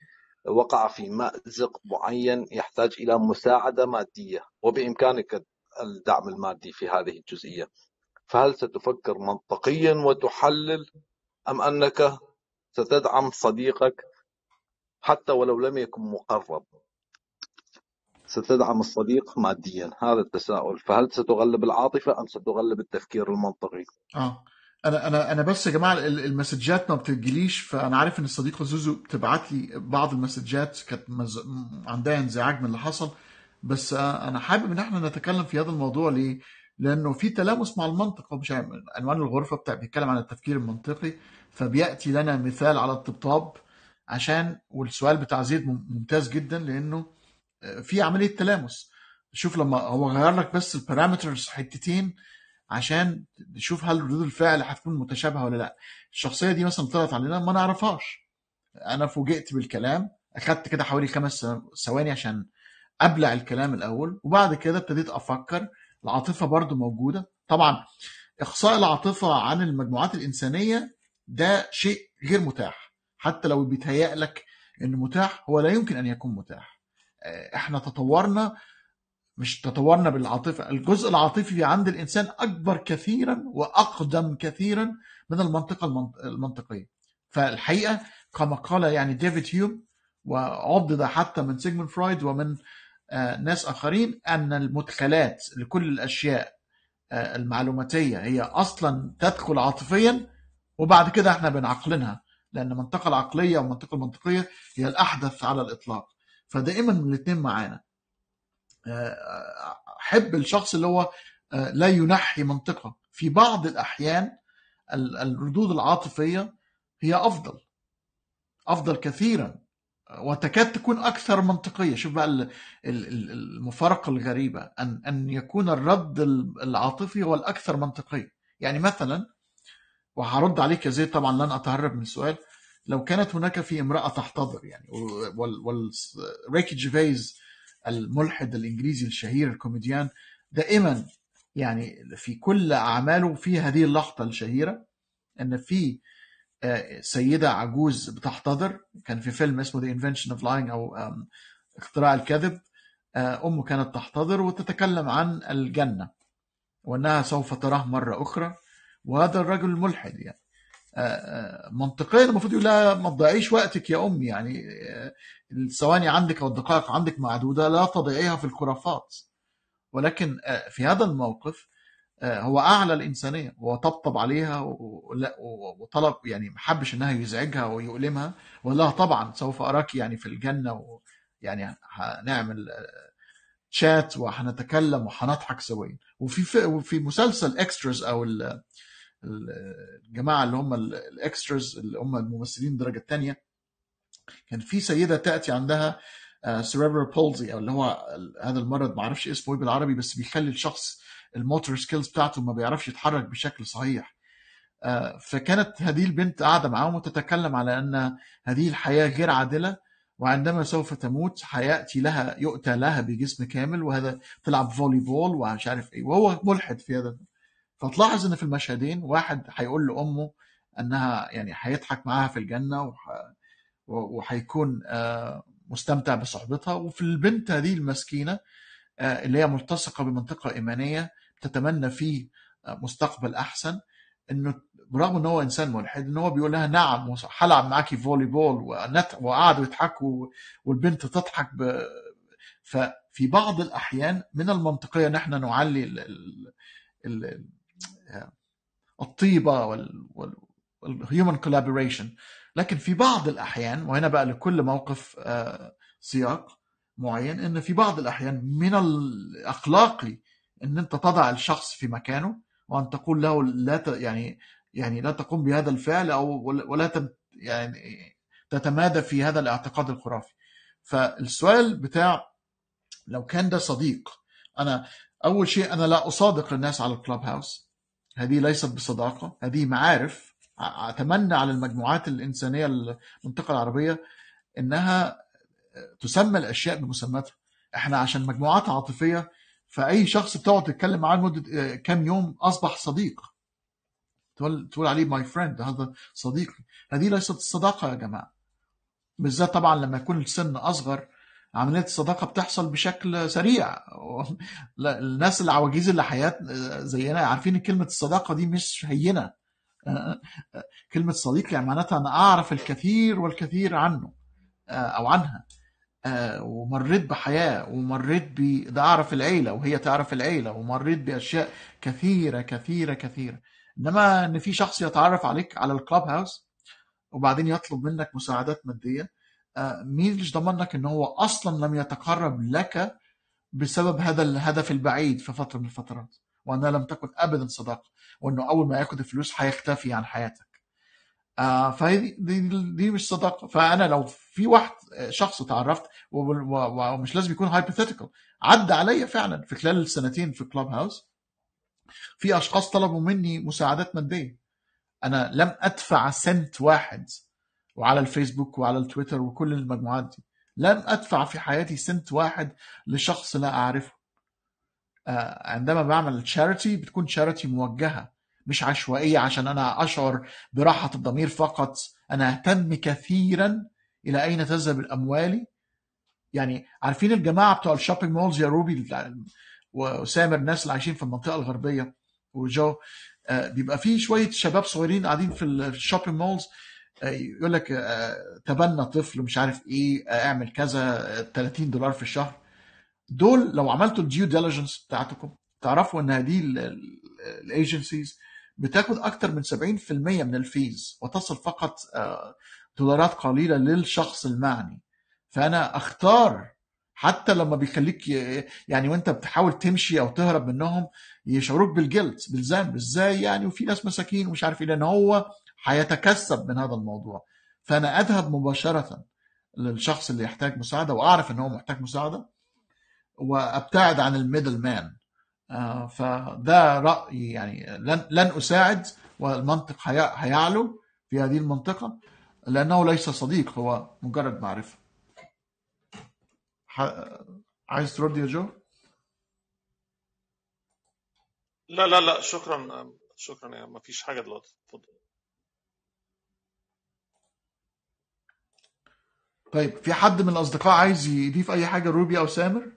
D: وقع في مأزق معين يحتاج إلى مساعدة مادية وبإمكانك الدعم المادي في هذه الجزئية فهل ستفكر منطقيا وتحلل أم أنك ستدعم صديقك حتى ولو لم يكن مقرب ستدعم الصديق ماديا هذا التساؤل فهل ستغلب العاطفة أم ستغلب التفكير المنطقي
A: آه. انا انا انا بس يا جماعه المسجات ما بتجيليش فانا عارف ان الصديقه زوزو بتبعت لي بعض المسجات كانت مز... عندها انزعاج من اللي حصل بس انا حابب ان احنا نتكلم في هذا الموضوع ليه؟ لانه في تلامس مع المنطق مش عنوان الغرفه بتاع بيتكلم عن التفكير المنطقي فبياتي لنا مثال على الطبطاب عشان والسؤال بتاع زيد ممتاز جدا لانه آه، في عمليه تلامس شوف لما هو غير لك بس البارامترز حتتين عشان تشوف هل ردود الفعل هتكون متشابهه ولا لا الشخصيه دي مثلا طلعت علينا ما نعرفهاش انا فوجئت بالكلام اخدت كده حوالي خمس ثواني عشان ابلع الكلام الاول وبعد كده ابتديت افكر العاطفه برضو موجوده طبعا اخصاء العاطفه عن المجموعات الانسانيه ده شيء غير متاح حتى لو بيتهيأ لك انه متاح هو لا يمكن ان يكون متاح احنا تطورنا مش تطورنا بالعاطفه الجزء العاطفي عند الانسان اكبر كثيرا واقدم كثيرا من المنطقه المنطقيه فالحقيقه كما قال يعني ديفيد هيوم وعضد حتى من سيجمون فرويد ومن آه، ناس اخرين ان المدخلات لكل الاشياء آه، المعلوماتيه هي اصلا تدخل عاطفيا وبعد كده احنا بنعقلنها لان المنطقه العقليه والمنطقه المنطقيه هي الاحدث على الاطلاق فدائما الاثنين معانا آه، احب الشخص اللي هو آه، لا ينحي منطقه في بعض الاحيان الردود العاطفيه هي افضل افضل كثيرا وتكاد تكون اكثر منطقيه شوف بقى المفارقه الغريبه ان ان يكون الرد العاطفي هو الاكثر منطقيه يعني مثلا وهرد عليك يا زيد طبعا لن اتهرب من السؤال لو كانت هناك في امرأة تحتضر يعني وريكي جيفيز الملحد الإنجليزي الشهير الكوميديان دائما يعني في كل أعماله في هذه اللقطة الشهيرة إن في آه، سيدة عجوز بتحتضر كان في فيلم اسمه The Invention of Lying أو اختراع الكذب آه، أمه كانت تحتضر وتتكلم عن الجنة وأنها سوف تراه مرة أخرى وهذا الرجل الملحد يعني منطقيا المفروض يقول لها ما تضيعيش وقتك يا امي يعني الثواني آه، عندك او الدقائق عندك معدوده لا تضيعيها في الخرافات ولكن آه، في هذا الموقف آه، هو اعلى الانسانيه وطبطب عليها وطلب يعني ما حبش انها يزعجها ويؤلمها والله طبعا سوف اراك يعني في الجنه ويعني هنعمل شات وهنتكلم وهنضحك سويا وفي في مسلسل اكستراز او الجماعه اللي هم الاكسترز اللي هم الممثلين الدرجه الثانيه كان في سيده تاتي عندها سيريبرال آه، بولزي او اللي هو هذا المرض ما اعرفش اسمه ايه بالعربي بس بيخلي الشخص الموتور سكيلز بتاعته ما بيعرفش يتحرك بشكل صحيح آه، فكانت هذه البنت قاعده معاهم وتتكلم على ان هذه الحياه غير عادله وعندما سوف تموت حياتي لها يؤتى لها بجسم كامل وهذا تلعب فولي بول ومش عارف ايه وهو ملحد في هذا فتلاحظ ان في المشهدين واحد هيقول لامه انها يعني هيضحك معاها في الجنه وهيكون آه، مستمتع بصحبتها وفي البنت هذه المسكينه آه، اللي هي ملتصقه بمنطقه ايمانيه تتمنى فيه آه، مستقبل احسن انه برغم ان هو انسان ملحد ان هو بيقول لها نعم هلعب معاكي فولي بول وقعدوا يضحكوا والبنت تضحك ب... ففي بعض الاحيان من المنطقيه ان احنا نعلي ال... ال... آه، الطيبه والهيومن كولابوريشن لكن في بعض الاحيان وهنا بقى لكل موقف آه، سياق معين ان في بعض الاحيان من الاخلاقي ان انت تضع الشخص في مكانه وان تقول له لا ت... يعني يعني لا تقوم بهذا الفعل او ولا ت... يعني تتمادى في هذا الاعتقاد الخرافي فالسؤال بتاع لو كان ده صديق انا اول شيء انا لا اصادق الناس على الكلاب هاوس هذه ليست بصداقة هذه معارف أتمنى على المجموعات الإنسانية المنطقة العربية إنها تسمى الأشياء بمسماتها إحنا عشان مجموعات عاطفية فأي شخص بتقعد تتكلم معاه لمدة كام يوم أصبح صديق تقول تقول عليه ماي فريند هذا صديقي هذه ليست الصداقة يا جماعة بالذات طبعا لما يكون السن أصغر عمليه الصداقه بتحصل بشكل سريع الناس العواجيز اللي حياتنا زينا عارفين ان كلمه الصداقه دي مش هينه كلمه صديق يعني معناتها انا اعرف الكثير والكثير عنه او عنها ومريت بحياه ومريت ب ده اعرف العيله وهي تعرف العيله ومريت باشياء كثيره كثيره كثيره انما ان في شخص يتعرف عليك على الكلاب هاوس وبعدين يطلب منك مساعدات ماديه آه، مين اللي ضمن لك ان هو اصلا لم يتقرب لك بسبب هذا الهدف البعيد في فتره من الفترات وانها لم تكن ابدا صداقه وانه اول ما ياخد الفلوس هيختفي عن حياتك آه فهي دي, دي مش صداقه فانا لو في واحد آه، شخص تعرفت ومش لازم يكون هايبوثيتيكال عدى عليا فعلا في خلال السنتين في كلاب هاوس في اشخاص طلبوا مني مساعدات ماديه انا لم ادفع سنت واحد وعلى الفيسبوك وعلى التويتر وكل المجموعات دي لم أدفع في حياتي سنت واحد لشخص لا أعرفه آه، عندما بعمل تشاريتي بتكون تشاريتي موجهة مش عشوائية عشان أنا أشعر براحة الضمير فقط أنا أهتم كثيرا إلى أين تذهب الأموال يعني عارفين الجماعة بتوع الشوبينج مولز يا روبي وسامر الناس اللي عايشين في المنطقة الغربية وجو آه، بيبقى فيه شوية شباب صغيرين قاعدين في الشوبينج مولز آه، يقول لك آه، تبنى طفل مش عارف ايه آه، اعمل كذا 30 دولار في الشهر دول لو عملتوا الديو ديليجنس بتاعتكم تعرفوا ان هذه الايجنسيز بتاخد اكتر من 70% من الفيز وتصل فقط دولارات قليله للشخص المعني فانا اختار حتى لما بيخليك يعني وانت بتحاول تمشي او تهرب منهم يشعروك بالجلد بالذنب ازاي يعني وفي ناس مساكين ومش عارف ايه لان هو هيتكسب من هذا الموضوع فانا اذهب مباشره للشخص اللي يحتاج مساعده واعرف ان هو محتاج مساعده وابتعد عن الميدل مان آه، فده رايي يعني لن لن اساعد والمنطق هيعلو في هذه المنطقه لانه ليس صديق هو مجرد معرفه عايز ترد يا جو؟
K: لا لا لا شكرا شكرا ما فيش حاجه دلوقتي اتفضل
A: طيب في حد من الاصدقاء عايز يضيف اي حاجه روبي او سامر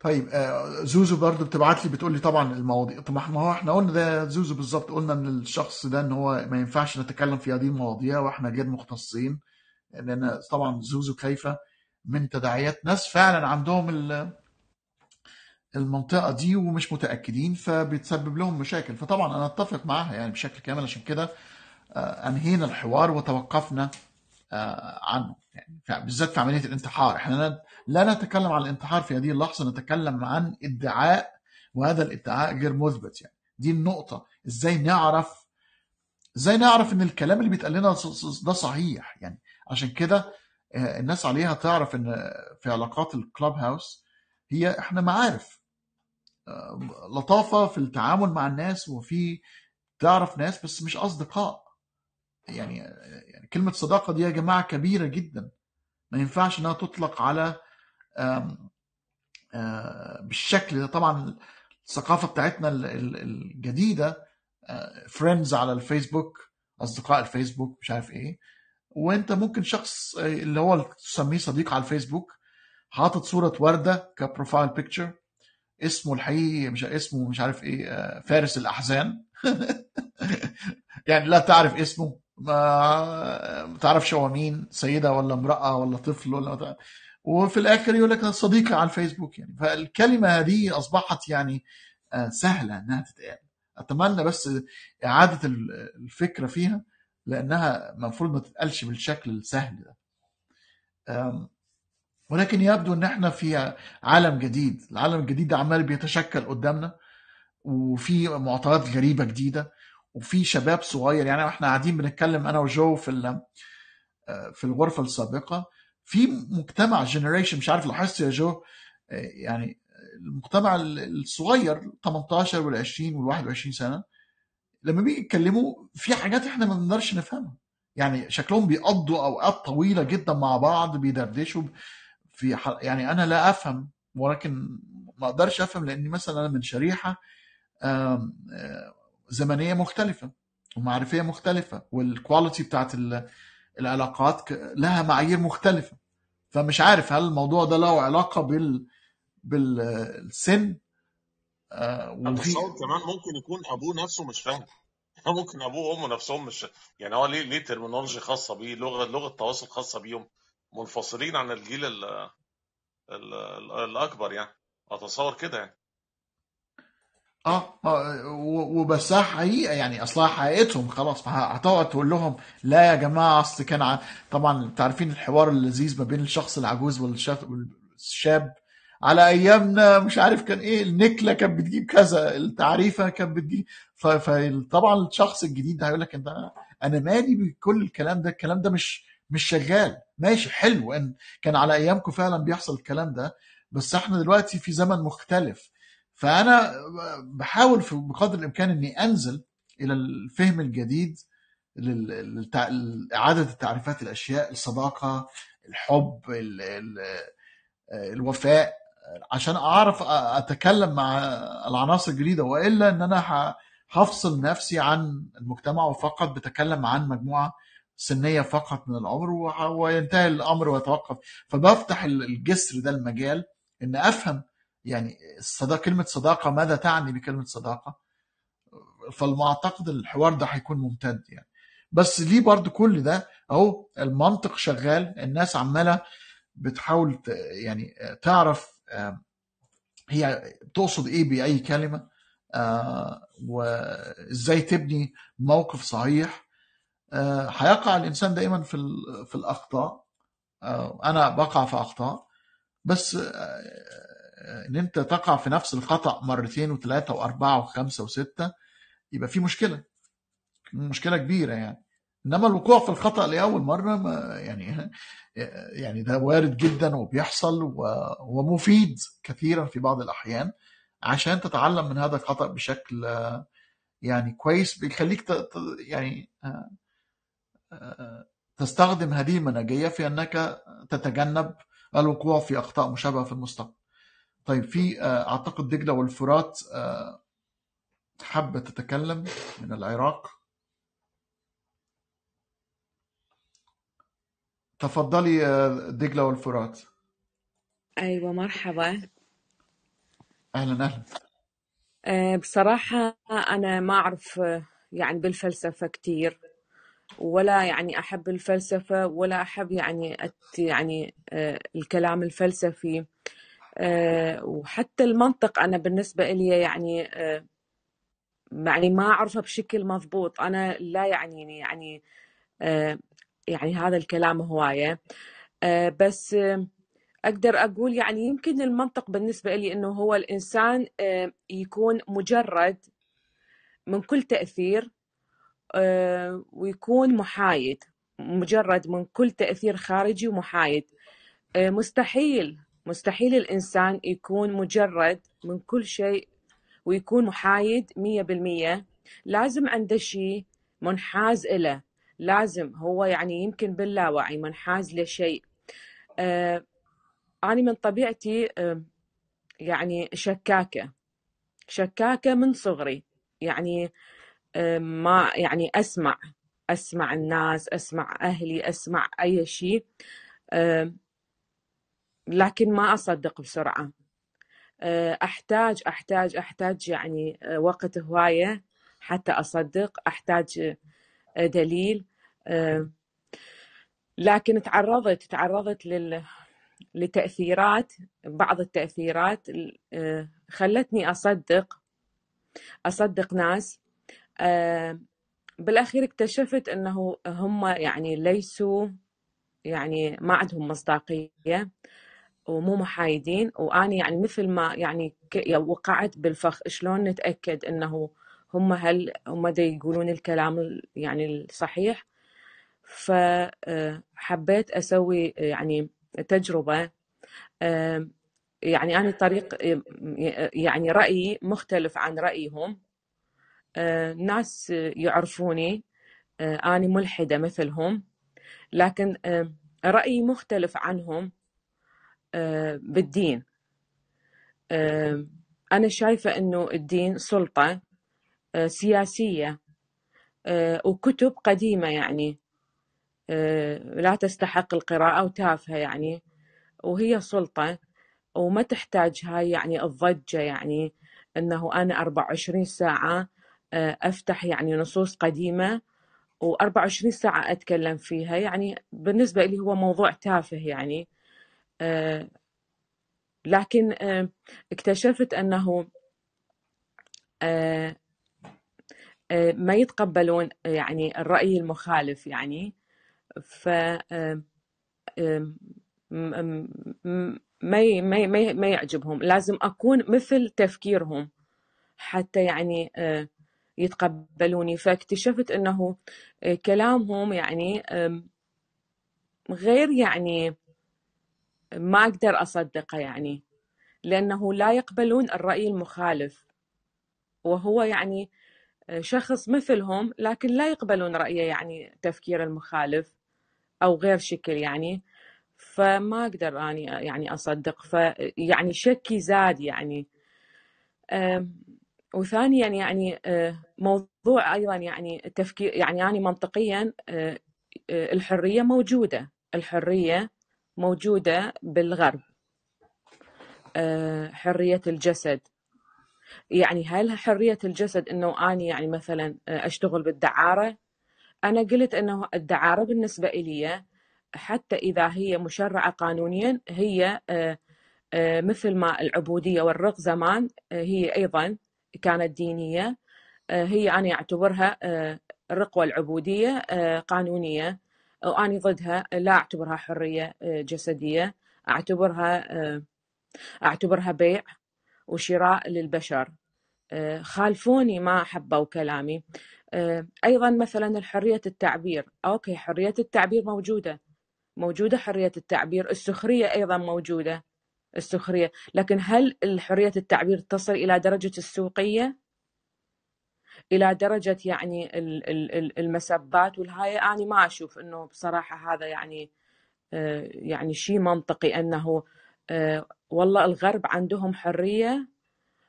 A: طيب آه، زوزو برضو بتبعت لي بتقول لي طبعا المواضيع طب ما هو احنا قلنا ده زوزو بالظبط قلنا ان الشخص ده ان هو ما ينفعش نتكلم في هذه المواضيع واحنا غير مختصين لان طبعا زوزو خايفه من تداعيات ناس فعلا عندهم المنطقه دي ومش متاكدين فبتسبب لهم مشاكل فطبعا انا اتفق معاها يعني بشكل كامل عشان كده آه، انهينا الحوار وتوقفنا آه، عنه يعني بالذات في عمليه الانتحار احنا لا نتكلم عن الانتحار في هذه اللحظه نتكلم عن ادعاء وهذا الادعاء غير مثبت يعني دي النقطه ازاي نعرف ازاي نعرف ان الكلام اللي بيتقال لنا ده صحيح يعني عشان كده الناس عليها تعرف ان في علاقات الكلاب هاوس هي احنا معارف آه، لطافه في التعامل مع الناس وفي تعرف ناس بس مش اصدقاء يعني يعني كلمه صداقه دي يا جماعه كبيره جدا ما ينفعش انها تطلق على آه، بالشكل ده طبعا الثقافه بتاعتنا الجديده فريندز آه، على الفيسبوك اصدقاء الفيسبوك مش عارف ايه وانت ممكن شخص اللي هو تسميه صديق على الفيسبوك حاطط صوره ورده كبروفايل بيكتشر اسمه الحقيقي مش اسمه مش عارف ايه آه، فارس الاحزان يعني لا تعرف اسمه ما تعرفش هو مين سيده ولا امراه ولا طفل ولا وفي الاخر يقول لك صديقي على الفيسبوك يعني فالكلمه هذه اصبحت يعني آه، سهله انها تتقال اتمنى بس اعاده الفكره فيها لانها المفروض ما تتقالش بالشكل السهل ده ولكن يبدو ان احنا في عالم جديد العالم الجديد ده عمال بيتشكل قدامنا وفي معطيات غريبه جديده وفي شباب صغير يعني احنا قاعدين بنتكلم انا وجو في في الغرفه السابقه في مجتمع جنريشن مش عارف لاحظت يا جو يعني المجتمع الصغير 18 وال20 وال21 سنه لما بيجي يتكلموا في حاجات احنا ما بنقدرش نفهمها يعني شكلهم بيقضوا اوقات طويله جدا مع بعض بيدردشوا في حل... يعني انا لا افهم ولكن ما اقدرش افهم لاني مثلا انا من شريحه آه، زمنيه مختلفه ومعرفيه مختلفه والكواليتي بتاعت العلاقات لها معايير مختلفه فمش عارف هل الموضوع ده له علاقه بال بالسن اتصور آه، آه، كمان
K: ممكن يكون ابوه نفسه مش فاهم ممكن ابوه وامه نفسهم مش يعني هو ليه ليه ترمينولوجي خاصه بيه لغه لغه تواصل خاصه بيهم منفصلين عن الجيل الـ الـ الـ الاكبر يعني اتصور كده يعني
A: اه, آه، وبس حقيقه يعني اصلها حقيقتهم خلاص هتقعد تقول لهم لا يا جماعه اصل كان طبعا انتوا عارفين الحوار اللذيذ ما بين الشخص العجوز والشاب على ايامنا مش عارف كان ايه النكله كانت بتجيب كذا التعريفه كانت بتجيب فطبعا الشخص الجديد هيقول لك انت انا مالي بكل الكلام ده الكلام ده مش مش شغال ماشي حلو ان كان على ايامكم فعلا بيحصل الكلام ده بس احنا دلوقتي في زمن مختلف فانا بحاول بقدر الامكان اني انزل الى الفهم الجديد لاعاده التعريفات الاشياء الصداقه الحب الوفاء عشان اعرف اتكلم مع العناصر الجديده والا ان انا هفصل نفسي عن المجتمع وفقط بتكلم عن مجموعه سنيه فقط من العمر وينتهي الامر ويتوقف فبفتح الجسر ده المجال ان افهم يعني الصداقه كلمة صداقة ماذا تعني بكلمة صداقة فالمعتقد الحوار ده هيكون ممتد يعني بس ليه برضو كل ده اهو المنطق شغال الناس عماله بتحاول يعني تعرف آه، هي بتقصد ايه باي كلمه آه، وازاي تبني موقف صحيح آه، هيقع الانسان دايما في في الاخطاء انا بقع في اخطاء بس ان انت تقع في نفس الخطا مرتين وثلاثه واربعه وخمسه وسته يبقى في مشكله مشكله كبيره يعني انما الوقوع في الخطا لاول مره ما يعني يعني ده وارد جدا وبيحصل ومفيد كثيرا في بعض الاحيان عشان تتعلم من هذا الخطا بشكل يعني كويس بيخليك يعني آه، آه، تستخدم هذه المنهجيه في انك تتجنب الوقوع في اخطاء مشابهه في المستقبل. طيب في آه، اعتقد دجله والفرات حابه تتكلم من العراق تفضلي دجلة والفرات
L: أيوة مرحبا أهلا أهلا آه، بصراحة أنا ما أعرف آه، يعني بالفلسفة كتير ولا يعني أحب الفلسفة ولا أحب يعني أت يعني آه، الكلام الفلسفي وحتى المنطق أنا بالنسبة لي يعني يعني ما أعرفه بشكل مضبوط أنا لا يعنيني يعني, يعني، يعني هذا الكلام هواية آه، بس أقدر أقول يعني يمكن المنطق بالنسبة لي أنه هو الإنسان يكون مجرد من كل تأثير آه، ويكون محايد مجرد من كل تأثير خارجي ومحايد آه، مستحيل مستحيل الإنسان يكون مجرد من كل شيء ويكون محايد مية بالمية لازم عنده شيء منحاز إله لازم هو يعني يمكن باللاوعي منحاز لشيء أه أنا من طبيعتي أه يعني شكاكة شكاكة من صغري يعني ما يعني أسمع أسمع الناس أسمع أهلي أسمع أي شيء لكن ما أصدق بسرعة آه، أحتاج أحتاج أحتاج يعني آه، وقت هواية حتى أصدق أحتاج دليل آه، لكن تعرضت تعرضت لل لتأثيرات بعض التأثيرات آه، خلتني أصدق أصدق ناس آه، بالأخير اكتشفت أنه هم يعني ليسوا يعني ما عندهم مصداقية ومو محايدين وأنا يعني مثل ما يعني, يعني وقعت بالفخ شلون نتأكد أنه هم هل هم دي يقولون الكلام يعني الصحيح فحبيت آه، أسوي آه، يعني تجربة آه، يعني أنا طريق يعني رأيي مختلف عن رأيهم ناس يعرفوني أنا ملحدة مثلهم لكن رأيي مختلف عنهم بالدين أنا شايفة أنه الدين سلطة آه، سياسية آه، وكتب قديمة يعني آه، لا تستحق القراءة وتافهة يعني وهي سلطة وما تحتاج هاي يعني الضجة يعني أنه أنا 24 ساعة أفتح يعني نصوص قديمة و24 ساعة أتكلم فيها يعني بالنسبة لي هو موضوع تافه يعني لكن اكتشفت أنه آه، ما يتقبلون آه، يعني الرأي المخالف يعني ف آه، ما ما ما يعجبهم لازم اكون مثل تفكيرهم حتى يعني يتقبلوني فاكتشفت انه كلامهم يعني غير يعني ما اقدر اصدقه يعني لانه لا يقبلون الراي المخالف وهو يعني آه، شخص مثلهم لكن لا يقبلون رأيه يعني تفكير المخالف أو غير شكل يعني فما أقدر أني يعني أصدق فيعني شكي زاد يعني وثانيا يعني آه، موضوع أيضا يعني التفكير يعني أنا يعني منطقيا آه، الحرية موجودة الحرية موجودة بالغرب حرية الجسد يعني هل حرية الجسد أنه أنا يعني مثلا آه، أشتغل بالدعارة أنا قلت أنه الدعارة بالنسبة إلي حتى إذا هي مشرعة قانونيا هي آه، آه، مثل ما العبودية والرق زمان هي أيضا كانت دينية هي أنا أعتبرها الرق والعبودية قانونية وأنا ضدها لا أعتبرها حرية جسدية أعتبرها أعتبرها بيع وشراء للبشر آه، خالفوني ما حبوا كلامي آه، ايضا مثلا حريه التعبير اوكي حريه التعبير موجوده موجوده حريه التعبير السخريه ايضا موجوده السخريه لكن هل حريه التعبير تصل الى درجه السوقيه الى درجه يعني المسبات والهاي انا ما اشوف انه بصراحه هذا يعني آه، يعني شيء منطقي انه والله الغرب عندهم حرية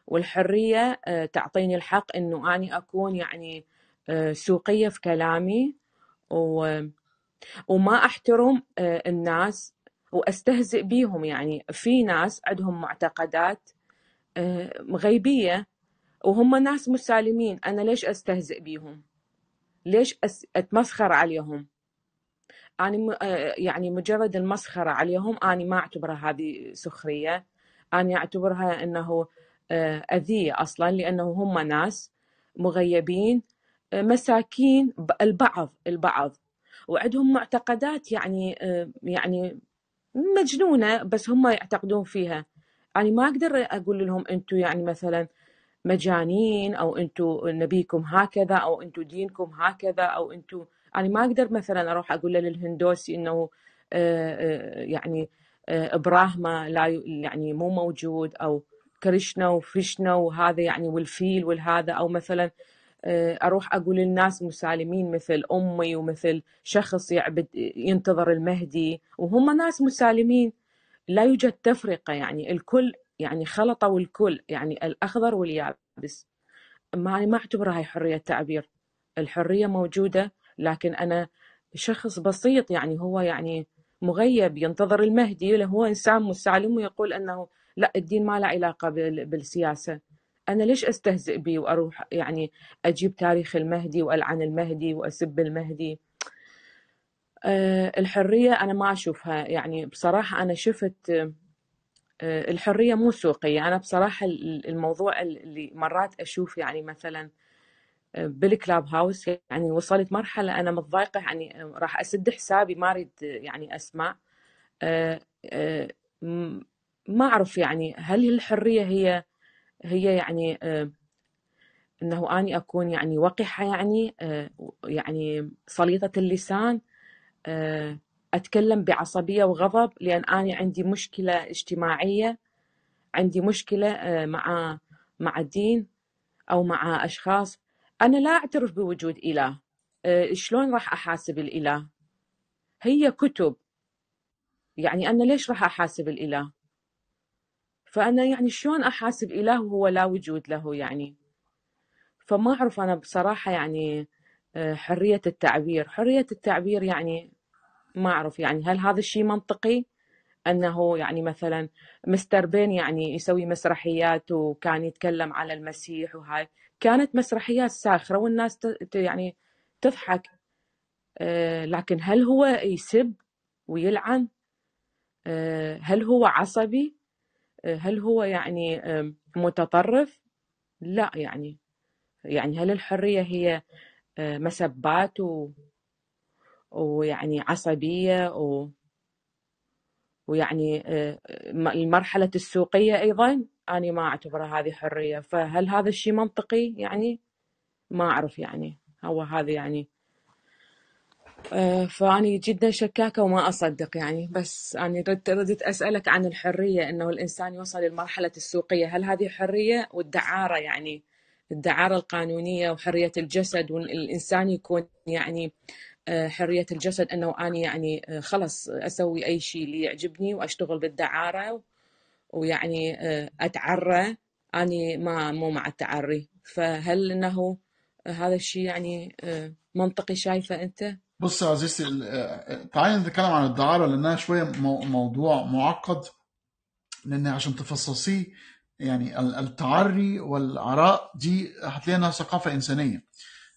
L: والحرية آه، تعطيني الحق إنه أني أكون يعني آه، سوقية في كلامي و... وما أحترم آه، الناس وأستهزئ بيهم يعني في ناس عندهم معتقدات غيبية وهم ناس مسالمين أنا ليش أستهزئ بيهم ليش أتمسخر عليهم انا آه، يعني مجرد المسخره عليهم انا ما اعتبرها هذه سخريه انا اعتبرها انه آه، اذيه اصلا لانه هم ناس مغيبين آه، مساكين البعض البعض وعندهم معتقدات يعني يعني مجنونه بس هم يعتقدون فيها يعني ما اقدر اقول لهم انتم يعني مثلا مجانين او انتم نبيكم هكذا او انتم دينكم هكذا او انتم انا يعني ما اقدر مثلا اروح اقول للهندوسي انه آه، آه، يعني آه، ابراهما لا يعني مو موجود او كريشنا وفيشنا وهذا يعني والفيل والهذا او مثلا اروح اقول للناس مسالمين مثل امي ومثل شخص يعبد ينتظر المهدي وهم ناس مسالمين لا يوجد تفرقه يعني الكل يعني خلطوا الكل يعني الاخضر واليابس ما ما اعتبرها هي حريه تعبير الحريه موجوده لكن أنا شخص بسيط يعني هو يعني مغيب ينتظر المهدي هو إنسان مسالم ويقول أنه لا الدين ما له علاقة بالسياسة أنا ليش أستهزئ به وأروح يعني أجيب تاريخ المهدي وألعن المهدي وأسب المهدي آه، الحرية أنا ما أشوفها يعني بصراحة أنا شفت آه، الحرية مو سوقية أنا بصراحة الموضوع اللي مرات أشوف يعني مثلا بالكلاب هاوس يعني وصلت مرحله انا متضايقه يعني راح اسد حسابي ما اريد يعني اسمع آه، آه، ما اعرف يعني هل الحريه هي هي يعني آه، انه اني اكون يعني وقحه يعني يعني سليطه اللسان اتكلم بعصبيه وغضب لان انا عندي مشكله اجتماعيه عندي مشكله مع مع الدين او مع اشخاص أنا لا أعترف بوجود إله أه، شلون راح أحاسب الإله هي كتب يعني أنا ليش راح أحاسب الإله فأنا يعني شلون أحاسب إله وهو لا وجود له يعني فما أعرف أنا بصراحة يعني آه، حرية التعبير حرية التعبير يعني ما أعرف يعني هل هذا الشيء منطقي انه يعني مثلا مستر بين يعني يسوي مسرحيات وكان يتكلم على المسيح وهاي كانت مسرحيات ساخره والناس يعني تضحك آه، لكن هل هو يسب ويلعن آه، هل هو عصبي آه، هل هو يعني متطرف لا يعني يعني هل الحريه هي مسبات و... ويعني عصبيه و... ويعني المرحلة آه، آه، السوقية أيضا أنا ما أعتبرها هذه حرية فهل هذا الشيء منطقي يعني ما أعرف يعني هو هذا يعني آه، فأني جدا شكاكة وما أصدق يعني بس أنا ردت أسألك عن الحرية إنه الإنسان يوصل للمرحلة السوقية هل هذه حرية والدعارة يعني الدعارة القانونية وحرية الجسد والإنسان يكون يعني آه، حريه الجسد انه انا يعني آه، خلص آه، اسوي اي شيء اللي يعجبني واشتغل بالدعاره ويعني اتعرى اني ما مو مع التعري فهل انه هذا الشيء يعني منطقي شايفه انت؟
A: بص يا عزيزتي تعالي نتكلم عن الدعاره لانها شويه موضوع معقد لان عشان تفصصيه يعني التعري والعراء دي هتلاقي انها ثقافه انسانيه.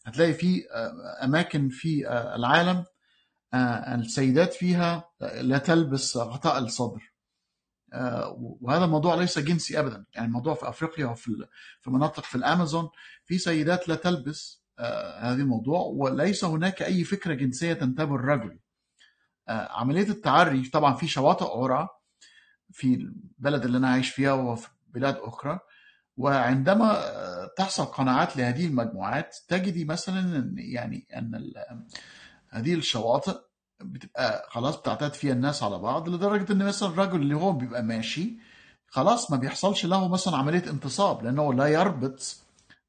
A: هتلاقي في آه، اماكن في آه، العالم آه، السيدات فيها لا تلبس غطاء الصدر وهذا الموضوع ليس جنسي ابدا يعني الموضوع في افريقيا وفي في مناطق في الامازون في سيدات لا تلبس هذا الموضوع وليس هناك اي فكره جنسيه تنتاب الرجل عمليه التعري طبعا في شواطئ قرعه في البلد اللي انا عايش فيها وفي بلاد اخرى وعندما تحصل قناعات لهذه المجموعات تجدي مثلا يعني ان هذه الشواطئ بتبقى خلاص بتعتاد فيها الناس على بعض لدرجه ان مثلا الراجل اللي هو بيبقى ماشي خلاص ما بيحصلش له مثلا عمليه انتصاب لانه لا يربط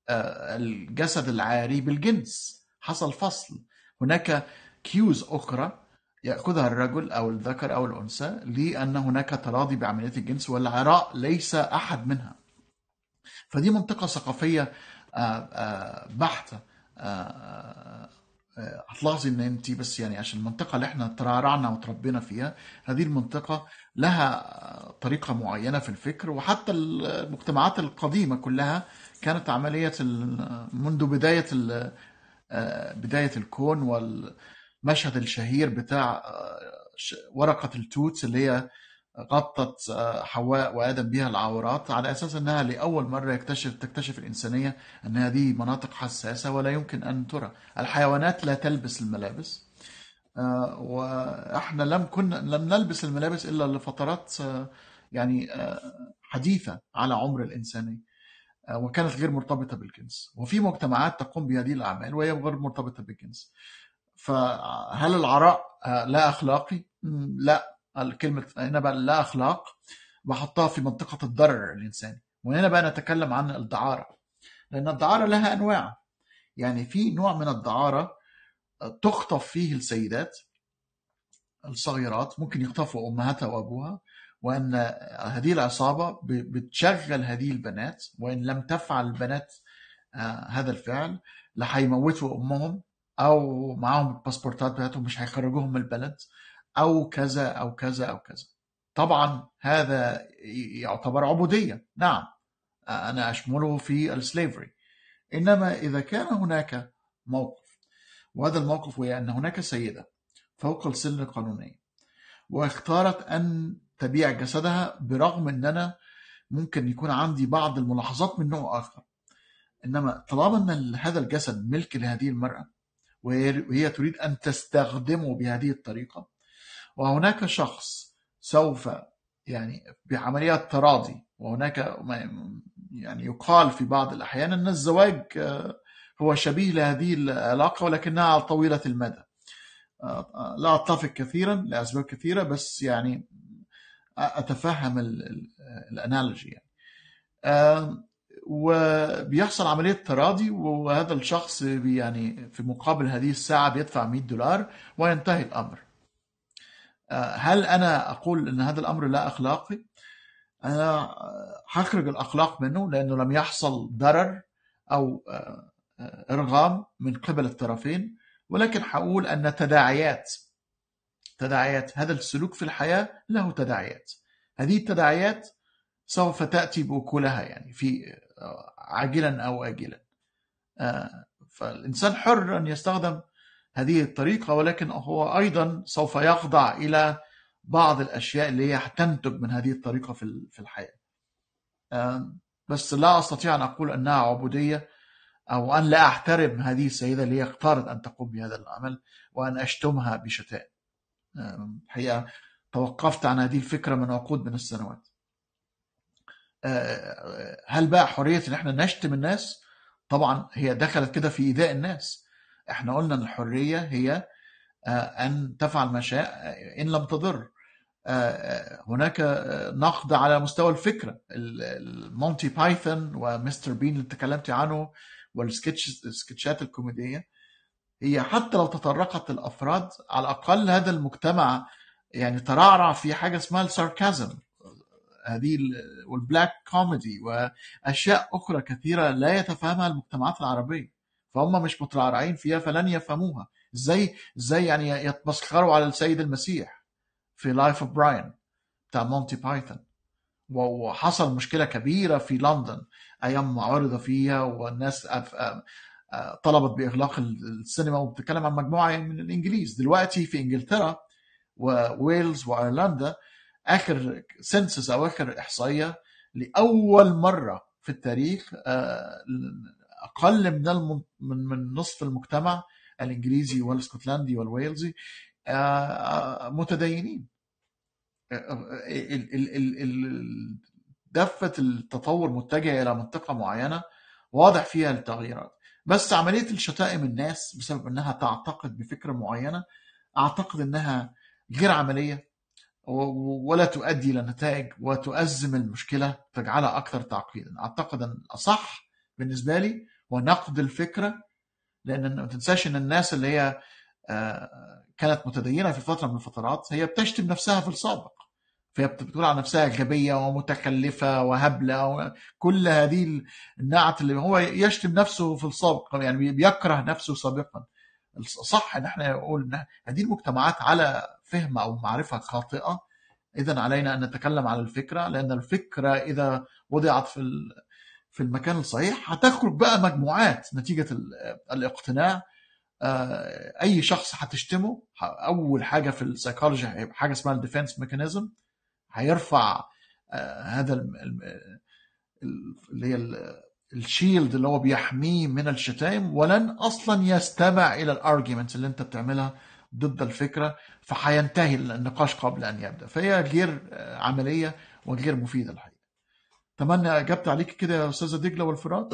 A: آه، الجسد العاري بالجنس حصل فصل هناك كيوز اخرى ياخذها الرجل او الذكر او الانثى لان هناك تراضي بعمليه الجنس والعراء ليس احد منها فدي منطقة ثقافية آه، آه، بحتة آه، هتلاحظي ان انت بس يعني عشان المنطقه اللي احنا ترعرعنا وتربينا فيها هذه المنطقه لها طريقه معينه في الفكر وحتى المجتمعات القديمه كلها كانت عمليه منذ بدايه بدايه الكون والمشهد الشهير بتاع ورقه التوتس اللي هي غطت آه، حواء وادم بها العورات على اساس انها لاول مره يكتشف تكتشف الانسانيه ان هذه مناطق حساسه ولا يمكن ان ترى الحيوانات لا تلبس الملابس آه، واحنا لم كنا لم نلبس الملابس الا لفترات آه، يعني حديثه على عمر الانسانيه وكانت غير مرتبطه بالجنس وفي مجتمعات تقوم بهذه الاعمال وهي غير مرتبطه بالجنس فهل العراء لا اخلاقي؟ لا كلمة هنا بقى لا أخلاق بحطها في منطقة الضرر الإنساني وهنا بقى نتكلم عن الدعارة لأن الدعارة لها أنواع يعني في نوع من الدعارة تخطف فيه السيدات الصغيرات ممكن يخطفوا أمهاتها وأبوها وأن هذه العصابة بتشغل هذه البنات وإن لم تفعل البنات آه، هذا الفعل لحيموتوا أمهم أو معاهم الباسبورتات بتاعتهم مش هيخرجوهم من البلد أو كذا أو كذا أو كذا طبعا هذا يعتبر عبودية نعم أنا أشمله في السليفري إنما إذا كان هناك موقف وهذا الموقف هو أن هناك سيدة فوق السن القانوني واختارت أن تبيع جسدها برغم أن أنا ممكن يكون عندي بعض الملاحظات من نوع آخر إنما طالما أن هذا الجسد ملك لهذه المرأة وهي تريد أن تستخدمه بهذه الطريقة وهناك شخص سوف يعني بعمليات تراضي وهناك يعني يقال في بعض الأحيان أن الزواج آه، هو شبيه لهذه العلاقة ولكنها طويلة المدى آه، لا أتفق كثيرا لأسباب كثيرة بس يعني أتفهم الأنالوجي يعني وبيحصل عملية تراضي وهذا الشخص يعني في مقابل هذه الساعة بيدفع 100 دولار وينتهي الأمر هل انا اقول ان هذا الامر لا اخلاقي؟ انا هخرج الاخلاق منه لانه لم يحصل ضرر او آه، ارغام من قبل الطرفين ولكن هقول ان تداعيات تداعيات هذا السلوك في الحياه له تداعيات هذه التداعيات سوف تاتي باكلها يعني في آه، عاجلا او اجلا آه، فالانسان حر ان يستخدم هذه الطريقة ولكن هو أيضا سوف يخضع إلى بعض الأشياء اللي هي هتنتج من هذه الطريقة في الحياة بس لا أستطيع أن أقول أنها عبودية أو أن لا أحترم هذه السيدة اللي هي اختارت أن تقوم بهذا العمل وأن أشتمها بشتائم الحقيقة توقفت عن هذه الفكرة من عقود من السنوات آه، آه، هل بقى حرية إن إحنا نشتم الناس؟ طبعا هي دخلت كده في إيذاء الناس احنا قلنا ان الحريه هي آه، ان تفعل ما شاء ان لم تضر آه، آه، هناك نقد على مستوى الفكره المونتي بايثون ومستر بين اللي تكلمت عنه والسكتشات الكوميديه هي حتى لو تطرقت الافراد على الاقل هذا المجتمع يعني ترعرع في حاجه اسمها الساركازم هذه والبلاك كوميدي واشياء اخرى كثيره لا يتفهمها المجتمعات العربيه فهم مش مترعرعين فيها فلن يفهموها ازاي ازاي يعني يتمسخروا على السيد المسيح في لايف اوف براين بتاع مونتي بايثون وحصل مشكله كبيره في لندن ايام ما عرض فيها والناس طلبت باغلاق السينما وبتتكلم عن مجموعه من الانجليز دلوقتي في انجلترا وويلز وايرلندا اخر سنسس او اخر احصائيه لاول مره في التاريخ آه، اقل من من من نصف المجتمع الانجليزي والاسكتلندي والويلزي آه، آه، متدينين آه، دفه التطور متجهه الى منطقه معينه واضح فيها التغييرات بس عمليه الشتائم الناس بسبب انها تعتقد بفكره معينه اعتقد انها غير عمليه ولا تؤدي الى نتائج وتؤزم المشكله تجعلها اكثر تعقيدا اعتقد ان الاصح بالنسبه لي ونقد الفكره لان ما تنساش ان الناس اللي هي آه، كانت متدينه في فتره من الفترات هي بتشتم نفسها في السابق فهي بتقول عن نفسها غبيه ومتكلفه وهبله وكل هذه النعت اللي هو يشتم نفسه في السابق يعني بيكره نفسه سابقا صح ان احنا نقول ان هذه المجتمعات على فهم او معرفه خاطئه اذا علينا ان نتكلم على الفكره لان الفكره اذا وضعت في في المكان الصحيح هتخرج بقى مجموعات نتيجه الاقتناع آه، اي شخص هتشتمه اول حاجه في السيكولوجي هيبقى حاجه اسمها الديفنس ميكانيزم هيرفع آه، هذا اللي هي الشيلد اللي هو بيحميه من الشتائم ولن اصلا يستمع الى الارجيومنت اللي انت بتعملها ضد الفكره فهينتهي النقاش قبل ان يبدا فهي غير آه، عمليه وغير مفيده الحقيقه اتمنى اجبت عليك كده يا استاذه دجله والفرات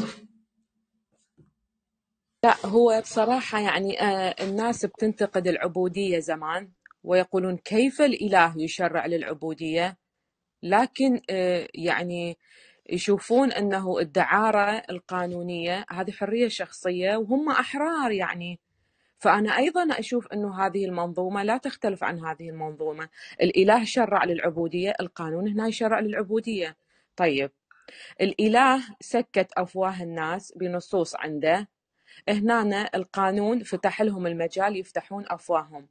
L: لا هو بصراحة يعني آه، الناس بتنتقد العبودية زمان ويقولون كيف الإله يشرع للعبودية لكن آه، يعني يشوفون أنه الدعارة القانونية هذه حرية شخصية وهم أحرار يعني فأنا أيضا أشوف أنه هذه المنظومة لا تختلف عن هذه المنظومة الإله شرع للعبودية القانون هنا يشرع للعبودية طيب الإله سكت أفواه الناس بنصوص عنده هنا القانون فتح لهم المجال يفتحون أفواههم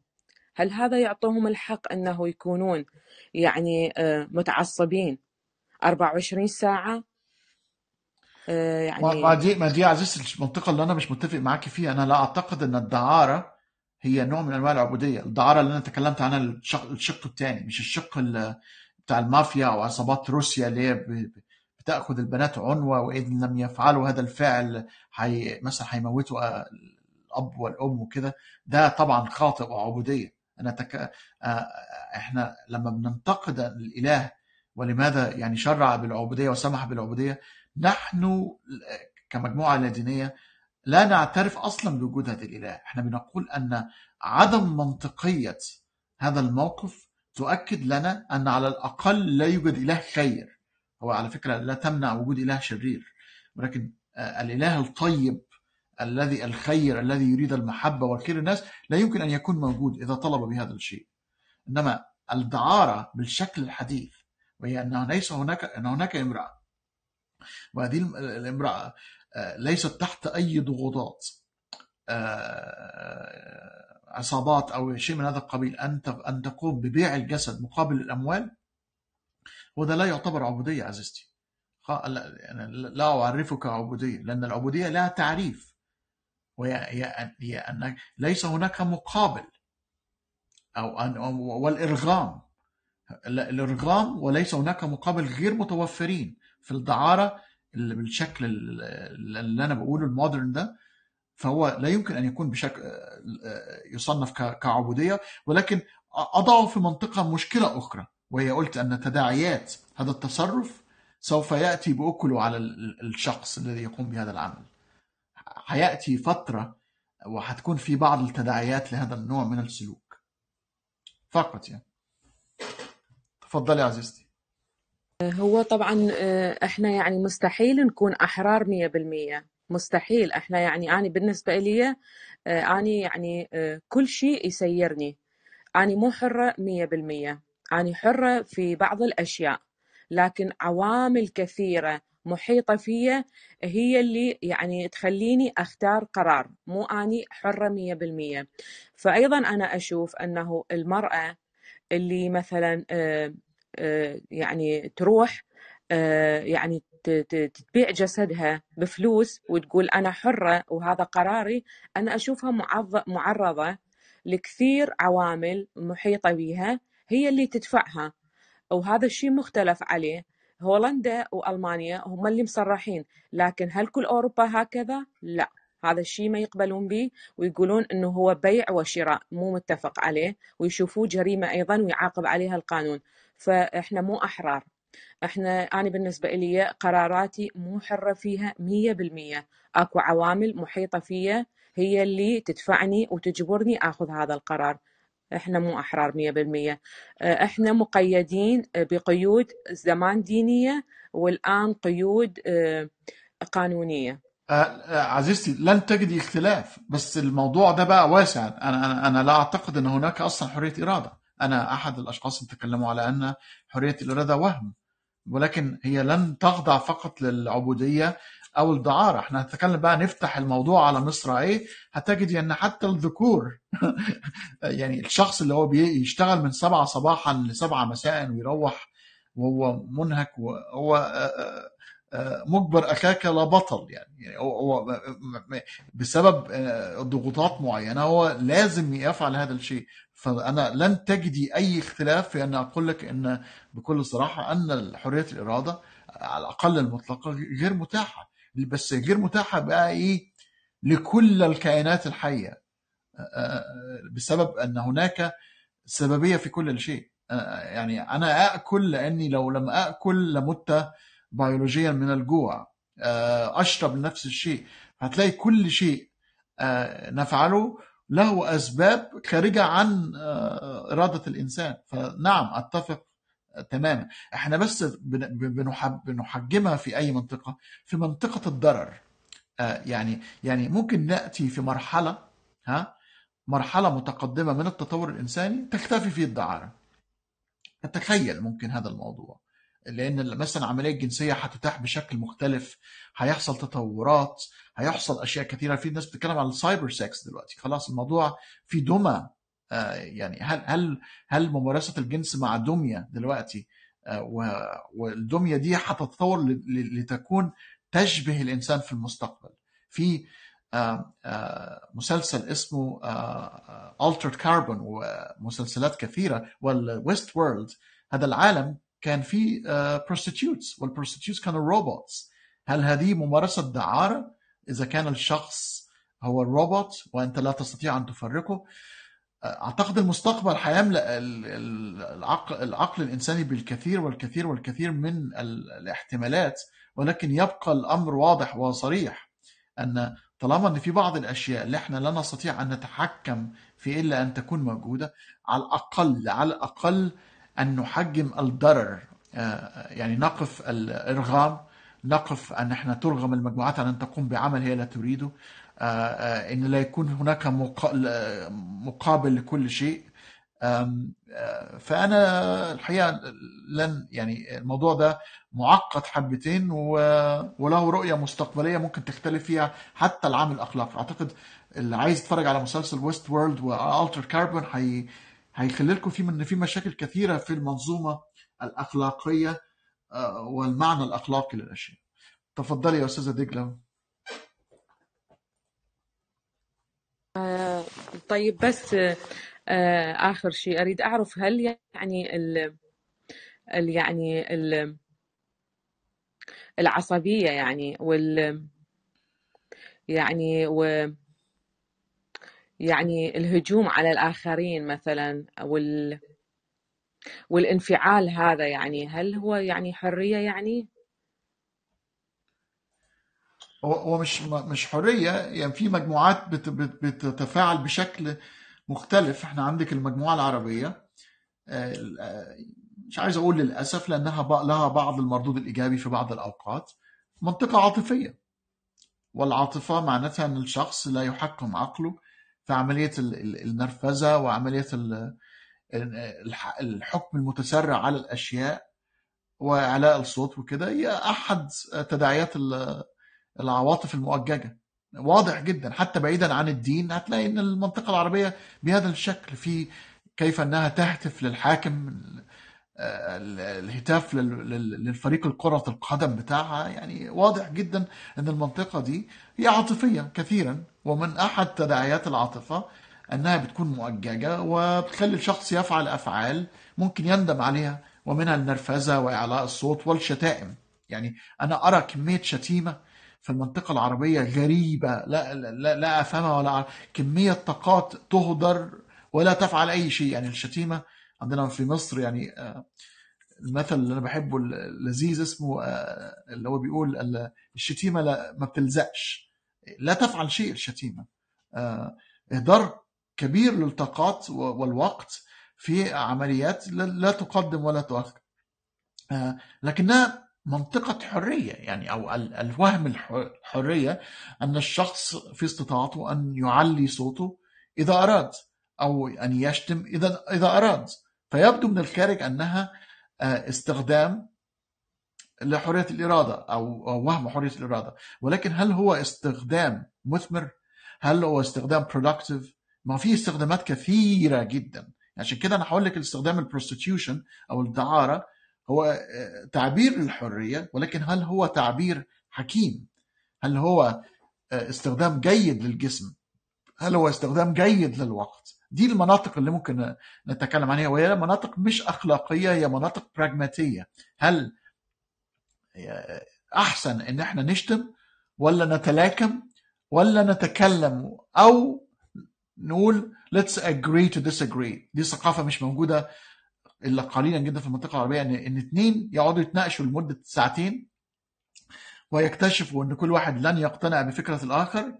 L: هل هذا يعطوهم الحق أنه يكونون يعني آه، متعصبين 24 ساعة آه،
A: يعني ما دي ما دي عزيز المنطقة اللي أنا مش متفق معاكي فيها أنا لا أعتقد أن الدعارة هي نوع من انواع العبوديه الدعاره اللي انا تكلمت عنها الشق الثاني مش الشق بتاع المافيا او عصابات روسيا اللي هي ب... تاخذ البنات عنوه وان لم يفعلوا هذا الفعل حي مثلا هيموتوا آه، الاب والام وكده ده طبعا خاطئ وعبوديه انا تك... آه، احنا لما بننتقد الاله ولماذا يعني شرع بالعبوديه وسمح بالعبوديه نحن كمجموعه لا دينيه لا نعترف اصلا بوجود هذا الاله احنا بنقول ان عدم منطقيه هذا الموقف تؤكد لنا ان على الاقل لا يوجد اله خير هو على فكرة لا تمنع وجود إله شرير ولكن آه، الإله الطيب الذي الخير الذي يريد المحبة والخير الناس لا يمكن أن يكون موجود إذا طلب بهذا الشيء إنما الدعارة بالشكل الحديث وهي أن ليس هناك أن هناك امرأة وهذه الامرأة آه، ليست تحت أي ضغوطات آه، عصابات أو شيء من هذا القبيل أن أن تقوم ببيع الجسد مقابل الأموال وده لا يعتبر عبودية عزيزتي يعني لا أعرفك عبودية لأن العبودية لها تعريف وهي أن ليس هناك مقابل أو أن والإرغام الإرغام وليس هناك مقابل غير متوفرين في الدعارة اللي بالشكل اللي أنا بقوله المودرن ده فهو لا يمكن أن يكون بشكل آه، آه، يصنف كعبودية ولكن أضعه في منطقة مشكلة أخرى وهي قلت أن تداعيات هذا التصرف سوف يأتي بأكله على الشخص الذي يقوم بهذا العمل هيأتي فترة وهتكون في بعض التداعيات لهذا النوع من السلوك فقط يعني تفضلي عزيزتي
L: هو طبعا آه، احنا يعني مستحيل نكون احرار 100% مستحيل احنا يعني انا بالنسبه لي آه، اني يعني آه، كل شيء يسيرني اني مو حره 100% أني يعني حرة في بعض الأشياء لكن عوامل كثيرة محيطة فيا هي اللي يعني تخليني أختار قرار مو أني حرة مية بالمية فأيضا أنا أشوف أنه المرأة اللي مثلا آه، آه، يعني تروح آه، يعني تبيع جسدها بفلوس وتقول أنا حرة وهذا قراري أنا أشوفها معرضة لكثير عوامل محيطة بها هي اللي تدفعها وهذا الشيء مختلف عليه هولندا والمانيا هم اللي مصرحين لكن هل كل اوروبا هكذا؟ لا هذا الشيء ما يقبلون به ويقولون انه هو بيع وشراء مو متفق عليه ويشوفوه جريمه ايضا ويعاقب عليها القانون فاحنا مو احرار احنا انا بالنسبه لي قراراتي مو حره فيها 100% اكو عوامل محيطه فيا هي اللي تدفعني وتجبرني اخذ هذا القرار احنا مو احرار 100% آه، احنا مقيدين آه، بقيود زمان دينيه والان قيود آه،
A: قانونيه عزيزتي لن تجدي اختلاف بس الموضوع ده بقى واسع انا انا انا لا اعتقد ان هناك اصلا حريه اراده انا احد الاشخاص اللي تكلموا على ان حريه الاراده وهم ولكن هي لن تخضع فقط للعبوديه او الدعاره احنا هنتكلم بقى نفتح الموضوع على مصر ايه هتجد ان حتى الذكور يعني الشخص اللي هو بيشتغل من سبعة صباحا لسبعة مساء ويروح وهو منهك وهو آه، آه، آه، مجبر اكاك لا بطل يعني هو بسبب ضغوطات معينه هو لازم يفعل هذا الشيء فانا لن تجدي اي اختلاف في ان اقول لك ان بكل صراحه ان حريه الاراده على الاقل المطلقه غير متاحه بس غير متاحه بقى ايه لكل الكائنات الحيه بسبب ان هناك سببيه في كل شيء يعني انا اكل لاني لو لم اكل لمت بيولوجيا من الجوع اشرب نفس الشيء هتلاقي كل شيء نفعله له اسباب خارجه عن اراده الانسان فنعم اتفق تماما احنا بس بنحجمها في اي منطقه في منطقه الضرر آه، يعني يعني ممكن ناتي في مرحله ها مرحله متقدمه من التطور الانساني تختفي فيه الدعاره تتخيل ممكن هذا الموضوع لان مثلا العمليه الجنسيه هتتاح بشكل مختلف هيحصل تطورات هيحصل اشياء كثيره في ناس بتتكلم عن السايبر سكس دلوقتي خلاص الموضوع في دمى آه، يعني هل هل هل ممارسه الجنس مع دميه دلوقتي آه، والدميه دي هتتطور لتكون تشبه الانسان في المستقبل في آه، مسلسل اسمه Altered Carbon ومسلسلات كثيرة والويست وورلد هذا العالم كان فيه prostitutes والprostitutes كانوا روبوتس هل هذه ممارسة دعارة إذا كان الشخص هو الروبوت وأنت لا تستطيع أن تفرقه اعتقد المستقبل حيملا العقل, العقل الانساني بالكثير والكثير والكثير من الاحتمالات ولكن يبقى الامر واضح وصريح ان طالما ان في بعض الاشياء اللي احنا لا نستطيع ان نتحكم في الا ان تكون موجوده على الاقل على الاقل ان نحجم الضرر آه، يعني نقف الارغام نقف ان احنا ترغم المجموعات على ان تقوم بعمل هي لا تريده آه، آه، ان لا يكون هناك مقابل لكل شيء آه، فانا الحقيقه لن يعني الموضوع ده معقد حبتين وله رؤيه مستقبليه ممكن تختلف فيها حتى العامل الاخلاقي اعتقد اللي عايز يتفرج على مسلسل ويست وورلد والتر كاربون هي هيخلي لكم في ان في مشاكل كثيره في المنظومه الاخلاقيه والمعنى الاخلاقي للاشياء تفضلي يا استاذه دجله
L: آه، طيب بس آه، آخر شيء أريد أعرف هل يعني ال ال يعني ال العصبية يعني وال يعني و يعني الهجوم على الآخرين مثلا وال والانفعال هذا يعني هل هو يعني حرية يعني؟
A: هو مش مش حريه يعني في مجموعات بتتفاعل بشكل مختلف احنا عندك المجموعه العربيه آه، مش عايز اقول للاسف لانها لها بعض المردود الايجابي في بعض الاوقات منطقه عاطفيه والعاطفه معناتها ان الشخص لا يحكم عقله في عمليه النرفزه وعمليه الحكم المتسرع على الاشياء واعلاء الصوت وكده هي احد تداعيات العواطف المؤججه واضح جدا حتى بعيدا عن الدين هتلاقي ان المنطقه العربيه بهذا الشكل في كيف انها تهتف للحاكم الهتاف للفريق الكرة القدم بتاعها يعني واضح جدا ان المنطقة دي هي عاطفية كثيرا ومن احد تداعيات العاطفة انها بتكون مؤججة وبتخلي الشخص يفعل افعال ممكن يندم عليها ومنها النرفزة واعلاء الصوت والشتائم يعني انا ارى كمية شتيمة في المنطقة العربية غريبة لا لا, لا أفهمها ولا أعرف كمية طاقات تهدر ولا تفعل أي شيء يعني الشتيمة عندنا في مصر يعني آه، المثل اللي أنا بحبه اللذيذ اسمه آه، اللي هو بيقول الشتيمة لا ما بتلزقش لا تفعل شيء الشتيمة آه، إهدار كبير للطاقات والوقت في عمليات لا تقدم ولا تؤخر لكنها منطقة حرية يعني أو الوهم الحرية أن الشخص في استطاعته أن يعلي صوته إذا أراد أو أن يشتم إذا إذا أراد فيبدو من الخارج أنها آه، استخدام لحرية الإرادة أو وهم حرية الإرادة ولكن هل هو استخدام مثمر؟ هل هو استخدام productive؟ ما في استخدامات كثيرة جدا عشان كده أنا هقول لك الاستخدام البروستيتيوشن أو الدعارة هو آه، تعبير للحرية ولكن هل هو تعبير حكيم هل هو آه، استخدام جيد للجسم هل هو استخدام جيد للوقت دي المناطق اللي ممكن آه، نتكلم عنها وهي مناطق مش أخلاقية هي مناطق براجماتية هل أحسن إن احنا نشتم ولا نتلاكم ولا نتكلم أو نقول let's agree to disagree دي ثقافة مش موجودة الا قليلا جدا في المنطقه العربيه ان ان اثنين يقعدوا يتناقشوا لمده ساعتين ويكتشفوا ان كل واحد لن يقتنع بفكره الاخر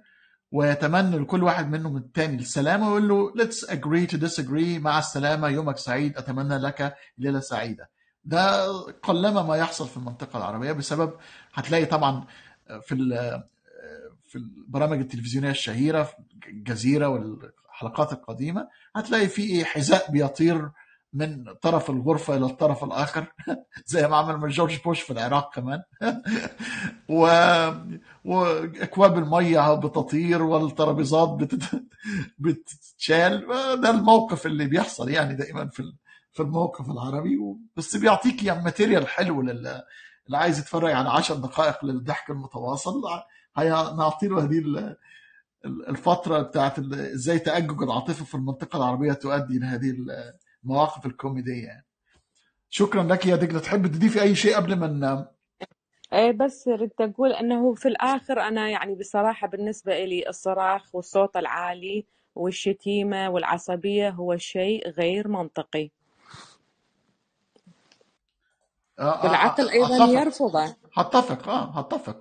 A: ويتمنى لكل واحد منهم التاني السلامة ويقول له ليتس اجري تو ديسجري مع السلامة يومك سعيد أتمنى لك ليلة سعيدة ده قلما ما يحصل في المنطقة العربية بسبب هتلاقي طبعا في في البرامج التلفزيونية الشهيرة في الجزيرة والحلقات القديمة هتلاقي في إيه، حذاء بيطير من طرف الغرفه الى الطرف الاخر زي ما عمل مع جورج بوش في العراق كمان و... واكواب الميه بتطير والترابيزات بتت... بتتشال ده الموقف اللي بيحصل يعني دائما في في الموقف العربي بس بيعطيك يعني ماتيريال حلو لل... اللي عايز يتفرج على 10 دقائق للضحك المتواصل هنعطي له هذه الفتره بتاعت ازاي تاجج العاطفه في المنطقه العربيه تؤدي لهذه المواقف الكوميديه يعني. شكرا لك يا دقلة تحب تضيفي اي شيء قبل ما ننام
L: إيه، بس ردت اقول انه في الاخر انا يعني بصراحه بالنسبه لي الصراخ والصوت العالي والشتيمه والعصبيه هو شيء غير منطقي
A: آه، آه، العقل ايضا يرفضه هتفق اه هتفق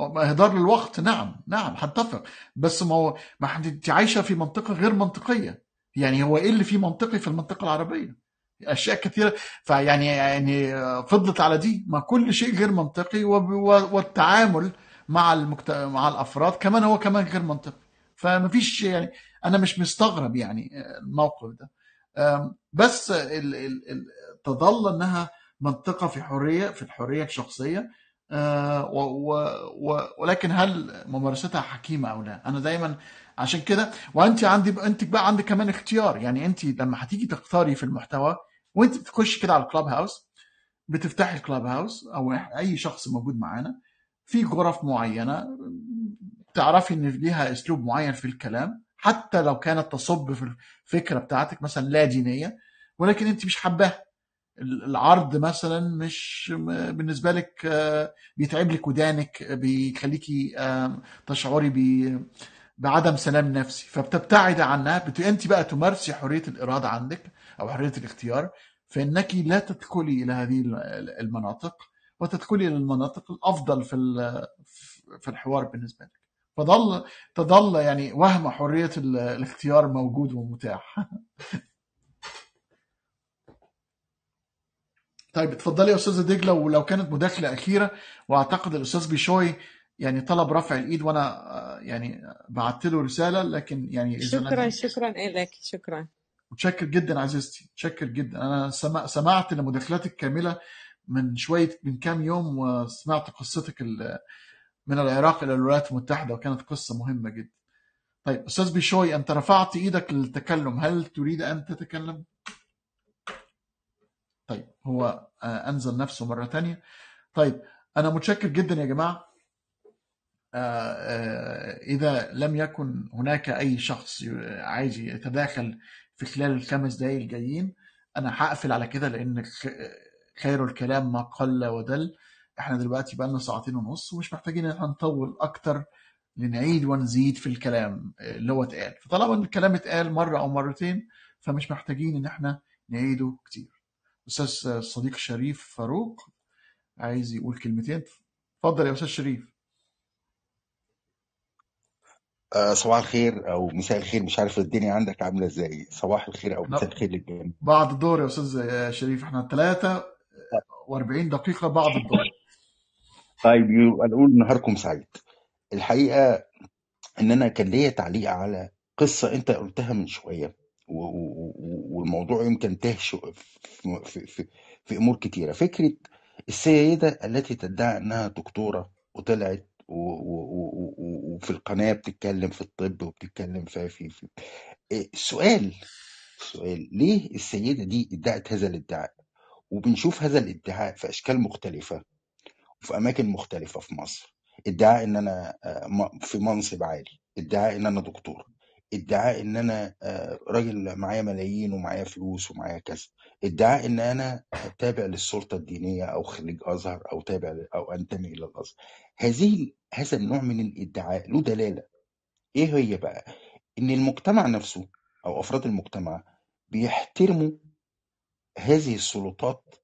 A: اهدار للوقت نعم نعم هتفق بس ما هو ما انت عايشه في منطقه غير منطقيه يعني هو ايه اللي فيه منطقي في المنطقه العربيه اشياء كثيره فيعني يعني فضلت على دي ما كل شيء غير منطقي والتعامل مع المكت... مع الافراد كمان هو كمان غير منطقي فما فيش يعني انا مش مستغرب يعني الموقف ده بس ال... ال... ال... تظل انها منطقه في حريه في الحريه الشخصيه آه، ولكن هل ممارستها حكيمه او لا؟ انا دايما عشان كده وانت عندي انت بقى عندك كمان اختيار يعني انت لما هتيجي تختاري في المحتوى وانت بتخش كده على الكلاب هاوس بتفتحي الكلاب هاوس او اي شخص موجود معانا في غرف معينه تعرفي ان ليها اسلوب معين في الكلام حتى لو كانت تصب في الفكره بتاعتك مثلا لا دينيه ولكن انت مش حباها العرض مثلا مش بالنسبه لك آه، بيتعب لك ودانك آه، بيخليكي آه، تشعري بعدم سلام نفسي فبتبتعد عنها انت بقى تمارسي حريه الاراده عندك او حريه الاختيار فانك لا تدخلي الى هذه المناطق وتدخلي الى المناطق الافضل في في الحوار بالنسبه لك فضل تظل يعني وهم حريه الاختيار موجود ومتاح طيب اتفضلي يا استاذه دجله ولو كانت مداخله اخيره واعتقد الاستاذ بيشوي يعني طلب رفع الايد وانا آه، يعني بعت له رساله لكن يعني شكرا
L: شكرا لك
A: شكرا متشكر جدا عزيزتي متشكر جدا انا سمعت لمداخلاتك كامله من شويه من كام يوم وسمعت قصتك من العراق الى الولايات المتحده وكانت قصه مهمه جدا طيب استاذ بيشوي انت رفعت ايدك للتكلم هل تريد ان تتكلم طيب هو آه، انزل نفسه مره ثانيه طيب انا متشكر جدا يا جماعه آه، آه، اذا لم يكن هناك اي شخص عايز يتداخل في خلال الخمس دقائق الجايين انا هقفل على كده لان خير الكلام ما قل ودل احنا دلوقتي بقى لنا ساعتين ونص ومش محتاجين ان نطول اكتر لنعيد ونزيد في الكلام اللي هو اتقال فطالما الكلام اتقال مره او مرتين فمش محتاجين ان احنا نعيده كتير الاستاذ الصديق شريف فاروق عايز يقول كلمتين اتفضل يا استاذ شريف
M: آه، صباح الخير او مساء الخير مش عارف الدنيا عندك عامله ازاي صباح الخير او مساء الخير للجميع
A: بعد الدور يا استاذ شريف احنا 3 و40 دقيقه بعد الدور
M: طيب نقول نهاركم سعيد الحقيقه ان انا كان ليا تعليق على قصه انت قلتها من شويه والموضوع يمكن تهش في, في, في, في امور كتيره فكره السيده التي تدعي انها دكتوره وطلعت وفي القناه بتتكلم في الطب وبتتكلم إيه، في في, إيه، في. السؤال السؤال ليه السيده دي ادعت هذا الادعاء وبنشوف هذا الادعاء في اشكال مختلفه وفي اماكن مختلفه في مصر ادعاء ان انا آه، في منصب عالي ادعاء ان انا دكتور ادعاء ان انا آه، راجل معايا ملايين ومعايا فلوس ومعايا كذا ادعاء ان انا تابع للسلطه الدينيه او خريج ازهر او تابع او انتمي الى الازهر هذه هذا النوع من الادعاء له دلاله ايه هي بقى ان المجتمع نفسه او افراد المجتمع بيحترموا هذه السلطات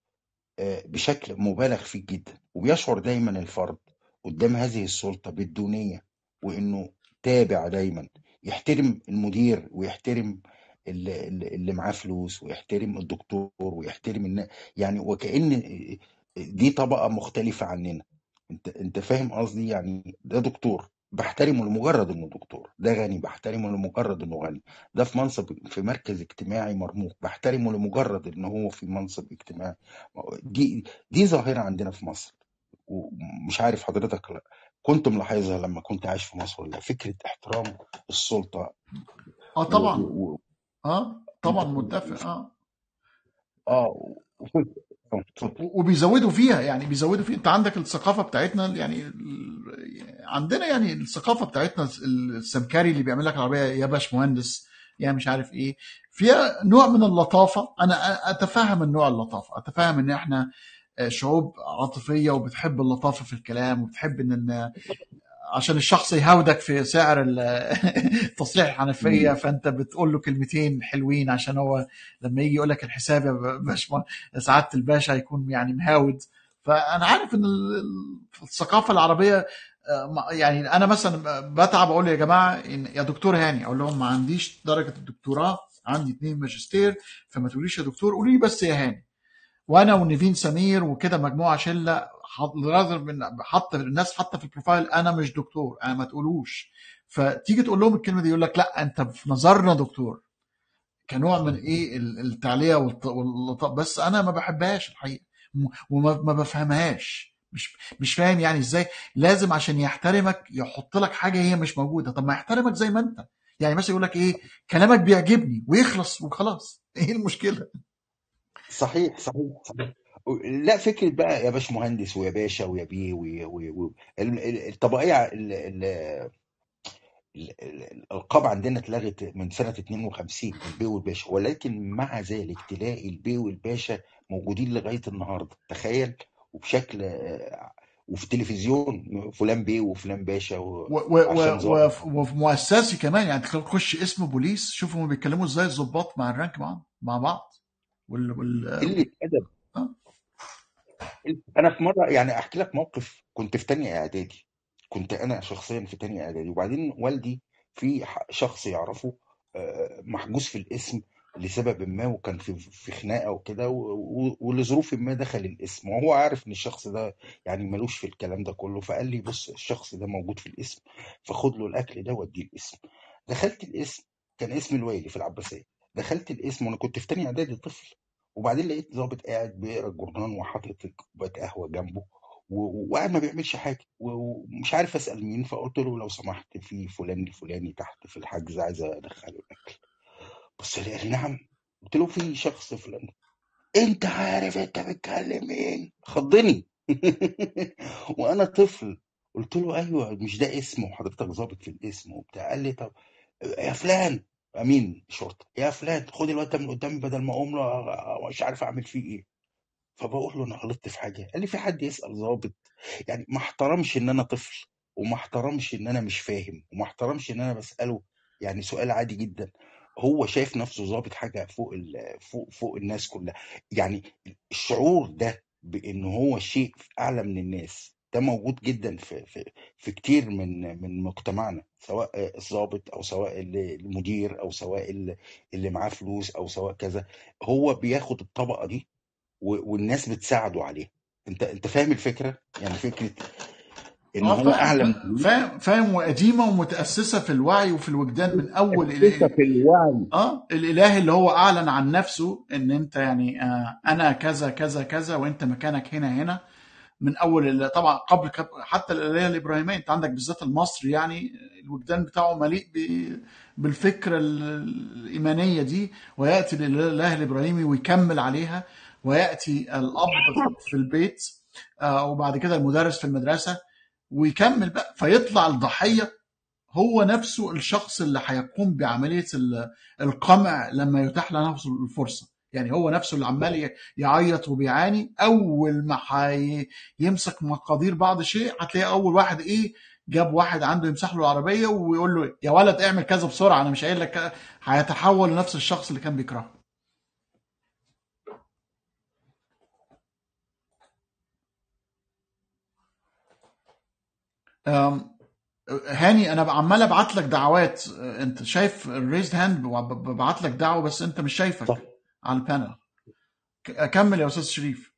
M: آه، بشكل مبالغ فيه جدا وبيشعر دايما الفرد قدام هذه السلطة بالدونية وإنه تابع دايما يحترم المدير ويحترم اللي, اللي معاه فلوس ويحترم الدكتور ويحترم النا... يعني وكأن دي طبقة مختلفة عننا انت انت فاهم قصدي يعني ده دكتور بحترمه لمجرد انه دكتور ده غني بحترمه لمجرد انه غني ده في منصب في مركز اجتماعي مرموق بحترمه لمجرد ان هو في منصب اجتماعي دي دي ظاهرة عندنا في مصر ومش عارف حضرتك كنت ملاحظها لما كنت عايش في مصر ولا فكره احترام السلطه اه طبعا و... و...
A: اه طبعا متفق اه اه وبيزودوا فيها يعني بيزودوا فيها انت عندك الثقافه بتاعتنا يعني عندنا يعني الثقافه بتاعتنا السمكري اللي بيعمل لك العربيه يا باش مهندس يا مش عارف ايه فيها نوع من اللطافه انا اتفهم النوع اللطافه اتفهم ان احنا آه، شعوب عاطفيه وبتحب اللطافه في الكلام وبتحب ان عشان الشخص يهاودك في سعر تصليح الحنفيه فانت بتقول له كلمتين حلوين عشان هو لما يجي يقول لك الحساب يا باشمهندس سعاده الباشا هيكون يعني مهاود فانا عارف ان الثقافه العربيه آه، يعني انا مثلا بتعب اقول يا جماعه يا دكتور هاني اقول لهم ما عنديش درجه الدكتوراه عندي اثنين ماجستير فما تقوليش يا دكتور قولي لي بس يا هاني وانا ونيفين سمير وكده مجموعه شله حط من حط الناس حاطه في البروفايل انا مش دكتور انا ما تقولوش فتيجي تقول لهم الكلمه دي يقول لك لا انت في نظرنا دكتور كنوع من ايه التعليه والط... بس انا ما بحبهاش الحقيقه وما بفهمهاش مش مش فاهم يعني ازاي لازم عشان يحترمك يحط لك حاجه هي مش موجوده طب ما يحترمك زي ما انت يعني مثلا يقول لك ايه كلامك بيعجبني ويخلص وخلاص ايه المشكله صحيح صحيح صحيح لا
M: فكرة بقى يا باش مهندس ويا باشا ويا بيه ويا ويا ويا الطبقية الألقاب عندنا اتلغت من سنة 52 البي والباشا ولكن مع ذلك تلاقي البي والباشا موجودين لغاية النهاردة تخيل وبشكل وفي التلفزيون فلان بي وفلان باشا و- و- و- و-
A: وفي مؤسسي كمان يعني تخش اسم بوليس شوفوا هم بيتكلموا ازاي الظباط مع الرانك مع مع بعض وال وال قله ادب آه.
M: انا في مره يعني احكي لك موقف كنت في تانية اعدادي كنت انا شخصيا في تانية اعدادي وبعدين والدي في شخص يعرفه آه، محجوز في الاسم لسبب ما وكان في في خناقه وكده ولظروف ما دخل الاسم وهو عارف ان الشخص ده يعني ملوش في الكلام ده كله فقال لي بص الشخص ده موجود في الاسم فخد له الاكل ده وديه الاسم دخلت الاسم كان اسم الوالي في العباسيه دخلت القسم وانا كنت في تاني اعدادي طفل وبعدين لقيت ظابط قاعد بيقرا الجورنان وحاطط كوبايه قهوه جنبه وقاعد ما بيعملش حاجه ومش عارف اسال مين فقلت له لو سمحت في فلان الفلاني تحت في الحجز عايز ادخله الاكل بص لي قال لي نعم قلت له في شخص فلان انت عارف انت بتكلم مين خضني وانا طفل قلت له ايوه مش ده اسمه وحضرتك ظابط في الاسم وبتاع قال لي طب يا فلان امين شرطه يا فلان خد الواد من قدامي بدل ما اقوم له مش عارف اعمل فيه ايه فبقول له انا غلطت في حاجه قال لي في حد يسال ظابط يعني ما احترمش ان انا طفل وما احترمش ان انا مش فاهم وما احترمش ان انا بساله يعني سؤال عادي جدا هو شايف نفسه ظابط حاجه فوق فوق فوق الناس كلها يعني الشعور ده بان هو شيء اعلى من الناس ده موجود جدا في في في كتير من من مجتمعنا سواء الضابط او سواء المدير او سواء اللي معاه فلوس او سواء كذا هو بياخد الطبقه دي والناس بتساعده عليها انت انت فاهم الفكره يعني فكره ان آه، هو فاهم اعلى
A: فاهم فاهم وقديمه ومتاسسه في الوعي وفي الوجدان من اول اله متاسسه في الوعي اه الاله اللي هو اعلن عن نفسه ان انت يعني آه انا كذا كذا كذا وانت مكانك هنا هنا من اول طبعا قبل حتى الالهه الابراهيميه انت عندك بالذات المصري يعني الوجدان بتاعه مليء بالفكره الايمانيه دي وياتي الاله الابراهيمي ويكمل عليها وياتي الاب في البيت آه، وبعد كده المدرس في المدرسه ويكمل بقى فيطلع الضحيه هو نفسه الشخص اللي هيقوم بعمليه القمع لما يتاح له نفسه الفرصه يعني هو نفسه اللي عمال يعيط وبيعاني اول ما يمسك مقادير بعض شيء هتلاقي اول واحد ايه جاب واحد عنده يمسح له العربيه ويقول له يا ولد اعمل كذا بسرعه انا مش قايل لك هيتحول لنفس الشخص اللي كان بيكرهه هاني انا عمال ابعت لك دعوات انت شايف الريزد هاند ببعت لك دعوه بس انت مش شايفك صح. على البانل اكمل يا استاذ شريف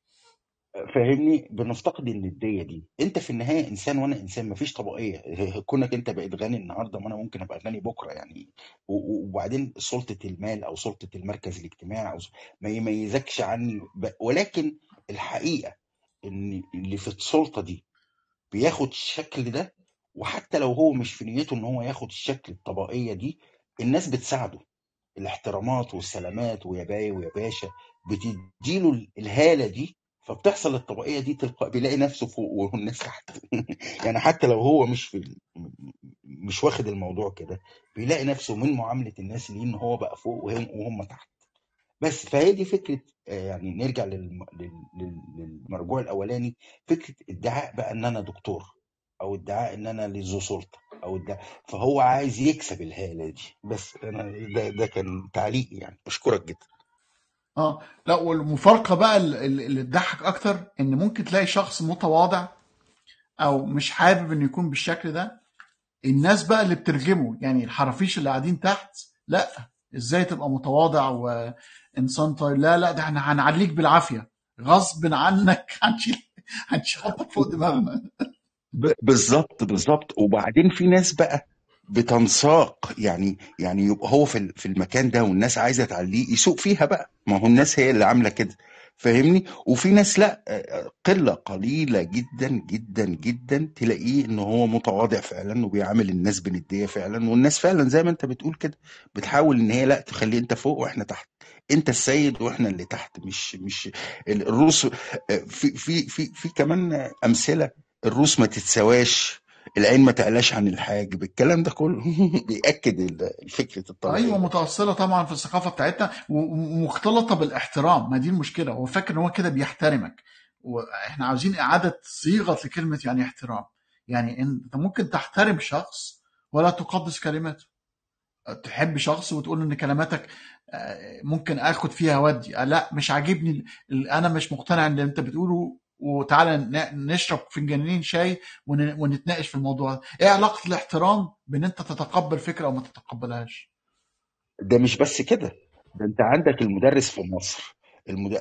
M: فاهمني بنفتقد النديه دي انت في النهايه انسان وانا انسان مفيش طبقيه كونك انت بقيت غني النهارده وانا ممكن ابقى غني بكره يعني وبعدين سلطه المال او سلطه المركز الاجتماعي او ما يميزكش عني ولكن الحقيقه ان اللي في السلطه دي بياخد الشكل ده وحتى لو هو مش في نيته ان هو ياخد الشكل الطبقيه دي الناس بتساعده الاحترامات والسلامات ويا باي ويا باشا بتديله الهاله دي فبتحصل الطبقيه دي تلقاء بيلاقي نفسه فوق والناس تحت يعني حتى لو هو مش في مش واخد الموضوع كده بيلاقي نفسه من معامله الناس ليه ان هو بقى فوق وهم وهم تحت بس فهي دي فكره آه، يعني نرجع للمرجوع الاولاني فكره ادعاء بقى ان انا دكتور او ادعاء ان انا لذو سلطه او ده فهو عايز يكسب الهاله دي بس انا ده ده كان تعليقي يعني بشكرك
A: جدا اه لا والمفارقه بقى اللي تضحك اكتر ان ممكن تلاقي شخص متواضع او مش حابب انه يكون بالشكل ده الناس بقى اللي بترجمه يعني الحرافيش اللي قاعدين تحت لا ازاي تبقى متواضع وانسان طيب لا لا ده احنا هنعليك بالعافيه غصب عنك هنشيلك هنشيلك فوق دماغنا
M: بالظبط بالظبط وبعدين في ناس بقى بتنساق يعني يعني يبقى هو في في المكان ده والناس عايزه تعليه يسوق فيها بقى ما هو الناس هي اللي عامله كده فاهمني وفي ناس لا آه، آه، قله قليله جدا جدا جدا تلاقيه ان هو متواضع فعلا وبيعامل الناس بنديه فعلا والناس فعلا زي ما انت بتقول كده بتحاول ان هي لا تخلي انت فوق واحنا تحت انت السيد واحنا اللي تحت مش مش الروس آه، في في في في كمان امثله الروس ما تتسواش العين ما تقلاش عن الحاجب الكلام ده كله بيأكد الفكرة الطبيعية أيوة
A: متوصلة طبعا في الثقافة بتاعتنا ومختلطة بالاحترام ما دي المشكلة هو فاكر إن هو كده بيحترمك واحنا عاوزين إعادة صيغة لكلمة يعني احترام يعني أنت ممكن تحترم شخص ولا تقدس كلماته تحب شخص وتقول ان كلماتك آه، ممكن اخد فيها ودي لا مش عاجبني انا مش مقتنع ان اللي انت بتقوله وتعالى نشرب فنجانين شاي ونتناقش في الموضوع ده ايه علاقه الاحترام بان انت تتقبل فكره او ما تتقبلهاش
M: ده مش بس كده ده انت عندك المدرس في مصر المد...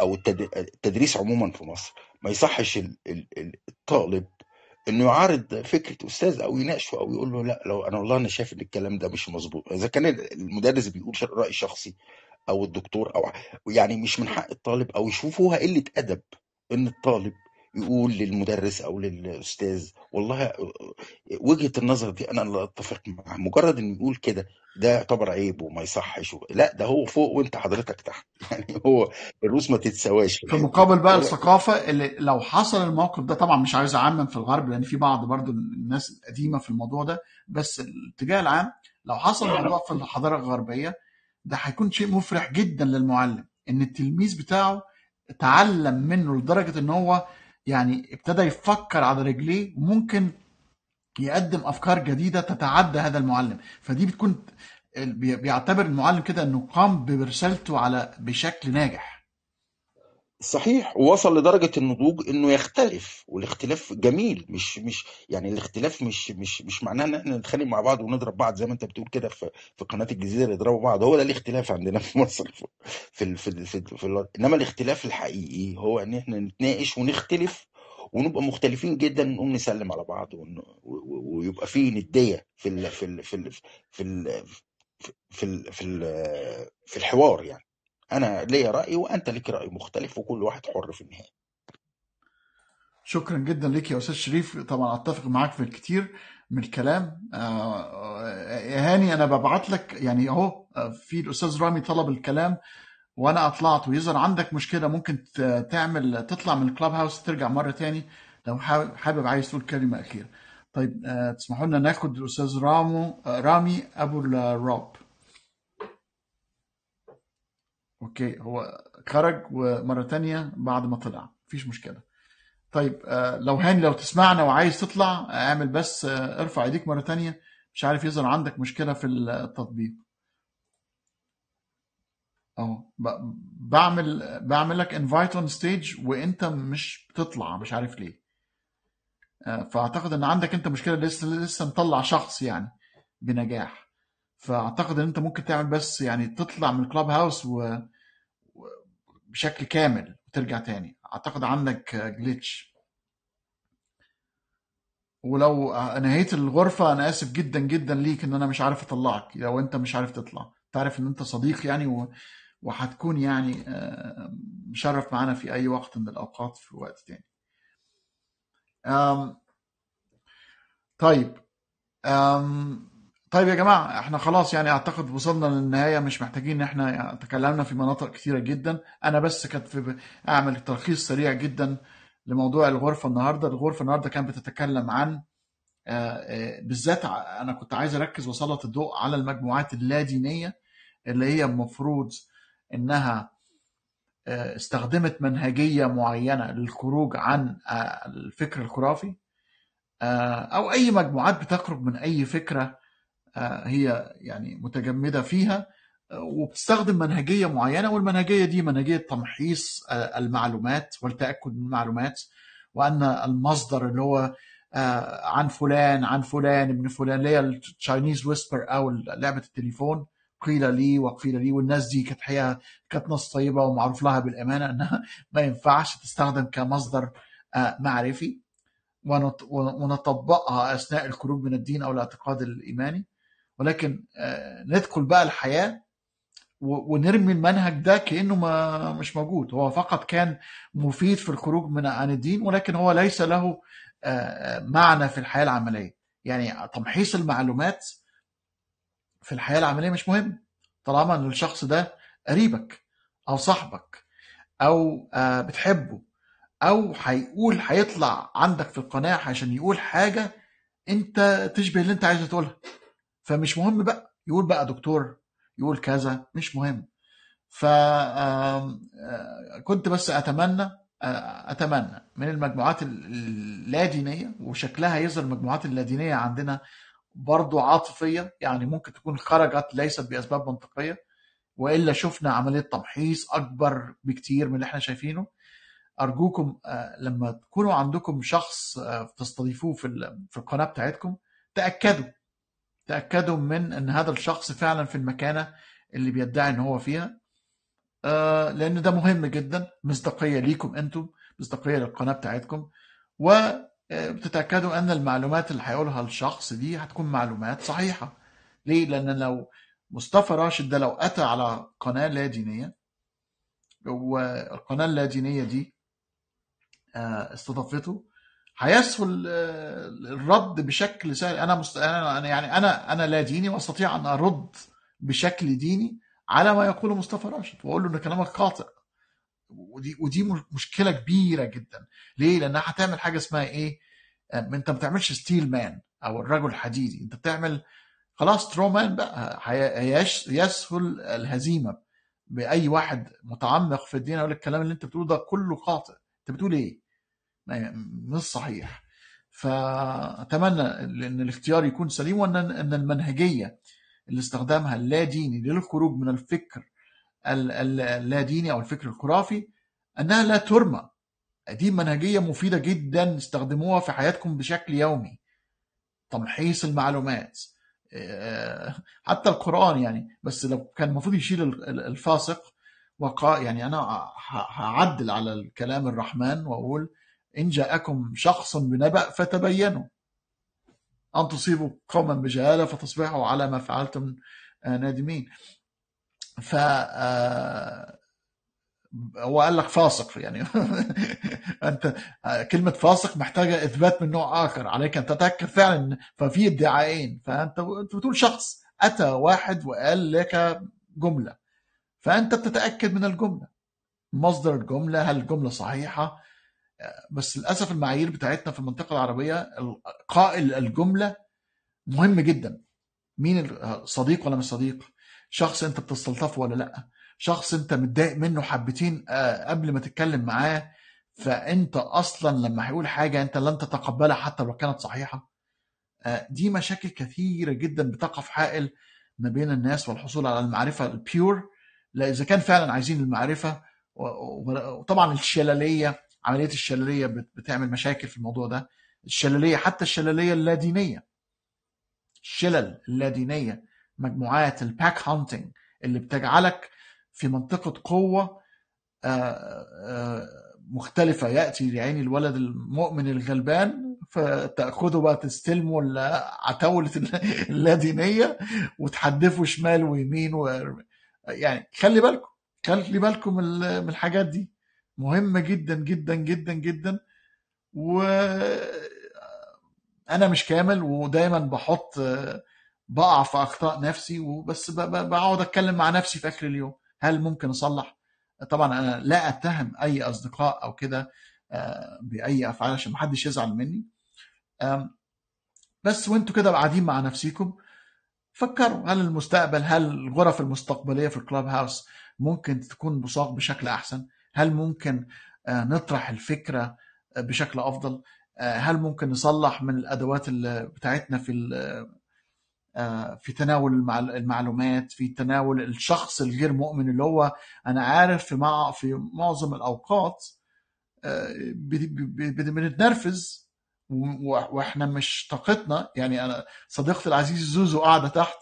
M: او التدريس عموما في مصر ما يصحش الطالب انه يعارض فكره استاذ او يناقشه او يقول له لا لو انا والله انا شايف ان الكلام ده مش مظبوط اذا كان المدرس بيقول راي شخصي او الدكتور او يعني مش من حق الطالب او يشوفوها قله ادب إن الطالب يقول للمدرس أو للأستاذ والله وجهة النظر دي أنا لا أتفق معاها مجرد إنه يقول كده ده يعتبر عيب وما يصحش لا ده هو فوق وأنت حضرتك تحت يعني هو الروس ما تتسواش في مقابل بقى الثقافة
A: اللي لو حصل الموقف ده طبعا مش عايز أعمم في الغرب لأن في بعض برضو الناس القديمة في الموضوع ده بس الاتجاه العام لو حصل الموضوع في الحضارة الغربية ده هيكون شيء مفرح جدا للمعلم إن التلميذ بتاعه اتعلم منه لدرجه ان هو يعني ابتدى يفكر على رجليه ممكن يقدم افكار جديده تتعدى هذا المعلم فدي بتكون بيعتبر المعلم كده انه قام برسالته على بشكل ناجح صحيح ووصل لدرجة
M: النضوج إنه يختلف والاختلاف جميل مش مش يعني الاختلاف مش مش مش معناه إن إحنا نتخانق مع بعض ونضرب بعض زي ما أنت بتقول كده في في قناة الجزيرة يضربوا بعض هو ده الاختلاف عندنا في مصر في في في في, في إنما الاختلاف الحقيقي هو إن إحنا نتناقش ونختلف ونبقى مختلفين جدا نقوم نسلم على بعض ويبقى في ندية في ال في ال في ال في ال في ال في, في الحوار يعني أنا ليا رأي وأنت ليك رأي مختلف وكل واحد حر في النهاية
A: شكرا جدا ليك يا استاذ شريف طبعا اتفق معاك في الكثير من الكلام آه، آه، هاني انا ببعت لك يعني اهو آه، في الاستاذ رامي طلب الكلام وانا اطلعت ويظهر عندك مشكله ممكن تعمل تطلع من الكلاب هاوس ترجع مره تاني لو حابب عايز تقول كلمه اخيره طيب تسمحوا لنا ناخد الاستاذ رامو رامي ابو الروب اوكي هو خرج ومره تانية بعد ما طلع مفيش مشكله طيب آه، لو هاني لو تسمعنا وعايز تطلع اعمل بس آه، ارفع ايديك مره تانية مش عارف يظهر عندك مشكله في التطبيق اهو بعمل بعمل لك انفايت اون ستيج وانت مش بتطلع مش عارف ليه آه، فاعتقد ان عندك انت مشكله لسه لسه مطلع شخص يعني بنجاح فاعتقد ان انت ممكن تعمل بس يعني تطلع من الكلاب هاوس و... و... بشكل كامل وترجع تاني اعتقد عندك جليتش ولو نهيت الغرفه انا اسف جدا جدا ليك ان انا مش عارف اطلعك لو انت مش عارف تطلع تعرف ان انت صديق يعني و... وهتكون يعني آه، مشرف معانا في اي وقت من الاوقات في وقت تاني طيب طيب يا جماعة احنا خلاص يعني اعتقد وصلنا للنهاية مش محتاجين ان احنا تكلمنا في مناطق كثيرة جدا انا بس كنت في اعمل تلخيص سريع جدا لموضوع الغرفة النهاردة الغرفة النهاردة كانت بتتكلم عن آه، آه، بالذات انا كنت عايز اركز وسلط الضوء على المجموعات اللادينية اللي هي المفروض انها آه، استخدمت منهجية معينة للخروج عن الفكر الخرافي او اي مجموعات بتخرج من اي فكره آه، هي يعني متجمده فيها آه، وبتستخدم منهجيه معينه والمنهجيه دي منهجيه تمحيص آه، المعلومات والتاكد من المعلومات وان المصدر اللي هو عن فلان عن فلان ابن فلان اللي هي التشاينيز ويسبر او لعبه التليفون قيل لي وقيل لي والناس دي كانت حقيقه كانت ناس طيبه ومعروف لها بالامانه انها ما ينفعش تستخدم كمصدر معرفي ونطبقها اثناء الخروج من الدين او الاعتقاد الايماني ولكن آه، ندخل بقى الحياه ونرمي المنهج ده كانه ما مش موجود هو فقط كان مفيد في الخروج من عن الدين ولكن هو ليس له آه، آه، معنى في الحياه العمليه يعني تمحيص المعلومات في الحياه العمليه مش مهم طالما ان الشخص ده قريبك او صاحبك او بتحبه او هيقول هيطلع عندك في القناه عشان يقول حاجه انت تشبه اللي انت عايز تقولها فمش مهم بقى يقول بقى دكتور يقول كذا مش مهم ف آه، كنت بس اتمنى آه، اتمنى من المجموعات اللادينيه وشكلها يظهر المجموعات اللادينيه عندنا برضو عاطفيه يعني ممكن تكون خرجت ليست باسباب منطقيه والا شفنا عمليه تمحيص اكبر بكتير من اللي احنا شايفينه ارجوكم آه، لما تكونوا عندكم شخص تستضيفوه في القناه بتاعتكم تاكدوا تأكدوا من أن هذا الشخص فعلا في المكانة اللي بيدعي أن هو فيها آه لأن ده مهم جدا مصداقية ليكم أنتم مصداقية للقناة بتاعتكم وبتتأكدوا آه، أن المعلومات اللي هيقولها الشخص دي هتكون معلومات صحيحة ليه؟ لأن لو مصطفى راشد ده لو أتى على قناة لا دينية والقناة اللا دينية دي آه، استضافته هيسهل الرد بشكل سهل انا مست... انا يعني انا انا لا ديني واستطيع ان ارد بشكل ديني على ما يقوله مصطفى راشد واقول له ان كلامك قاطع ودي ودي مشكله كبيره جدا ليه لانها هتعمل حاجه اسمها ايه آه، انت ما بتعملش ستيل مان او الرجل الحديدي انت بتعمل خلاص ترو مان بقى يسهل الهزيمه باي واحد متعمق في الدين يقول الكلام اللي انت بتقوله ده كله قاطع انت بتقول ايه مش يعني صحيح فاتمنى ان الاختيار يكون سليم وان ان المنهجيه اللي استخدامها اللا ديني للخروج من الفكر اللا ديني او الفكر الخرافي انها لا ترمى دي منهجيه مفيده جدا استخدموها في حياتكم بشكل يومي تمحيص المعلومات آه، حتى القران يعني بس لو كان المفروض يشيل الفاسق وقال يعني انا هعدل على الكلام الرحمن واقول إن جاءكم شخص بنبأ فتبينوا أن تصيبوا قوما بجهالة فتصبحوا على ما فعلتم آه، نادمين ف آه، هو قال لك فاسق يعني انت آه، كلمه فاسق محتاجه اثبات من نوع اخر عليك ان تتاكد فعلا ففي ادعاءين فانت بتقول شخص اتى واحد وقال لك جمله فانت بتتاكد من الجمله مصدر الجمله هل الجمله صحيحه بس للاسف المعايير بتاعتنا في المنطقه العربيه قائل الجمله مهم جدا مين صديق ولا مش صديق شخص انت بتستلطفه ولا لا شخص انت متضايق منه حبتين آه، قبل ما تتكلم معاه فانت اصلا لما هيقول حاجه انت لن تتقبلها حتى لو كانت صحيحه آه، دي مشاكل كثيره جدا بتقع في حائل ما بين الناس والحصول على المعرفه البيور لا اذا كان فعلا عايزين المعرفه وطبعا الشلاليه عمليه الشلاليه بتعمل مشاكل في الموضوع ده الشلاليه حتى الشلاليه اللادينيه الشلل اللادينيه مجموعات الباك هانتنج اللي بتجعلك في منطقه قوه آه، آه، مختلفه ياتي لعين الولد المؤمن الغلبان فتأخذه بقى تستلمه العتاولة اللادينيه وتحدفه شمال ويمين و... يعني خلي بالكم خلي بالكم من الحاجات دي مهمه جدا جدا جدا جدا و انا مش كامل ودايما بحط بقع في اخطاء نفسي وبس بقعد اتكلم مع نفسي في اخر اليوم هل ممكن اصلح طبعا انا لا اتهم اي اصدقاء او كده آه، باي افعال عشان محدش يزعل مني بس وانتوا كده قاعدين مع نفسيكم فكروا هل المستقبل هل الغرف المستقبليه في الكلاب هاوس ممكن تكون مصاغ بشكل احسن هل ممكن آه، نطرح الفكرة آه، بشكل أفضل آه، هل ممكن نصلح من الأدوات بتاعتنا في في تناول المعلومات في تناول الشخص الغير مؤمن اللي هو أنا عارف في مع في معظم الأوقات بنتنرفز واحنا مش طاقتنا يعني انا صديقتي العزيز زوزو قاعده تحت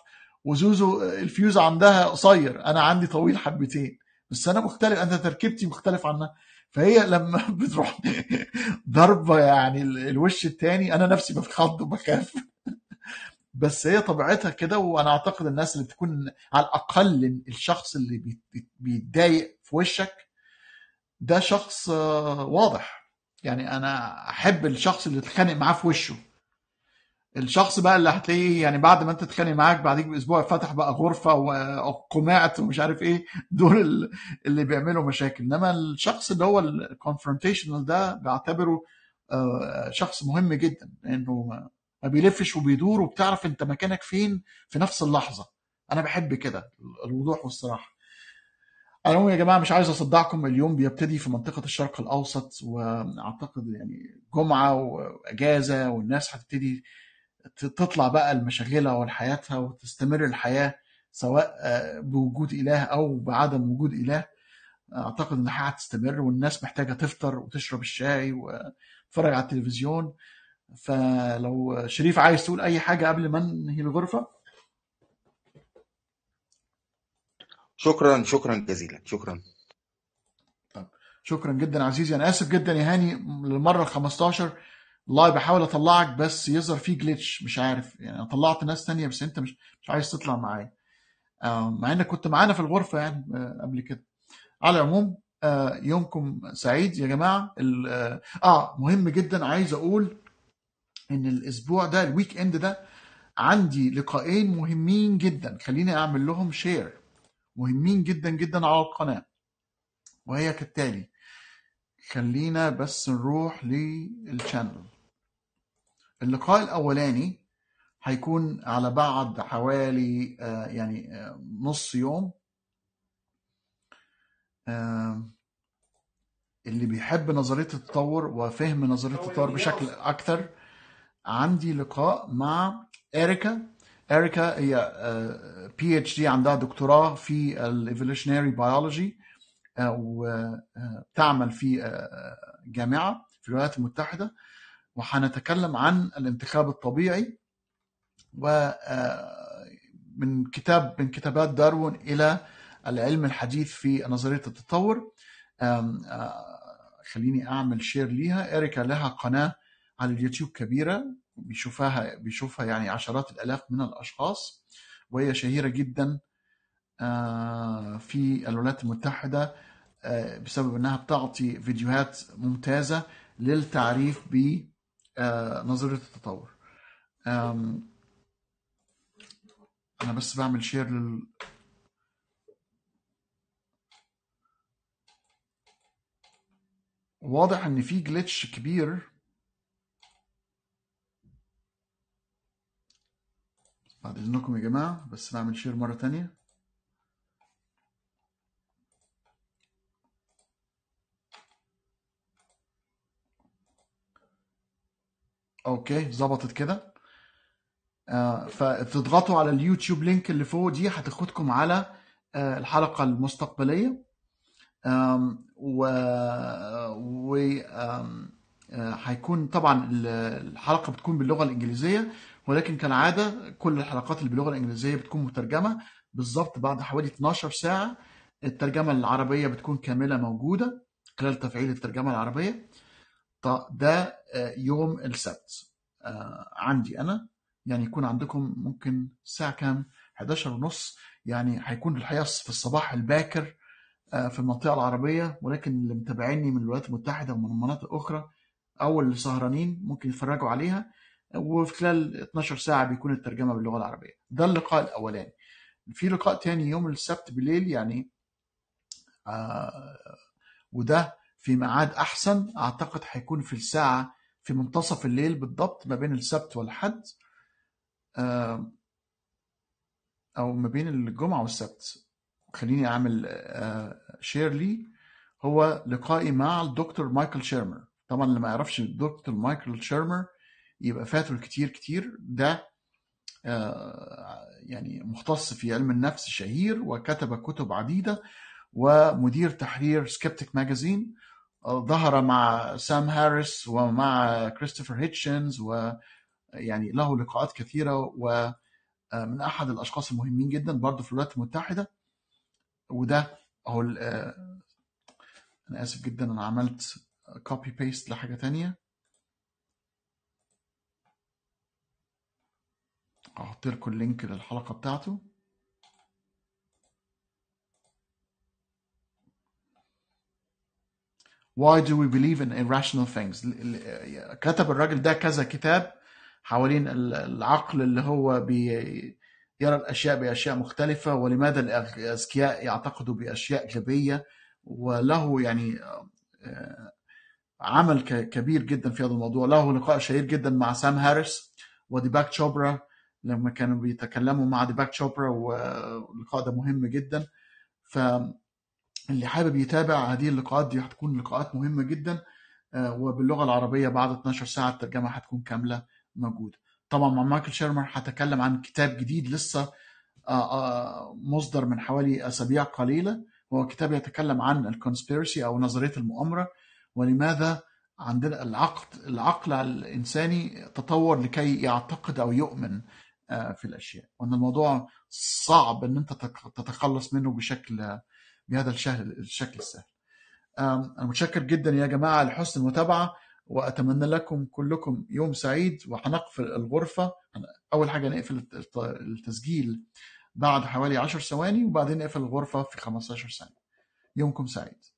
A: وزوزو الفيوز عندها قصير انا عندي طويل حبتين بس انا مختلف انا تركيبتي مختلف عنها فهي لما بتروح ضربه يعني الوش الثاني انا نفسي بتخض وبخاف بس هي طبيعتها كده وانا اعتقد الناس اللي بتكون على الاقل الشخص اللي بيتضايق في وشك ده شخص آه، واضح يعني انا احب الشخص اللي اتخانق معاه في وشه الشخص بقى اللي هتلاقيه يعني بعد ما انت تتخانق معاك بعديك باسبوع فتح بقى غرفه وقمعت ومش عارف ايه دول اللي بيعملوا مشاكل انما الشخص اللي هو الكونفرونتيشنال ده بعتبره آه، شخص مهم جدا لانه ما بيلفش وبيدور وبتعرف انت مكانك فين في نفس اللحظه انا بحب كده الوضوح والصراحه أنا يا جماعه مش عايز اصدعكم اليوم بيبتدي في منطقه الشرق الاوسط واعتقد يعني جمعه واجازه والناس هتبتدي تطلع بقى لمشاغلها وحياتها وتستمر الحياه سواء آه، بوجود اله او بعدم وجود اله اعتقد انها هتستمر والناس محتاجه تفطر وتشرب الشاي وتتفرج على التلفزيون فلو شريف عايز تقول اي حاجه قبل ما انهي الغرفه
M: شكرا شكرا جزيلا شكرا
A: طب شكرا جدا عزيزي انا اسف جدا يا هاني للمره ال 15 والله بحاول اطلعك بس يظهر فيه جليتش مش عارف يعني انا طلعت ناس تانية بس انت مش مش عايز تطلع معايا آه، مع انك كنت معانا في الغرفه يعني آه، قبل كده على العموم آه، يومكم سعيد يا جماعه اه مهم جدا عايز اقول ان الاسبوع ده الويك اند ده عندي لقاءين مهمين جدا خليني اعمل لهم شير مهمين جدا جدا على القناه وهي كالتالي خلينا بس نروح للشانل اللقاء الأولاني هيكون على بعد حوالي آه، يعني آه، نص يوم اللي بيحب نظرية التطور وفهم نظرية التطور بشكل أكثر عندي لقاء مع إريكا إريكا هي بي اتش دي عندها دكتوراه في الايفولوشنري بيولوجي وتعمل في آه، جامعة في الولايات المتحدة وحنتكلم عن الانتخاب الطبيعي ومن آه، كتاب من كتابات داروين إلى العلم الحديث في نظرية التطور آه، خليني أعمل شير ليها إريكا لها قناة على اليوتيوب كبيرة بيشوفها بيشوفها يعني عشرات الآلاف من الأشخاص وهي شهيرة جدا آه، في الولايات المتحدة بسبب أنها بتعطي فيديوهات ممتازة للتعريف ب آه، نظريه التطور انا بس بعمل شير لل واضح ان في جليتش كبير بعد اذنكم يا جماعه بس بعمل شير مره تانية اوكي ظبطت كده آه فتضغطوا على اليوتيوب لينك اللي فوق دي هتاخدكم على آه الحلقه المستقبليه آم و و آه، هيكون طبعا الحلقه بتكون باللغه الانجليزيه ولكن كالعاده كل الحلقات اللي باللغه الانجليزيه بتكون مترجمه بالظبط بعد حوالي 12 ساعه الترجمه العربيه بتكون كامله موجوده خلال تفعيل الترجمه العربيه ده آه، يوم السبت آه، عندي انا يعني يكون عندكم ممكن الساعه كام 11 ونص يعني هيكون الحقيقه في الصباح الباكر آه، في المنطقه العربيه ولكن اللي متابعيني من الولايات المتحده ومن مناطق اخرى او اللي سهرانين ممكن يتفرجوا عليها وفي خلال 12 ساعه بيكون الترجمه باللغه العربيه ده اللقاء الاولاني في لقاء تاني يوم السبت بالليل يعني آه وده في ميعاد أحسن أعتقد هيكون في الساعة في منتصف الليل بالضبط ما بين السبت والحد أو ما بين الجمعة والسبت خليني أعمل شير آه، لي هو لقائي مع الدكتور مايكل شيرمر طبعا اللي ما يعرفش الدكتور مايكل شيرمر يبقى فاته الكتير كتير ده آه، يعني مختص في علم النفس شهير وكتب كتب عديدة ومدير تحرير سكيبتك ماجازين ظهر مع سام هاريس ومع كريستوفر هيتشنز ويعني له لقاءات كثيرة ومن آه، أحد الأشخاص المهمين جدا برضه في الولايات المتحدة وده هو آه، أنا آسف جدا أنا عملت كوبي بيست لحاجة تانية هحط لكم اللينك للحلقة بتاعته Why do we believe in irrational things آه، كتب الراجل ده كذا كتاب حوالين العقل اللي هو بي يرى الاشياء باشياء مختلفه ولماذا الاذكياء يعتقدوا باشياء ايجابيه وله يعني آه، عمل كبير جدا في هذا الموضوع له لقاء شهير جدا مع سام هاريس وديباك تشوبرا لما كانوا بيتكلموا مع ديباك تشوبرا واللقاء آه، ده مهم جدا ف اللي حابب يتابع هذه اللقاءات دي هتكون لقاءات مهمه جدا آه، وباللغه العربيه بعد 12 ساعه الترجمه هتكون كامله موجوده طبعا مع مايكل شيرمر هتكلم عن كتاب جديد لسه آه، آه، مصدر من حوالي اسابيع قليله هو كتاب يتكلم عن الكونسبيرسي او نظريه المؤامره ولماذا عندنا العقد العقل الانساني تطور لكي يعتقد او يؤمن في الاشياء وان الموضوع صعب ان انت تتخلص منه بشكل بهذا الشكل السهل أنا متشكر جدا يا جماعة لحسن المتابعة وأتمنى لكم كلكم يوم سعيد وهنقفل الغرفة أول حاجة نقفل التسجيل بعد حوالي 10 ثواني وبعدين نقفل الغرفة في 15 ثانية يومكم سعيد